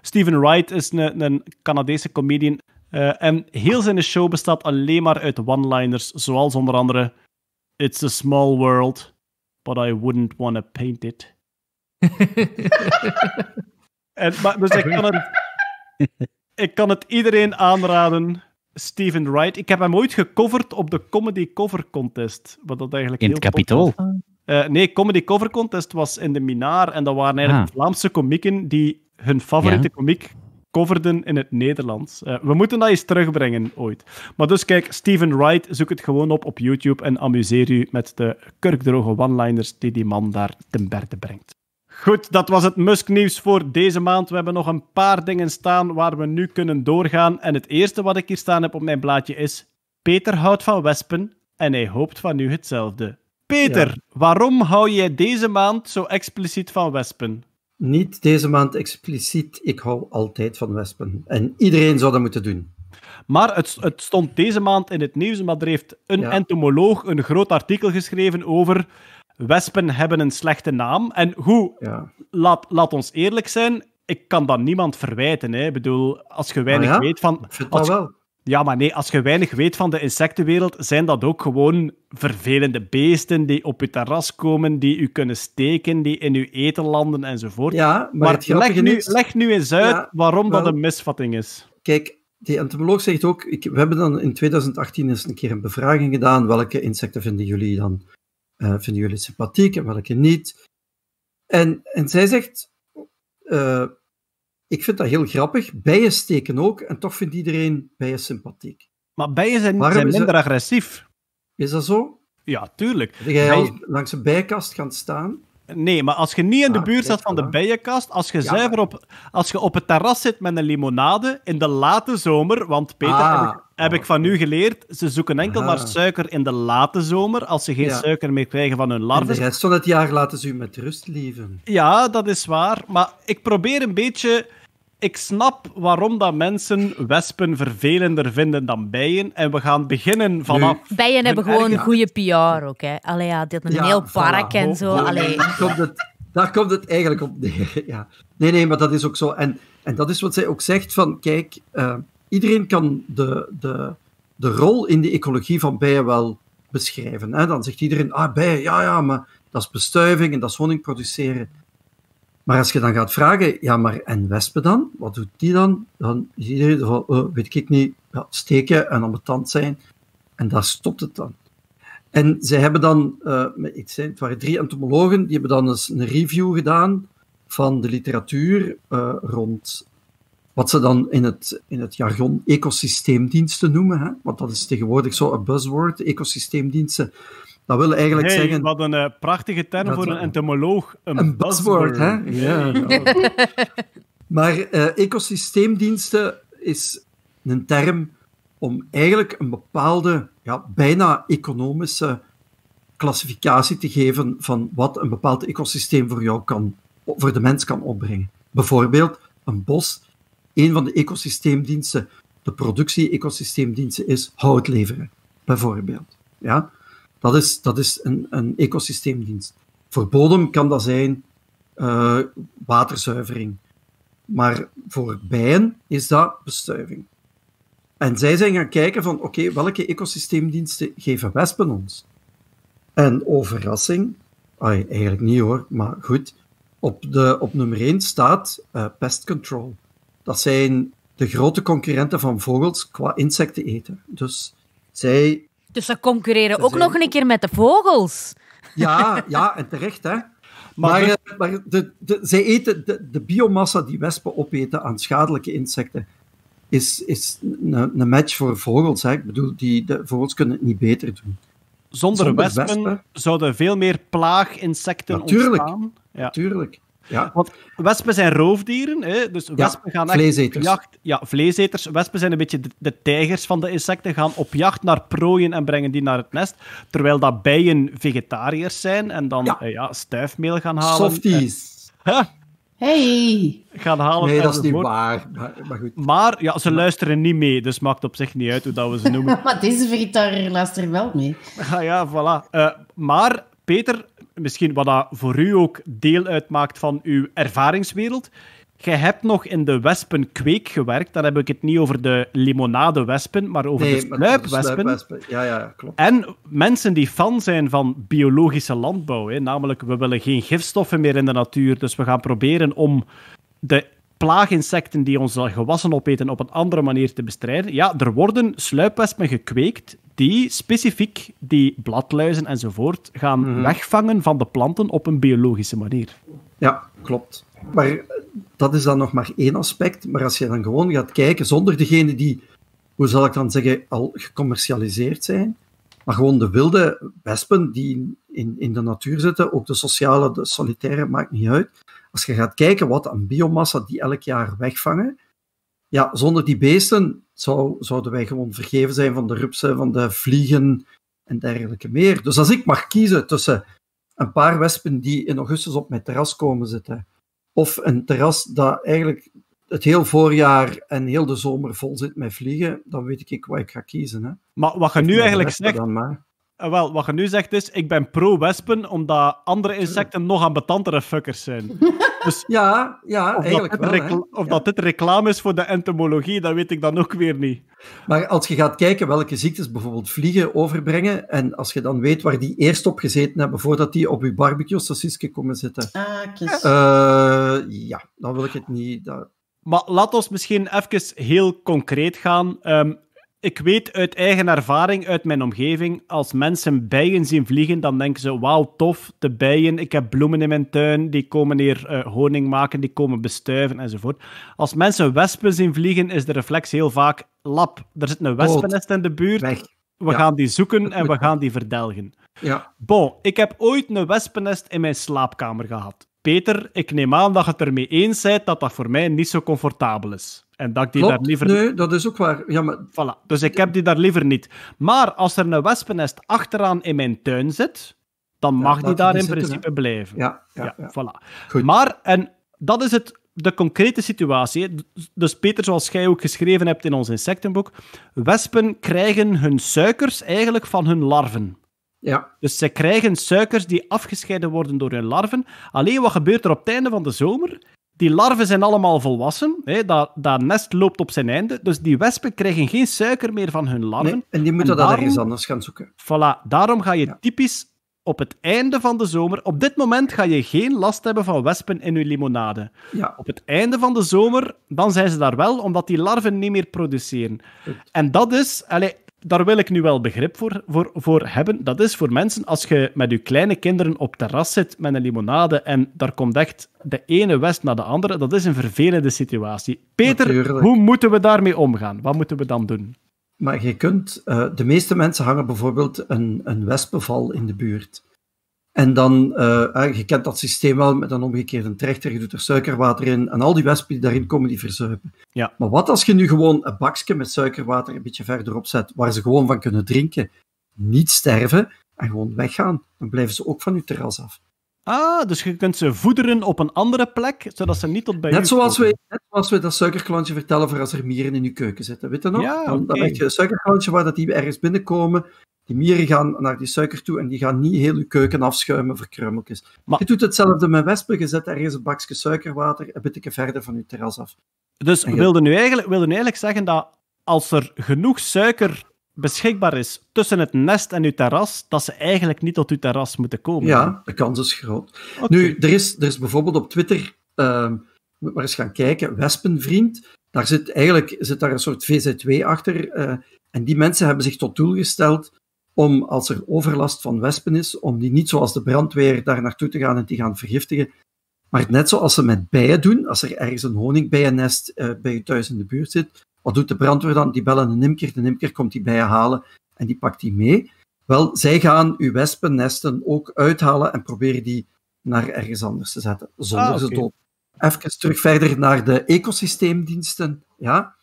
Stephen Wright is een, een Canadese comedian. Eh, en heel zijn show bestaat alleen maar uit one-liners, zoals onder andere... It's a small world, but I wouldn't want to paint it. (laughs) En, maar, dus ik kan, het, ik kan het iedereen aanraden. Steven Wright. Ik heb hem ooit gecoverd op de Comedy Cover Contest. Wat dat eigenlijk in heel het kapitool? Uh, eh, nee, Comedy Cover Contest was in de Minaar. En dat waren eigenlijk ah. Vlaamse komieken die hun favoriete komiek coverden in het Nederlands. Eh, we moeten dat eens terugbrengen ooit. Maar dus kijk, Steven Wright, zoek het gewoon op op YouTube en amuseer u met de kurkdroge one-liners die die man daar ten berde brengt. Goed, dat was het Musk-nieuws voor deze maand. We hebben nog een paar dingen staan waar we nu kunnen doorgaan. En het eerste wat ik hier staan heb op mijn blaadje is... Peter houdt van wespen en hij hoopt van nu hetzelfde. Peter, waarom hou jij deze maand zo expliciet van wespen? Niet deze maand expliciet. Ik hou altijd van wespen. En iedereen zou dat moeten doen. Maar het, het stond deze maand in het nieuws, maar er heeft een entomoloog een groot artikel geschreven over wespen hebben een slechte naam. En hoe, ja. laat, laat ons eerlijk zijn, ik kan dat niemand verwijten. Hè. Ik bedoel, als je weinig ah weet van... Als, wel. Ja, maar nee, als je weinig weet van de insectenwereld, zijn dat ook gewoon vervelende beesten die op je terras komen, die u kunnen steken, die in uw eten landen enzovoort. Ja, maar, leg, nu, leg nu eens uit waarom dat een misvatting is. Kijk, die entomoloog zegt ook, ik, we hebben dan in 2018 eens een keer een bevraging gedaan, welke insecten vinden jullie dan eh, vinden jullie sympathiek en welke niet? En, en zij zegt, eh, ik vind dat heel grappig, bijen steken ook, en toch vindt iedereen bijen sympathiek. Maar bijen zijn, zijn minder agressief. Is dat zo? Ja, tuurlijk. Dat je langs een bijkast gaan staan? Nee, maar als je niet in de ah, buurt zit van de bijenkast, als je, ja, op, als je op het terras zit met een limonade in de late zomer, want Peter, ah, heb, ik, van u geleerd, ze zoeken enkel ah. maar suiker in de late zomer, als ze geen suiker meer krijgen van hun larven. de rest van het jaar laten ze u met rust leven. Ja, dat is waar, maar ik probeer een beetje ik snap waarom dat mensen wespen vervelender vinden dan bijen. En we gaan beginnen vanaf... bijen hebben gewoon een goede PR ook, hè. Allee, ja, dit een heel park en zo. Allee. Daar, komt het, komt het eigenlijk op neer, (laughs) ja. Nee, nee, maar dat is ook zo. En, en dat is wat zij ook zegt, van kijk, eh, iedereen kan de, de, de rol in de ecologie van bijen wel beschrijven. Hè? Dan zegt iedereen, ah, bijen, ja, ja, maar dat is bestuiving en dat is honing produceren. Maar als je dan gaat vragen, ja, maar en wespen dan? Wat doet die dan? Dan is iedereen van, oh, weet ik niet, ja, steken en ambetant zijn. En daar stopt het dan. En zij hebben dan, eh, ik zei, het waren drie entomologen, die hebben dan eens een review gedaan van de literatuur eh, rond wat ze dan in het, in het jargon ecosysteemdiensten noemen. Hè? Want dat is tegenwoordig zo een buzzword, ecosysteemdiensten. Dat wil eigenlijk zeggen... Wat een eh, prachtige term voor een entomoloog. Een, buzzword, hè? Ja. (laughs) maar uh, ecosysteemdiensten is een term om eigenlijk een bepaalde, ja, bijna economische klassificatie te geven van wat een bepaald ecosysteem voor jou kan, voor de mens kan opbrengen. Bijvoorbeeld een bos. Een van de ecosysteemdiensten, de productie-ecosysteemdiensten, is hout leveren, bijvoorbeeld. Ja? Dat is, dat is een, een ecosysteemdienst. Voor bodem kan dat zijn eh, waterzuivering. Maar voor bijen is dat bestuiving. En zij zijn gaan kijken van, oké, welke ecosysteemdiensten geven wespen ons? En overrassing, eigenlijk niet hoor, maar goed, op, de, op nummer 1 staat uh, pest control. Dat zijn de grote concurrenten van vogels qua eten. Dus zij dus ze concurreren ook nog een keer met de vogels. Ja, ja en terecht, hè. (laughs) Maar, eh, maar, de, de, eten de, biomassa die wespen opeten aan schadelijke insecten is, is een, een match voor vogels. Hè. Ik bedoel, die, de vogels kunnen het niet beter doen. Zonder, wespen, zouden veel meer plaaginsecten ontstaan. Ja. Natuurlijk. Ja. Want wespen zijn roofdieren, hè? dus wespen gaan echt jacht... Ja, vleeseters. Wespen zijn een beetje de, tijgers van de insecten, gaan op jacht naar prooien en brengen die naar het nest. Terwijl dat bijen vegetariërs zijn en dan ja. Eh, stuifmeel gaan halen. Softies. huh? (laughs) Hey! Gaan halen. Nee, dat is niet waar. Maar, maar, goed. maar ja, ze luisteren niet mee, dus maakt op zich niet uit hoe dat we ze (laughs) noemen. maar deze vegetariër luistert wel mee. Ah, ja, voilà. Eh, maar Peter, misschien wat dat voor u ook deel uitmaakt van uw ervaringswereld. Je hebt nog in de wespenkweek gewerkt. Dan heb ik het niet over de limonadewespen, maar over de sluipwespen. Ja, ja, klopt. En mensen die fan zijn van biologische landbouw. Hè, namelijk, we willen geen gifstoffen meer in de natuur. Dus we gaan proberen om de plaaginsecten die onze gewassen opeten op een andere manier te bestrijden. Ja, er worden sluipwespen gekweekt die specifiek die bladluizen enzovoort gaan mhm. wegvangen van de planten op een biologische manier. Ja, klopt. Maar dat is dan nog maar één aspect. Maar als je dan gewoon gaat kijken, zonder degene die, hoe zal ik dan zeggen, al gecommercialiseerd zijn, maar gewoon de wilde wespen die in, in de natuur zitten, ook de sociale, de solitaire, maakt niet uit. Als je gaat kijken wat aan biomassa die elk jaar wegvangen, ja, zonder die beesten zouden wij gewoon vergeven zijn van de rupsen, van de vliegen en dergelijke meer. Dus als ik mag kiezen tussen een paar wespen die in augustus op mijn terras komen zitten, of een terras dat eigenlijk het heel voorjaar en heel de zomer vol zit met vliegen, dan weet ik wat ik ga kiezen. Hè. Maar wat je nu eigenlijk zegt, dan maar. Eh, wel, wat je nu zegt is, ik ben pro-wespen, omdat andere insecten nog ambetantere fuckers zijn. (laughs) Dus ja, ja, of eigenlijk dat wel, Of dat dit reclame is voor de entomologie, dat weet ik dan ook weer niet. Maar als je gaat kijken welke ziektes bijvoorbeeld vliegen overbrengen, en als je dan weet waar die eerst op gezeten hebben voordat die op je barbecue sausjesje komen zitten. Ah, kies. Eh, ja, dan wil ik het niet... Dat... Maar laat ons misschien even heel concreet gaan. Ehm, ik weet uit eigen ervaring, uit mijn omgeving, als mensen bijen zien vliegen, dan denken ze, wauw, tof, de bijen, ik heb bloemen in mijn tuin, die komen hier eh, honing maken, die komen bestuiven, enzovoort. Als mensen wespen zien vliegen, is de reflex heel vaak, lap, er zit een wespennest in de buurt, we gaan die zoeken en we gaan die verdelgen. Ja. Bon, ik heb ooit een wespennest in mijn slaapkamer gehad. Peter, ik neem aan dat je het ermee eens bent dat dat voor mij niet zo comfortabel is. En dat die liever... Nee, dat is ook waar. Ja, maar... Voilà. Dus ik heb die daar liever niet. Maar als er een wespennest achteraan in mijn tuin zit, dan mag die daar in principe blijven. Ja, ja, voilà. Goed. Maar, en dat is het, de concrete situatie. Dus Peter, zoals jij ook geschreven hebt in ons insectenboek, wespen krijgen hun suikers eigenlijk van hun larven. Ja. Dus ze krijgen suikers die afgescheiden worden door hun larven. Alleen wat gebeurt er op het einde van de zomer? Die larven zijn allemaal volwassen. Hè? Dat, dat nest loopt op zijn einde. Dus die wespen krijgen geen suiker meer van hun larven. en die moeten dat ergens anders gaan zoeken. Voilà, daarom ga je typisch op het einde van de zomer. Op dit moment ga je geen last hebben van wespen in je limonade. Ja. Op het einde van de zomer, dan zijn ze daar wel, omdat die larven niet meer produceren. En dat is, allez, daar wil ik nu wel begrip voor, voor, voor hebben. Dat is voor mensen als je met je kleine kinderen op terras zit met een limonade en daar komt echt de ene west naar de andere. Dat is een vervelende situatie. Peter, hoe moeten we daarmee omgaan? Wat moeten we dan doen? Maar je kunt, eh, de meeste mensen hangen bijvoorbeeld een, een wespenval in de buurt. En dan, eh, eh, je kent dat systeem wel met een omgekeerde trechter. Je doet er suikerwater in en al die wespen die daarin komen, die verzuipen. Ja. Maar wat als je nu gewoon een bakje met suikerwater een beetje verderop zet, waar ze gewoon van kunnen drinken, niet sterven en gewoon weggaan? Dan blijven ze ook van je terras af. Ah, dus je kunt ze voederen op een andere plek, zodat ze niet tot bij net zoals we, Net zoals we dat suikerklantje vertellen voor als er mieren in je keuken zitten, weet je nog? Ja, dan, okay. dan heb je een suikerklantje waar dat die ergens binnenkomen, die mieren gaan naar die suiker toe en die gaan niet heel je keuken afschuimen voor krummeltjes. Maar, je doet hetzelfde met wespen, je zet ergens een bakje suikerwater een beetje verder van je terras af. Dus je... wilde nu, eigenlijk, nu eigenlijk zeggen dat als er genoeg suiker beschikbaar is tussen het nest en uw terras, dat ze eigenlijk niet tot uw terras moeten komen. Ja, de kans is groot. Nu, er is, er is bijvoorbeeld op Twitter, uh, ehm, moet maar eens gaan kijken, Wespenvriend. Daar zit eigenlijk zit daar een soort VZW achter. Eh, en die mensen hebben zich tot doel gesteld om, als er overlast van wespen is, om die niet zoals de brandweer daar naartoe te gaan en die gaan vergiftigen. Maar net zoals ze met bijen doen, als er ergens een honingbijennest eh, bij je thuis in de buurt zit, wat doet de brandweer dan? Die bellen een nimker, de nimker komt die bijen halen en die pakt die mee. Wel, zij gaan uw wespennesten ook uithalen en proberen die naar ergens anders te zetten, zonder ze ah, dood. Even terug verder naar de ecosysteemdiensten. Ja?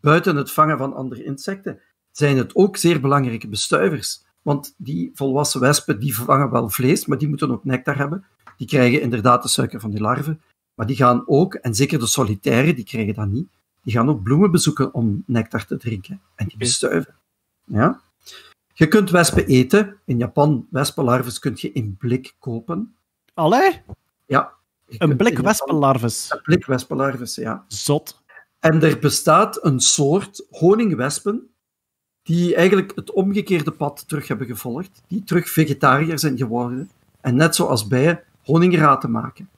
Buiten het vangen van andere insecten zijn het ook zeer belangrijke bestuivers. Want die volwassen wespen die vangen wel vlees, maar die moeten ook nectar hebben. Die krijgen inderdaad de suiker van die larven. Maar die gaan ook, en zeker de solitaire, die krijgen dat niet, die gaan ook bloemen bezoeken om nectar te drinken. En die bestuiven. Ja? Je kunt wespen eten. In Japan, wespenlarves kun je in blik kopen. Alle? Ja. Een blik wespenlarves? Een blik wespenlarves, ja. Zot. En er bestaat een soort honingwespen die eigenlijk het omgekeerde pad terug hebben gevolgd, die terug vegetariër zijn geworden en net zoals bijen honingraten maken.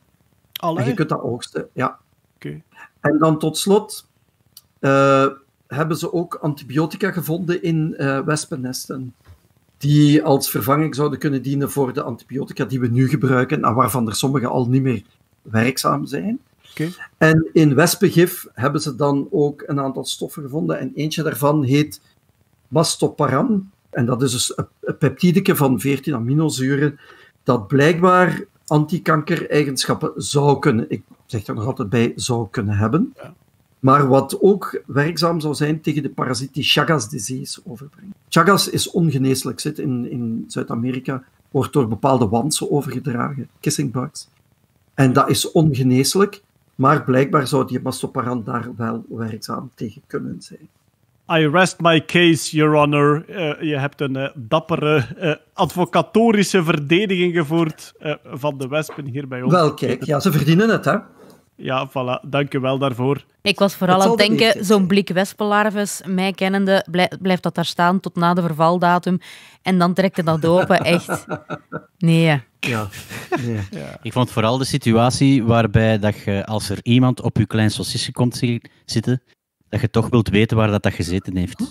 Alle? En je kunt dat oogsten, ja. Oké. En dan tot slot, uh, hebben ze ook antibiotica gevonden in uh, wespennesten. Die als vervanging zouden kunnen dienen voor de antibiotica die we nu gebruiken en waarvan er sommige al niet meer werkzaam zijn. Okay. En in wespengif hebben ze dan ook een aantal stoffen gevonden. En eentje daarvan heet mastoparan. En dat is dus een peptideke van 14 aminozuren dat blijkbaar antikanker-eigenschappen zou kunnen, ik zeg er nog altijd bij, zou kunnen hebben maar wat ook werkzaam zou zijn tegen de parasiet die Chagas disease overbrengt. Chagas is ongeneeslijk, zit in, in Zuid-Amerika, wordt door bepaalde wansen overgedragen, kissing bugs. En dat is ongeneeslijk, maar blijkbaar zou die mastoparant daar wel werkzaam tegen kunnen zijn. I rest my case, Your Honor. Eh, je hebt een eh, dappere eh, advocatorische verdediging gevoerd van de wespen hier bij ons. Wel, kijk, ja, ze verdienen het, hè? Ja, voilà. Dank je wel daarvoor. Ik was vooral aan het denken, zo'n blik wespenlarves, mij kennende, blijft dat daar staan tot na de vervaldatum en dan trekt het dat open, (laughs) echt. Nee. Ja. (laughs) Ja. Ik vond vooral de situatie waarbij dat je, als er iemand op je klein sausje komt zitten, dat je toch wilt weten waar dat, dat gezeten heeft. (laughs)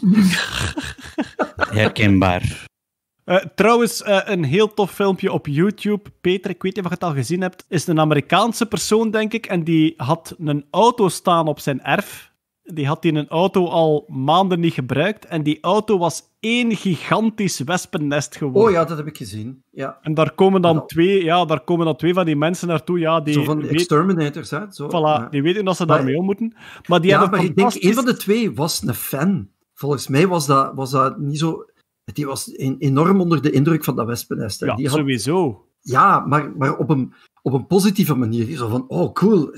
Herkenbaar. Eh, trouwens, eh, een heel tof filmpje op YouTube. Peter, ik weet niet of je het al gezien hebt. Is een Amerikaanse persoon, denk ik. En die had een auto staan op zijn erf. Die had die een auto al maanden niet gebruikt. En die auto was één gigantisch wespennest geworden. Oh ja, dat heb ik gezien. Ja. En daar komen, dan twee, ja, daar komen dan twee van die mensen naartoe. Ja, die zo van de weet... exterminators, hè? Zo. Voilà, die weten dat ze daarmee om moeten. Maar die ja, hebben maar ik denk, een van de twee was een fan. Volgens mij was dat, was dat niet zo die was enorm onder de indruk van dat wespennest. Ja, die had, sowieso. Ja, maar, maar op, een, op een positieve manier. Zo van, oh, cool.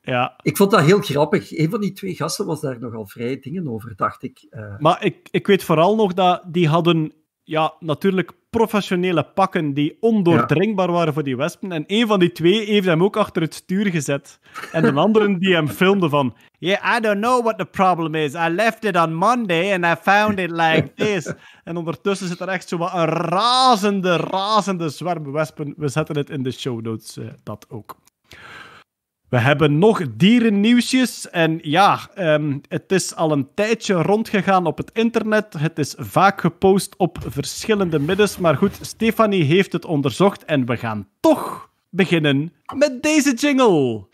Ja. Ik vond dat heel grappig. Een van die twee gasten was daar nogal vrij dingen over, dacht ik. Eh. Maar ik, ik weet vooral nog dat die hadden... Ja, natuurlijk professionele pakken die ondoordringbaar waren voor die wespen. En een van die twee heeft hem ook achter het stuur gezet. En de andere die hem filmde van... Yeah, I don't know what the problem is. I left it on Monday and I found it like this. en ondertussen zit er echt zo wat een razende, razende zwerm wespen. We zetten het in de show notes, eh, dat ook. We hebben nog dierennieuwsjes. En ja, ehm, het is al een tijdje rondgegaan op het internet. Het is vaak gepost op verschillende middens. Maar goed, Stefanie heeft het onderzocht. En we gaan toch beginnen met deze jingle.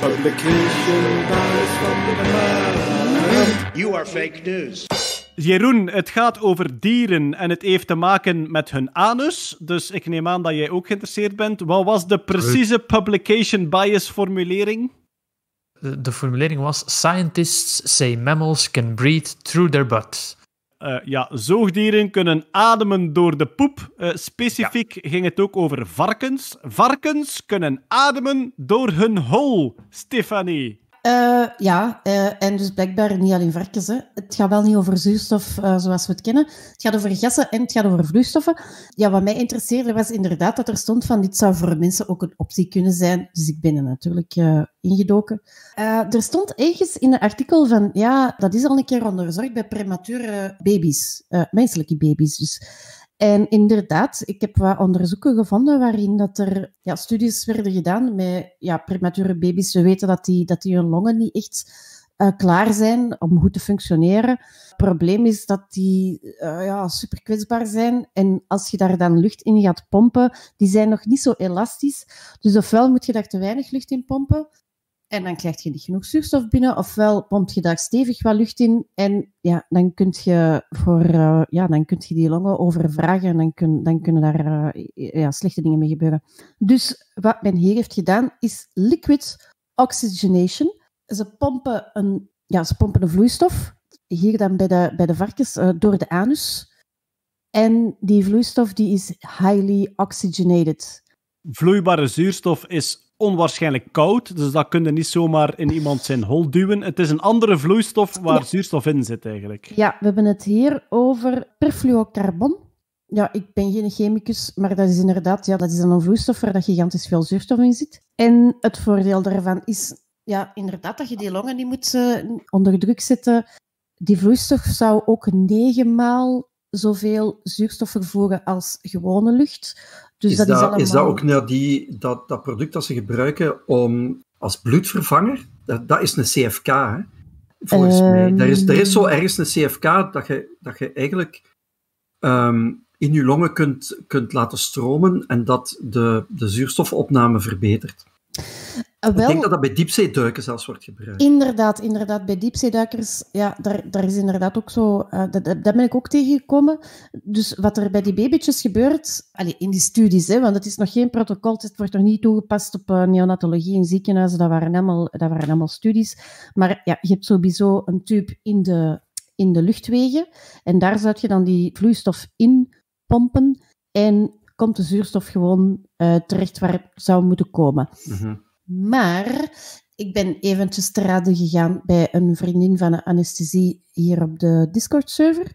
Publication by You are fake news. Jeroen, het gaat over dieren en het heeft te maken met hun anus. Dus ik neem aan dat jij ook geïnteresseerd bent. Wat was de precieze publication bias formulering? De, formulering was: Scientists say mammals can breathe through their butts. Eh, ja, zoogdieren kunnen ademen door de poep. Eh, specifiek ging het ook over varkens. Varkens kunnen ademen door hun hol, Stefanie. Eh, ja, eh, en dus blijkbaar niet alleen varkens. Hè. Het gaat wel niet over zuurstof eh, zoals we het kennen. Het gaat over gassen en het gaat over vloeistoffen. Ja, wat mij interesseerde was inderdaad dat er stond van dit zou voor mensen ook een optie kunnen zijn. Dus ik ben er natuurlijk ingedoken. er stond ergens in een artikel van, ja, dat is al een keer onderzocht bij premature baby's, menselijke baby's. Dus en inderdaad, ik heb wat onderzoeken gevonden waarin dat er ja, studies werden gedaan met ja, premature baby's. We weten dat die, dat die hun longen niet echt eh, klaar zijn om goed te functioneren. Het probleem is dat die eh, ja, super kwetsbaar zijn. En als je daar dan lucht in gaat pompen, die zijn nog niet zo elastisch. Dus ofwel moet je daar te weinig lucht in pompen, en dan krijg je niet genoeg zuurstof binnen, ofwel pomp je daar stevig wat lucht in. En ja, dan kun je, voor, eh, ja, dan kunt je die longen overvragen en dan, kun, dan kunnen daar eh, ja, slechte dingen mee gebeuren. Dus wat men hier heeft gedaan, is liquid oxygenation. Ze pompen een, ja, ze pompen een vloeistof, hier dan bij de, bij de varkens, eh, door de anus. En die vloeistof die is highly oxygenated. Vloeibare zuurstof is onwaarschijnlijk koud, dus dat kun je niet zomaar in iemand zijn hol duwen. Het is een andere vloeistof waar zuurstof in zit eigenlijk. Ja, we hebben het hier over perfluocarbon. Ja, ik ben geen chemicus, maar dat is inderdaad ja, dat is een vloeistof waar dat gigantisch veel zuurstof in zit. En het voordeel daarvan is ja, inderdaad dat je die longen niet moet eh, onder druk zetten. Die vloeistof zou ook negen maal zoveel zuurstof vervoeren als gewone lucht. Dus is dat, is, ook nou die, dat, dat product dat ze gebruiken om, als bloedvervanger? Dat, dat is een CFK, hè? volgens ehm, mij. Er is, er is zo ergens een CFK dat je, dat je eigenlijk ehm, in je longen kunt, kunt laten stromen en dat de, de zuurstofopname verbetert. Ah, ik denk dat dat bij diepzeeduikers zelfs wordt gebruikt. Inderdaad, inderdaad. Bij diepzeeduikers, ja, daar, daar is inderdaad ook zo... Uh, dat, dat, ben ik ook tegengekomen. Dus wat er bij die babytjes gebeurt, allez, in die studies, hè, want het is nog geen protocol, het wordt nog niet toegepast op eh, neonatologie in ziekenhuizen, dat waren, allemaal, dat waren allemaal studies. Maar ja, je hebt sowieso een tube in de, in de luchtwegen en daar zou je dan die vloeistof in pompen en komt de zuurstof gewoon eh, terecht waar het zou moeten komen. Mm maar ik ben eventjes te raden gegaan bij een vriendin van de anesthesie hier op de Discord-server.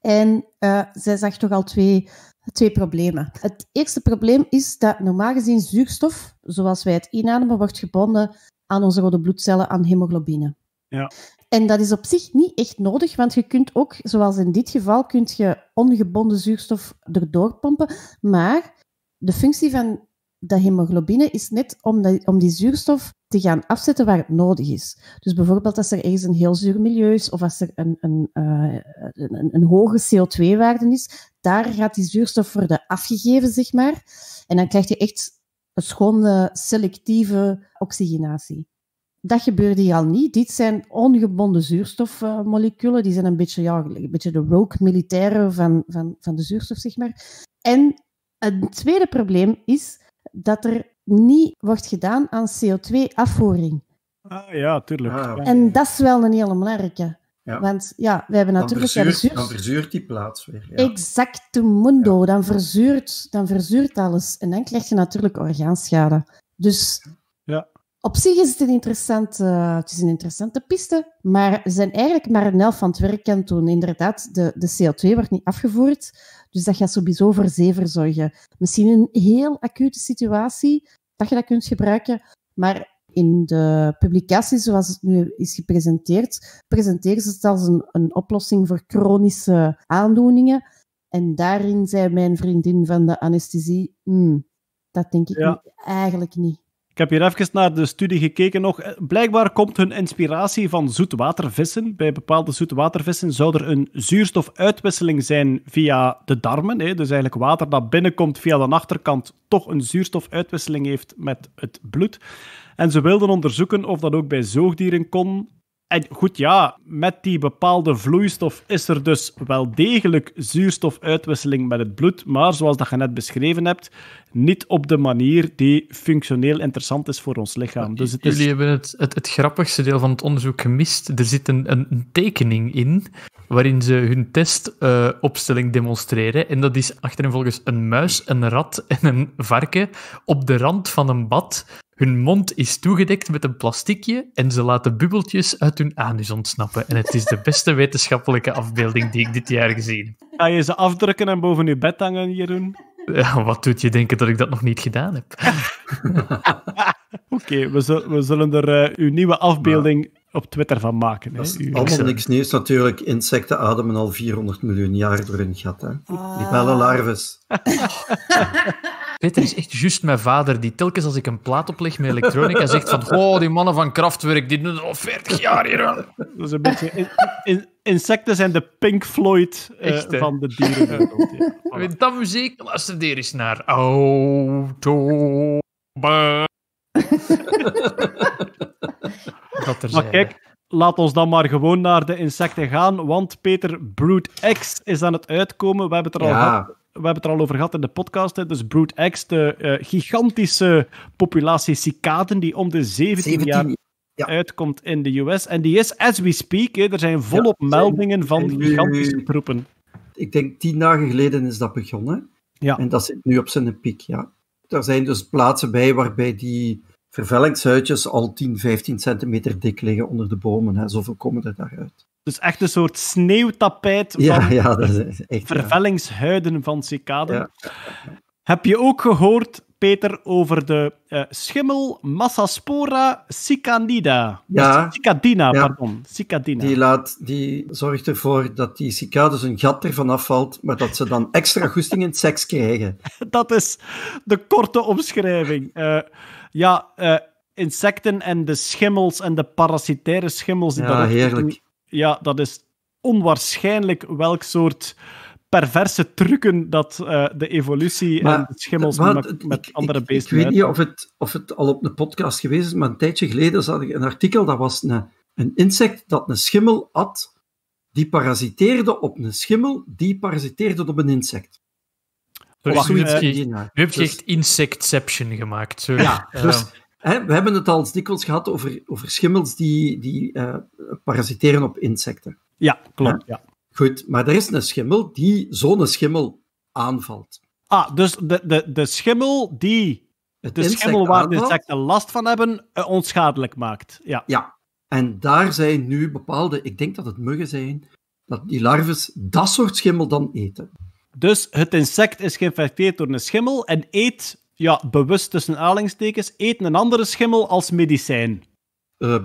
En eh, zij zag toch al twee, twee problemen. Het eerste probleem is dat normaal gezien zuurstof, zoals wij het inademen, wordt gebonden aan onze rode bloedcellen, aan hemoglobine. Ja. En dat is op zich niet echt nodig, want je kunt ook, zoals in dit geval, kunt je ongebonden zuurstof erdoor pompen. Maar de functie van dat hemoglobine is net om, om die zuurstof te gaan afzetten waar het nodig is. Dus bijvoorbeeld als er ergens een heel zuur milieu is of als er een, een, eh, een, een hoge CO2-waarde is, daar gaat die zuurstof worden afgegeven, zeg maar. En dan krijg je echt een schone selectieve oxygenatie. Dat gebeurde hier al niet. Dit zijn ongebonden zuurstofmoleculen. Die zijn een beetje, ja, een beetje de rogue militairen van, van, van de zuurstof, zeg maar. En een tweede probleem is dat er niet wordt gedaan aan CO2-afvoering. Ah ja, tuurlijk. Ah, en dat is wel een hele belangrijke. Want ja, we hebben natuurlijk... Dan verzuurt, die plaats weer. Ja. Exact mundo. Dan, verzuurt, dan verzuurt alles. En dan krijg je natuurlijk orgaanschade. Dus ja. op zich is het een interessante, het is een interessante piste. Maar we zijn eigenlijk maar een elf van het werk aan doen. Inderdaad, de, de CO2 wordt niet afgevoerd. Dus dat gaat sowieso voor zever zorgen. Misschien een heel acute situatie dat je dat kunt gebruiken, maar in de publicatie zoals het nu is gepresenteerd, presenteren ze het als een, een oplossing voor chronische aandoeningen. En daarin zei mijn vriendin van de anesthesie, hmm, dat denk ik eigenlijk niet. Ik heb hier even naar de studie gekeken nog. Eh, blijkbaar komt hun inspiratie van zoetwatervissen. Bij bepaalde zoetwatervissen zou er een zuurstofuitwisseling zijn via de darmen. Hè? Dus eigenlijk water dat binnenkomt via de achterkant toch een zuurstofuitwisseling heeft met het bloed. En ze wilden onderzoeken of dat ook bij zoogdieren kon. En goed, ja, met die bepaalde vloeistof is er dus wel degelijk zuurstofuitwisseling met het bloed, maar zoals dat je net beschreven hebt, niet op de manier die functioneel interessant is voor ons lichaam. Dus het Jullie hebben het, het, het, grappigste deel van het onderzoek gemist. Er zit een, een tekening in waarin ze hun testopstelling eh, demonstreren. En dat is volgens een muis, een rat en een varken op de rand van een bad hun mond is toegedekt met een plasticje en ze laten bubbeltjes uit hun anus ontsnappen. En het is de beste wetenschappelijke afbeelding die ik dit jaar gezien heb. Ga je ze afdrukken en boven je bed hangen, Jeroen? Ja, wat doet je denken dat ik dat nog niet gedaan heb? (laughs) Oké, we, zullen er eh, uw nieuwe afbeelding op Twitter van maken. Als Uw... Allemaal niks nieuws natuurlijk. Insecten ademen al 400 miljoen jaar door hun gat. Hè? Die bellen ah. larves. (laughs) Peter is echt juist mijn vader, die telkens als ik een plaat opleg met elektronica zegt van oh, die mannen van Kraftwerk, die doen al 40 jaar hier. een beetje... In, insecten zijn de Pink Floyd eh, van de dieren. (laughs) Ja. Voilà. dat muziek, luister er eens naar. Auto. (laughs) (laughs) dat er maar kijk, laat ons dan maar gewoon naar de insecten gaan, want Peter, Brood X is aan het uitkomen. We hebben het er al gehad we hebben het er al over gehad in de podcast, hè, dus Brood X, de eh, gigantische populatie cicaden die om de 17, jaar uitkomt in de US. En die is, as we speak, er zijn volop meldingen van van gigantische groepen. Ik denk tien dagen geleden is dat begonnen. Ja. En dat zit nu op zijn piek, ja. Er zijn dus plaatsen bij waarbij die vervellingshuidjes al 10, 15 centimeter dik liggen onder de bomen. Hè. Zoveel komen er daaruit. Dus echt een soort sneeuwtapijt van ja, dat is echt, vervellingshuiden van cicaden. Heb je ook gehoord, Peter, over de eh, schimmel Massaspora cicadida? Ja. Cicadina, pardon. Cicadina. Die, laat, die zorgt ervoor dat die cicades dus een gat ervan afvalt, maar dat ze dan extra goesting in seks krijgen. (laughs) Dat is de korte omschrijving. Eh, ja, eh, insecten en de schimmels en de parasitaire schimmels die ja, daar heerlijk ja, dat is onwaarschijnlijk welk soort perverse trucken dat eh, de evolutie en de schimmels eh, met, met andere beesten... Ik, ik weet niet of het, of het al op een podcast geweest is, maar een tijdje geleden zag ik een artikel, dat was een, een insect dat een schimmel at, die parasiteerde op een schimmel, die parasiteerde op een insect. Eh, dus Wacht, je echt Insectception gemaakt. Ja, dus Hè, we hebben het al dikwijls gehad over, over schimmels die, die eh, parasiteren op insecten. Ja, klopt. Ja. Goed, maar er is een schimmel die zo'n schimmel aanvalt. Ah, dus de, de, de schimmel die het de schimmel waar de insecten last van hebben, eh, onschadelijk maakt. Ja. ja, en daar zijn nu bepaalde, ik denk dat het muggen zijn, dat die larves dat soort schimmel dan eten. Dus het insect is geïnfecteerd door een schimmel en eet ja, bewust tussen aanhalingstekens, eten een andere schimmel als medicijn. Eh,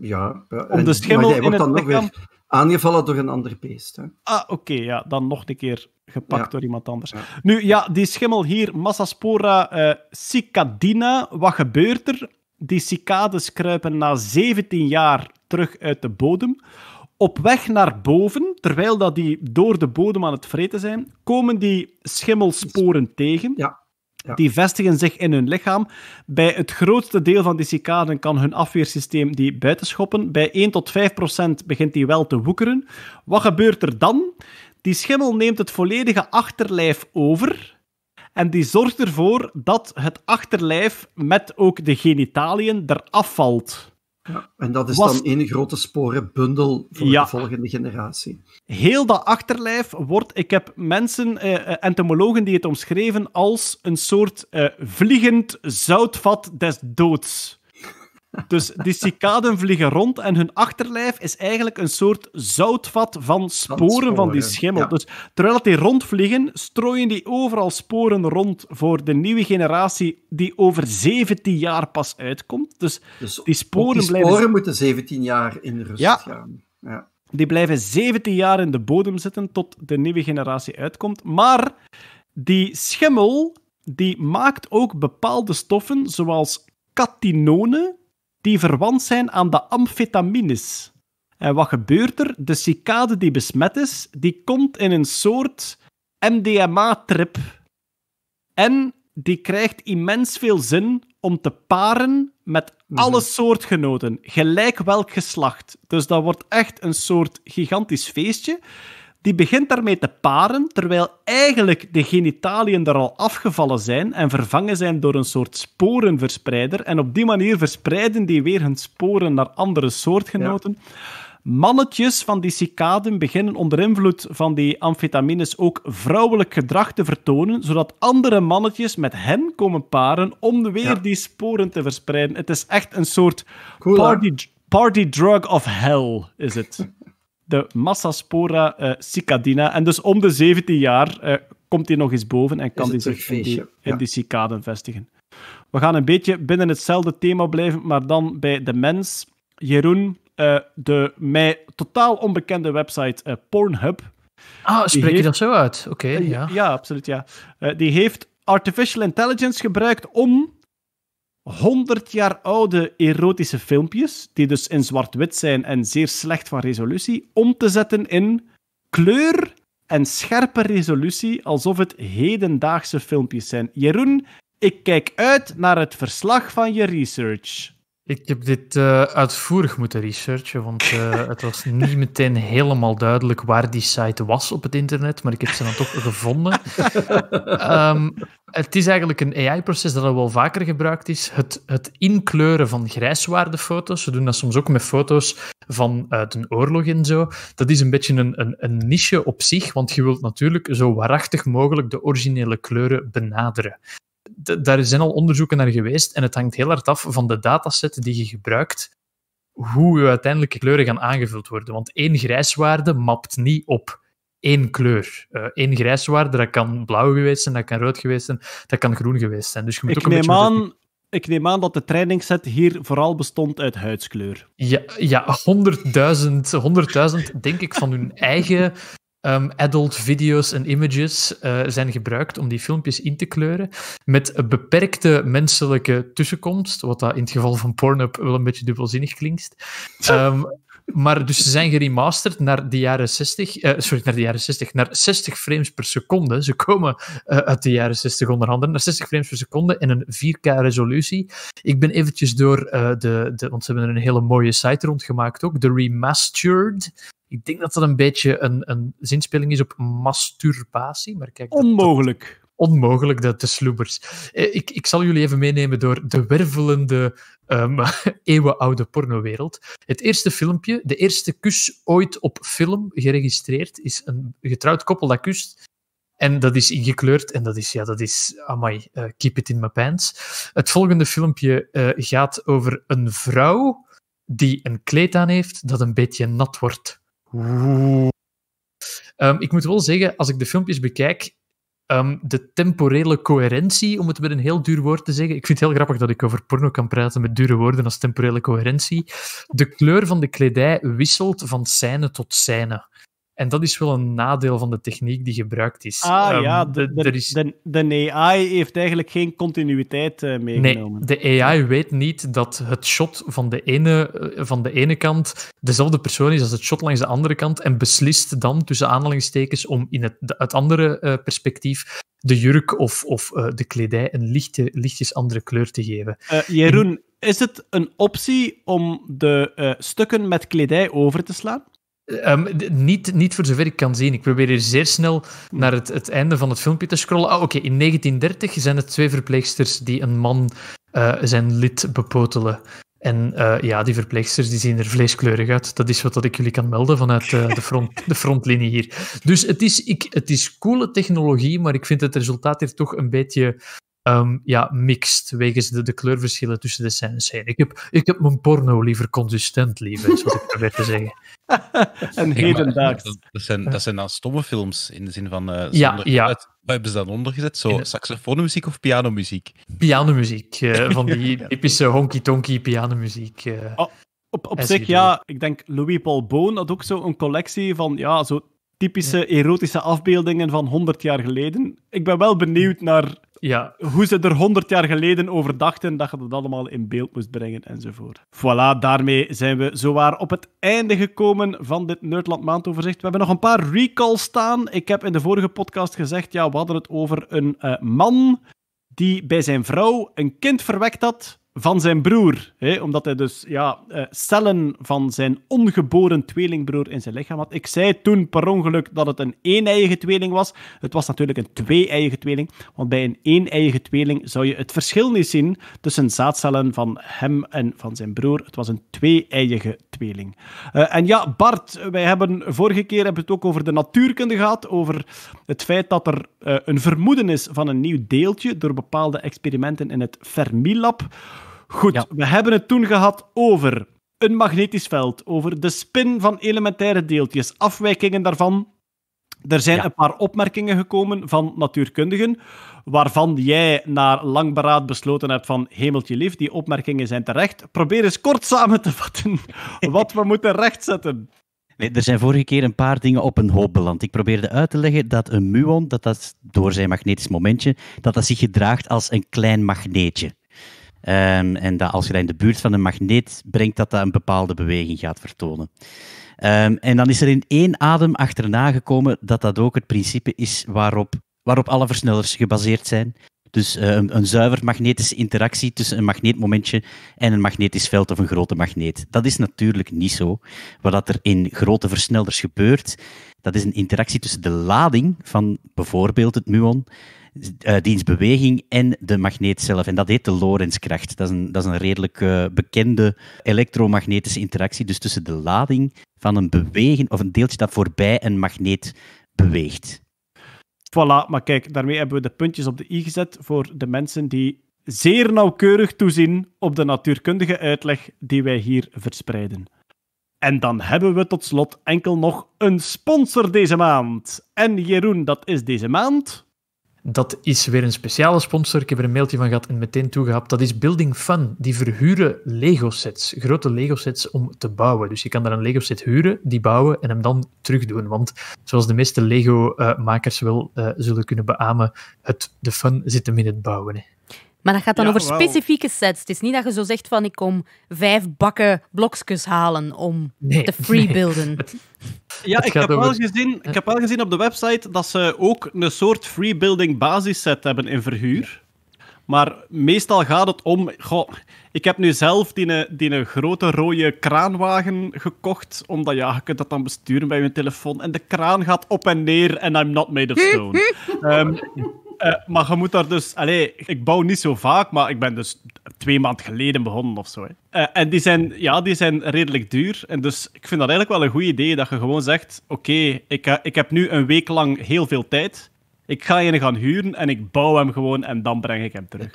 ja. Eh, Om de schimmel maar wordt dan nog weer aangevallen door een ander beest. Hè? Ah, oké, ja. Dan nog een keer gepakt door iemand anders. Nu, ja, die schimmel hier, Massaspora eh, cicadina, wat gebeurt er? Die cicades kruipen na 17 jaar terug uit de bodem. Op weg naar boven, terwijl dat die door de bodem aan het vreten zijn, komen die schimmelsporen tegen. Ja. Die vestigen zich in hun lichaam. Bij het grootste deel van die cicaden kan hun afweersysteem die buitenschoppen. Bij 1 tot 5 procent begint die wel te woekeren. Wat gebeurt er dan? Die schimmel neemt het volledige achterlijf over. En die zorgt ervoor dat het achterlijf met ook de genitaliën eraf valt en dat is was... dan één grote sporenbundel voor de volgende generatie. Heel dat achterlijf wordt... Ik heb mensen, eh, eh, entomologen, die het omschreven als een soort eh, vliegend zoutvat des doods. Dus die cicaden vliegen rond en hun achterlijf is eigenlijk een soort zoutvat van sporen, van die schimmel. Dus terwijl die rondvliegen, strooien die overal sporen rond voor de nieuwe generatie die over 17 jaar pas uitkomt. Dus, dus die sporen sporen moeten 17 jaar in rust gaan. Ja. Die blijven 17 jaar in de bodem zitten tot de nieuwe generatie uitkomt. Maar die schimmel die maakt ook bepaalde stoffen, zoals katinonen die verwant zijn aan de amfetamines. En wat gebeurt er? De cicade die besmet is, die komt in een soort MDMA-trip. En die krijgt immens veel zin om te paren met mhm. alle soortgenoten, gelijk welk geslacht. Dus dat wordt echt een soort gigantisch feestje die begint daarmee te paren, terwijl eigenlijk de genitaliën er al afgevallen zijn en vervangen zijn door een soort sporenverspreider. En op die manier verspreiden die weer hun sporen naar andere soortgenoten. Mannetjes van die cicaden beginnen onder invloed van die amfetamines ook vrouwelijk gedrag te vertonen, zodat andere mannetjes met hen komen paren om weer die sporen te verspreiden. Het is echt een soort party drug of hell, is het. (laughs) de Massaspora uh, cicadina. En dus om de 17 jaar eh, komt hij nog eens boven en kan hij zich in die, cicaden vestigen. We gaan een beetje binnen hetzelfde thema blijven, maar dan bij de mens. Jeroen, eh, de mij totaal onbekende website Pornhub. Ah, spreek je dat zo uit? Oké, ja. Ja, absoluut, ja. die heeft artificial intelligence gebruikt om 100 jaar oude erotische filmpjes, die dus in zwart-wit zijn en zeer slecht van resolutie, om te zetten in kleur en scherpe resolutie, alsof het hedendaagse filmpjes zijn. Jeroen, ik kijk uit naar het verslag van je research. Ik heb dit eh, uitvoerig moeten researchen, want eh, (laughs) het was niet meteen helemaal duidelijk waar die site was op het internet, maar ik heb ze dan toch gevonden. (laughs) Ehm, het is eigenlijk een AI-proces dat al wel vaker gebruikt is. Het, het inkleuren van grijswaardefoto's. Ze doen dat soms ook met foto's van een oorlog en zo. Dat is een beetje een, een, een niche op zich, want je wilt natuurlijk zo waarachtig mogelijk de originele kleuren benaderen daar zijn al onderzoeken naar geweest en het hangt heel hard af van de dataset die je gebruikt, hoe je uiteindelijke kleuren gaan aangevuld worden. Want één grijswaarde mapt niet op één kleur. Eén eh, één grijswaarde, dat kan blauw geweest zijn, dat kan rood geweest zijn, dat kan groen geweest zijn. Dus je moet ik ook een neem Aan, dat... Ik neem aan dat de trainingsset hier vooral bestond uit huidskleur. Ja, ja 100.000 100.000 denk ik van hun eigen Ehm, adult video's en images eh, zijn gebruikt om die filmpjes in te kleuren met een beperkte menselijke tussenkomst, wat dat in het geval van Pornhub wel een beetje dubbelzinnig klinkt. Maar dus ze zijn geremasterd naar de jaren 60, eh, sorry, naar de jaren 60, naar 60 frames per seconde. Ze komen eh, uit de jaren 60 onderhanden, naar 60 frames per seconde in een 4K resolutie. Ik ben eventjes door eh, de, de, want ze hebben er een hele mooie site rondgemaakt ook, de remastered. Ik denk dat dat een beetje een, een zinspeling is op masturbatie, maar kijk. Onmogelijk onmogelijk, de, de sloebers. Eh, ik, ik zal jullie even meenemen door de wervelende, um, (laughs) eeuwenoude pornowereld. Het eerste filmpje, de eerste kus ooit op film geregistreerd, is een getrouwd koppel dat kust. En dat is ingekleurd en dat is, ja, dat is, amai, eh, keep it in my pants. Het volgende filmpje eh, gaat over een vrouw die een kleed aan heeft dat een beetje nat wordt. Um, ik moet wel zeggen, als ik de filmpjes bekijk, Ehm, de temporele coherentie, om het met een heel duur woord te zeggen. Ik vind het heel grappig dat ik over porno kan praten met dure woorden als temporele coherentie. De kleur van de kledij wisselt van scène tot scène. En dat is wel een nadeel van de techniek die gebruikt is. Ah ja, ehm, de, de, is... de, de, AI heeft eigenlijk geen continuïteit eh, meegenomen. Nee, de AI weet niet dat het shot van de, ene, eh, van de ene kant dezelfde persoon is als het shot langs de andere kant en beslist dan tussen aanhalingstekens om in het, het andere eh, perspectief de jurk of, of de kledij een lichte, lichtjes andere kleur te geven. Jeroen, is het een optie om de stukken met kledij over te slaan? Ehm, niet, niet voor zover ik kan zien. Ik probeer hier zeer snel naar het, het einde van het filmpje te scrollen. Ah, oké. In 1930 zijn het twee verpleegsters die een man eh, zijn lid bepotelen. En eh, ja, die verpleegsters die zien er vleeskleurig uit. Dat is wat dat ik jullie kan melden vanuit eh, de, front, (laughs) de frontlinie hier. Dus het is, ik, het is coole technologie, maar ik vind het resultaat hier toch een beetje um, ja, mixed, wegens de, de kleurverschillen tussen de scènes Ik heb, ik heb mijn porno liever consistent, liever, is wat ik probeer te zeggen. (laughs) en hedendaags. Ja, dat, zijn, dat zijn dan stomme films, in de zin van eh, ja, ja. Wat hebben ze dan ondergezet? Zo saxofoonmuziek of pianomuziek? Pianomuziek, eh, (laughs) van die typische honky-tonky pianomuziek. Eh. Oh, op, op zich, ja. Ik denk Louis Paul Boon had ook zo een collectie van ja, zo typische erotische afbeeldingen van 100 jaar geleden. Ik ben wel benieuwd naar ja, hoe ze er honderd jaar geleden over dachten dat je dat allemaal in beeld moest brengen enzovoort. Voilà, daarmee zijn we zowaar op het einde gekomen van dit Nerdland maandoverzicht. We hebben nog een paar recalls staan. Ik heb in de vorige podcast gezegd, ja, we hadden het over een eh, man die bij zijn vrouw een kind verwekt had van zijn broer. Hè, omdat hij dus ja, eh, cellen van zijn ongeboren tweelingbroer in zijn lichaam had. Ik zei toen per ongeluk dat het een eeneiige tweeling was. Het was natuurlijk een twee-eiige tweeling. Want bij een eeneiige tweeling zou je het verschil niet zien tussen zaadcellen van hem en van zijn broer. Het was een twee-eiige tweeling. Eh, en ja, Bart, wij hebben vorige keer hebben het ook over de natuurkunde gehad. Over het feit dat er eh, een vermoeden is van een nieuw deeltje door bepaalde experimenten in het Fermilab. Goed, we hebben het toen gehad over een magnetisch veld, over de spin van elementaire deeltjes, afwijkingen daarvan. Er zijn een paar opmerkingen gekomen van natuurkundigen, waarvan jij naar lang beraad besloten hebt van hemeltje lief, die opmerkingen zijn terecht. Probeer eens kort samen te vatten (laughs) wat we moeten rechtzetten. Nee, er zijn vorige keer een paar dingen op een hoop beland. Ik probeerde uit te leggen dat een muon, dat dat door zijn magnetisch momentje, dat dat zich gedraagt als een klein magneetje. Ehm, en dat als je dat in de buurt van een magneet brengt, dat dat een bepaalde beweging gaat vertonen. Ehm, en dan is er in één adem achterna gekomen dat dat ook het principe is waarop, waarop alle versnellers gebaseerd zijn. Dus eh, een, zuiver magnetische interactie tussen een magneetmomentje en een magnetisch veld of een grote magneet. Dat is natuurlijk niet zo. Wat er in grote versnellers gebeurt, dat is een interactie tussen de lading van bijvoorbeeld het muon uh, dienstbeweging en de magneet zelf. En dat heet de Lorentzkracht. Dat is een, dat is een redelijk eh, bekende elektromagnetische interactie. Dus tussen de lading van een beweging of een deeltje dat voorbij een magneet beweegt. Voilà, maar kijk, daarmee hebben we de puntjes op de i gezet voor de mensen die zeer nauwkeurig toezien op de natuurkundige uitleg die wij hier verspreiden. En dan hebben we tot slot enkel nog een sponsor deze maand. En Jeroen, dat is deze maand. Dat is weer een speciale sponsor. Ik heb er een mailtje van gehad en meteen toegehapt. Dat is Building Fun. Die verhuren Lego-sets, grote Lego-sets, om te bouwen. Dus je kan daar een Lego-set huren, die bouwen en hem dan terugdoen. Want zoals de meeste Lego-makers eh, wel eh, zullen kunnen beamen, het, de fun zit hem in het bouwen. Hè. Maar dat gaat dan over specifieke sets. Het is niet dat je zo zegt van ik kom vijf bakken blokjes halen om te freebuilden. Nee. (laughs) ja ik, heb wel gezien, ik heb wel gezien op de website dat ze ook een soort freebuilding basisset hebben in verhuur. Maar meestal gaat het om. Goh, ik heb nu zelf die, eh, die eh, grote rode kraanwagen gekocht. Omdat ja, je kunt dat dan besturen bij je telefoon. En de kraan gaat op en neer. En I'm not made of stone. um, (laughs) Eh, maar je moet daar dus... Allez, ik bouw niet zo vaak, maar ik ben dus twee maanden geleden begonnen of zo. Hè. Eh, en die zijn, ja, die zijn redelijk duur. En dus ik vind dat eigenlijk wel een goed idee, dat je gewoon zegt... Oké, ik, eh, ik heb nu een week lang heel veel tijd. Ik ga je gaan huren en ik bouw hem gewoon en dan breng ik hem terug.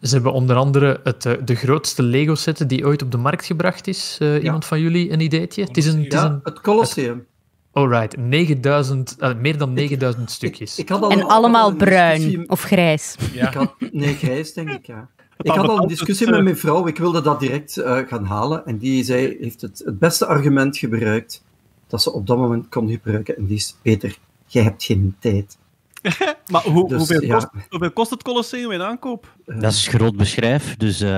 Ze hebben onder andere het, de grootste Lego-set die ooit op de markt gebracht is. Iemand van jullie een ideetje? Het is een, het, Colosseum. Alright, 9000, uh, eh, meer dan 9000 stukjes. en allemaal bruin of grijs. Ja. Ik had, nee, grijs denk ik, ja. Ik had al een discussie dus, met eh, mijn vrouw, ik wilde dat direct eh, gaan halen. En die zei, heeft het, het beste argument gebruikt dat ze op dat moment kon gebruiken. En die is, Peter, jij hebt geen tijd. (laughs) maar hoe, dus, hoeveel, kost, hoeveel, kost, het Colosseum in aankoop? Dat is groot beschrijf, dus... Uh,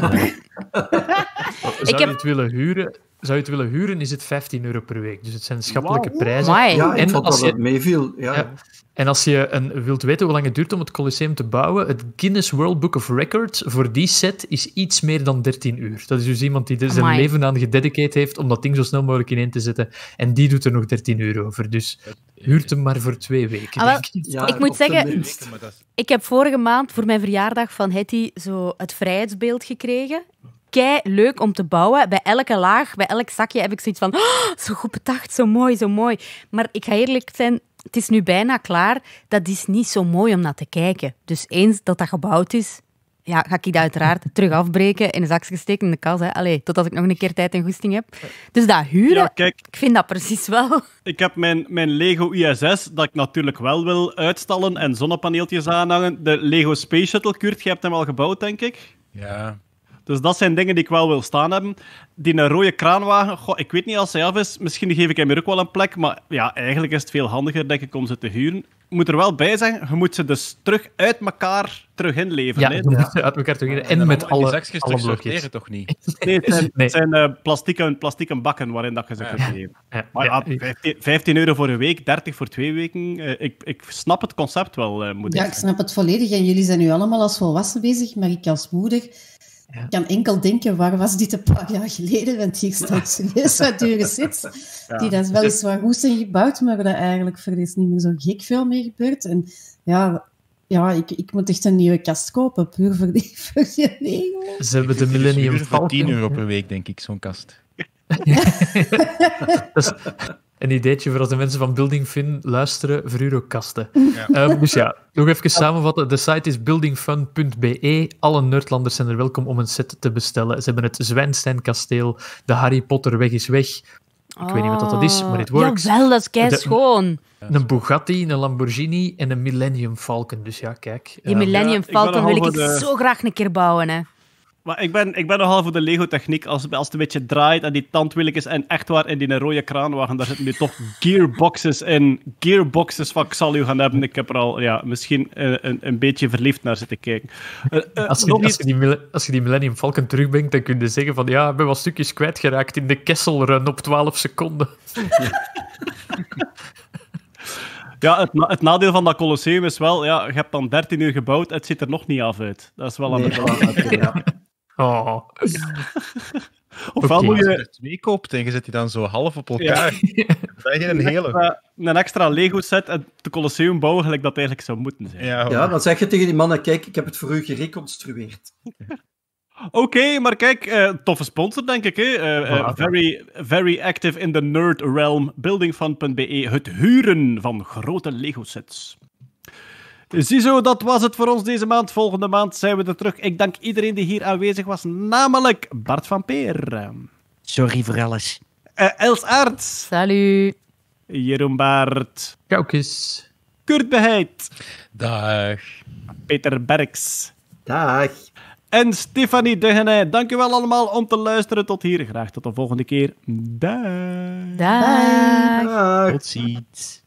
(laughs) (laughs) Zou het willen huren? zou je het willen huren, is het 15 euro per week. Dus het zijn schappelijke prijzen. Ja, en vond als je... meeviel. ja. En als je wilt weten hoe lang het duurt om het Colosseum te bouwen, het Guinness World Book of Records voor die set is iets meer dan 13 uur. Dat is dus iemand die zijn leven aan gededicateerd heeft om dat ding zo snel mogelijk ineen te zetten. En die doet er nog 13 euro over. Dus huurt hem maar voor twee weken. Ah, ik. ik moet zeggen, ik heb vorige maand voor mijn verjaardag van Hetty zo het vrijheidsbeeld gekregen kei leuk om te bouwen. Bij elke laag, bij elk zakje heb ik zoiets van, oh, zo goed bedacht, zo mooi, zo mooi. Maar ik ga eerlijk zijn, het is nu bijna klaar. Dat is niet zo mooi om naar te kijken. Dus eens dat dat gebouwd is, ja, ga ik dat uiteraard (laughs) terug afbreken, in een zakje steken, in de kas. Hè. Allee, totdat ik nog een keer tijd en goesting heb. Dus dat huren, ja, kijk, ik vind dat precies wel. Ik heb mijn, mijn Lego ISS, dat ik natuurlijk wel wil uitstallen en zonnepaneeltjes aanhangen. De Lego Space Shuttle, Kurt, je hebt hem al gebouwd, denk ik? Ja, dus dat zijn dingen die ik wel wil staan hebben. Die een rode kraanwagen, goh, ik weet niet als hij af is. Misschien geef ik hem er ook wel een plek. Maar ja, eigenlijk is het veel handiger, denk ik, om ze te huren moet er wel bij zijn, je moet ze dus terug uit elkaar terug inleveren. Ja, uit elkaar terug inleveren. En, met alle, alle blokjes. toch niet? Nee, het zijn, nee. Het zijn uh, bakken waarin dat je ze ja. kunt geven. Maar ja, 15, euro voor een week, 30 voor twee weken. Eh, ik, ik snap het concept wel, uh, eh, moet ik Ja, ik snap het volledig. En jullie zijn nu allemaal als volwassen bezig, maar ik als moeder ik kan enkel denken, waar was dit een paar jaar geleden? Want hier staat (laughs) een wat dure sets. Die dat weliswaar dus- goed zijn gebouwd, maar daar eigenlijk voor is niet meer zo gek veel mee gebeurd. En ja, ja ik, ik moet echt een nieuwe kast kopen, puur voor die, (laughs) voor regel. Ze hebben de Millennium voor 10 euro per week, denk ik, zo'n kast. (laughs) Ja een ideetje voor als de mensen van Building Fun luisteren, voor eurokasten. Ja. Ehm, dus ja, nog even samenvatten. De site is buildingfun.be. Alle Nerdlanders zijn er welkom om een set te bestellen. Ze hebben het Zwijnsteinkasteel, kasteel, de Harry Potter weg is weg. Ik weet niet wat dat is, oh. maar het Ja, Jawel, dat is schoon. Een Bugatti, een Lamborghini en een Millennium Falcon. Dus ja, kijk. Die ehm, Millennium Falcon wil ik zo graag een keer bouwen, hè. Maar ik ben, ik ben nogal voor de Lego-techniek. Als, als het een beetje draait en die tandwielen en echt waar in die rode kraanwagen, daar zitten nu toch gearboxes in. Gearboxes van u gaan hebben. Ik heb er al ja, misschien een, eh, een, een beetje verliefd naar zitten kijken. Eh, eh, als, je, die, als je die Millennium Falcon terugbrengt, dan kun je zeggen van ja, ik ben wat stukjes kwijtgeraakt in de Kesselrun op 12 seconden. (laughs) Ja. het, nadeel van dat Colosseum is wel, ja, je hebt dan 13 uur gebouwd, het ziet er nog niet af uit. Dat is wel aan de (laughs) ja. Oh. (laughs) Ofwel je er twee koopt en je zet dan zo half op elkaar. Dat een hele. Een extra Lego set en de Colosseum bouwen gelijk dat eigenlijk zou moeten zijn. Ja, ja, dan zeg je tegen die mannen: kijk, ik heb het voor u gereconstrueerd. Oké, maar kijk, eh, toffe sponsor, denk ik. Hè? Eh, eh, very, very active in the nerd realm. Buildingfund.be. Het huren van grote Lego sets. Ziezo, dat was het voor ons deze maand. Volgende maand zijn we er terug. Ik dank iedereen die hier aanwezig was, namelijk Bart van Peer. Sorry voor alles. Uh, Els Aerts. Salut. Jeroen Bart, Kaukis. Kurt Beheid. Dag. Peter Berks. Dag. En Stefanie Duggenij. Dankjewel allemaal om te luisteren tot hier. Graag tot de volgende keer. Dag. Dag. Tot ziens.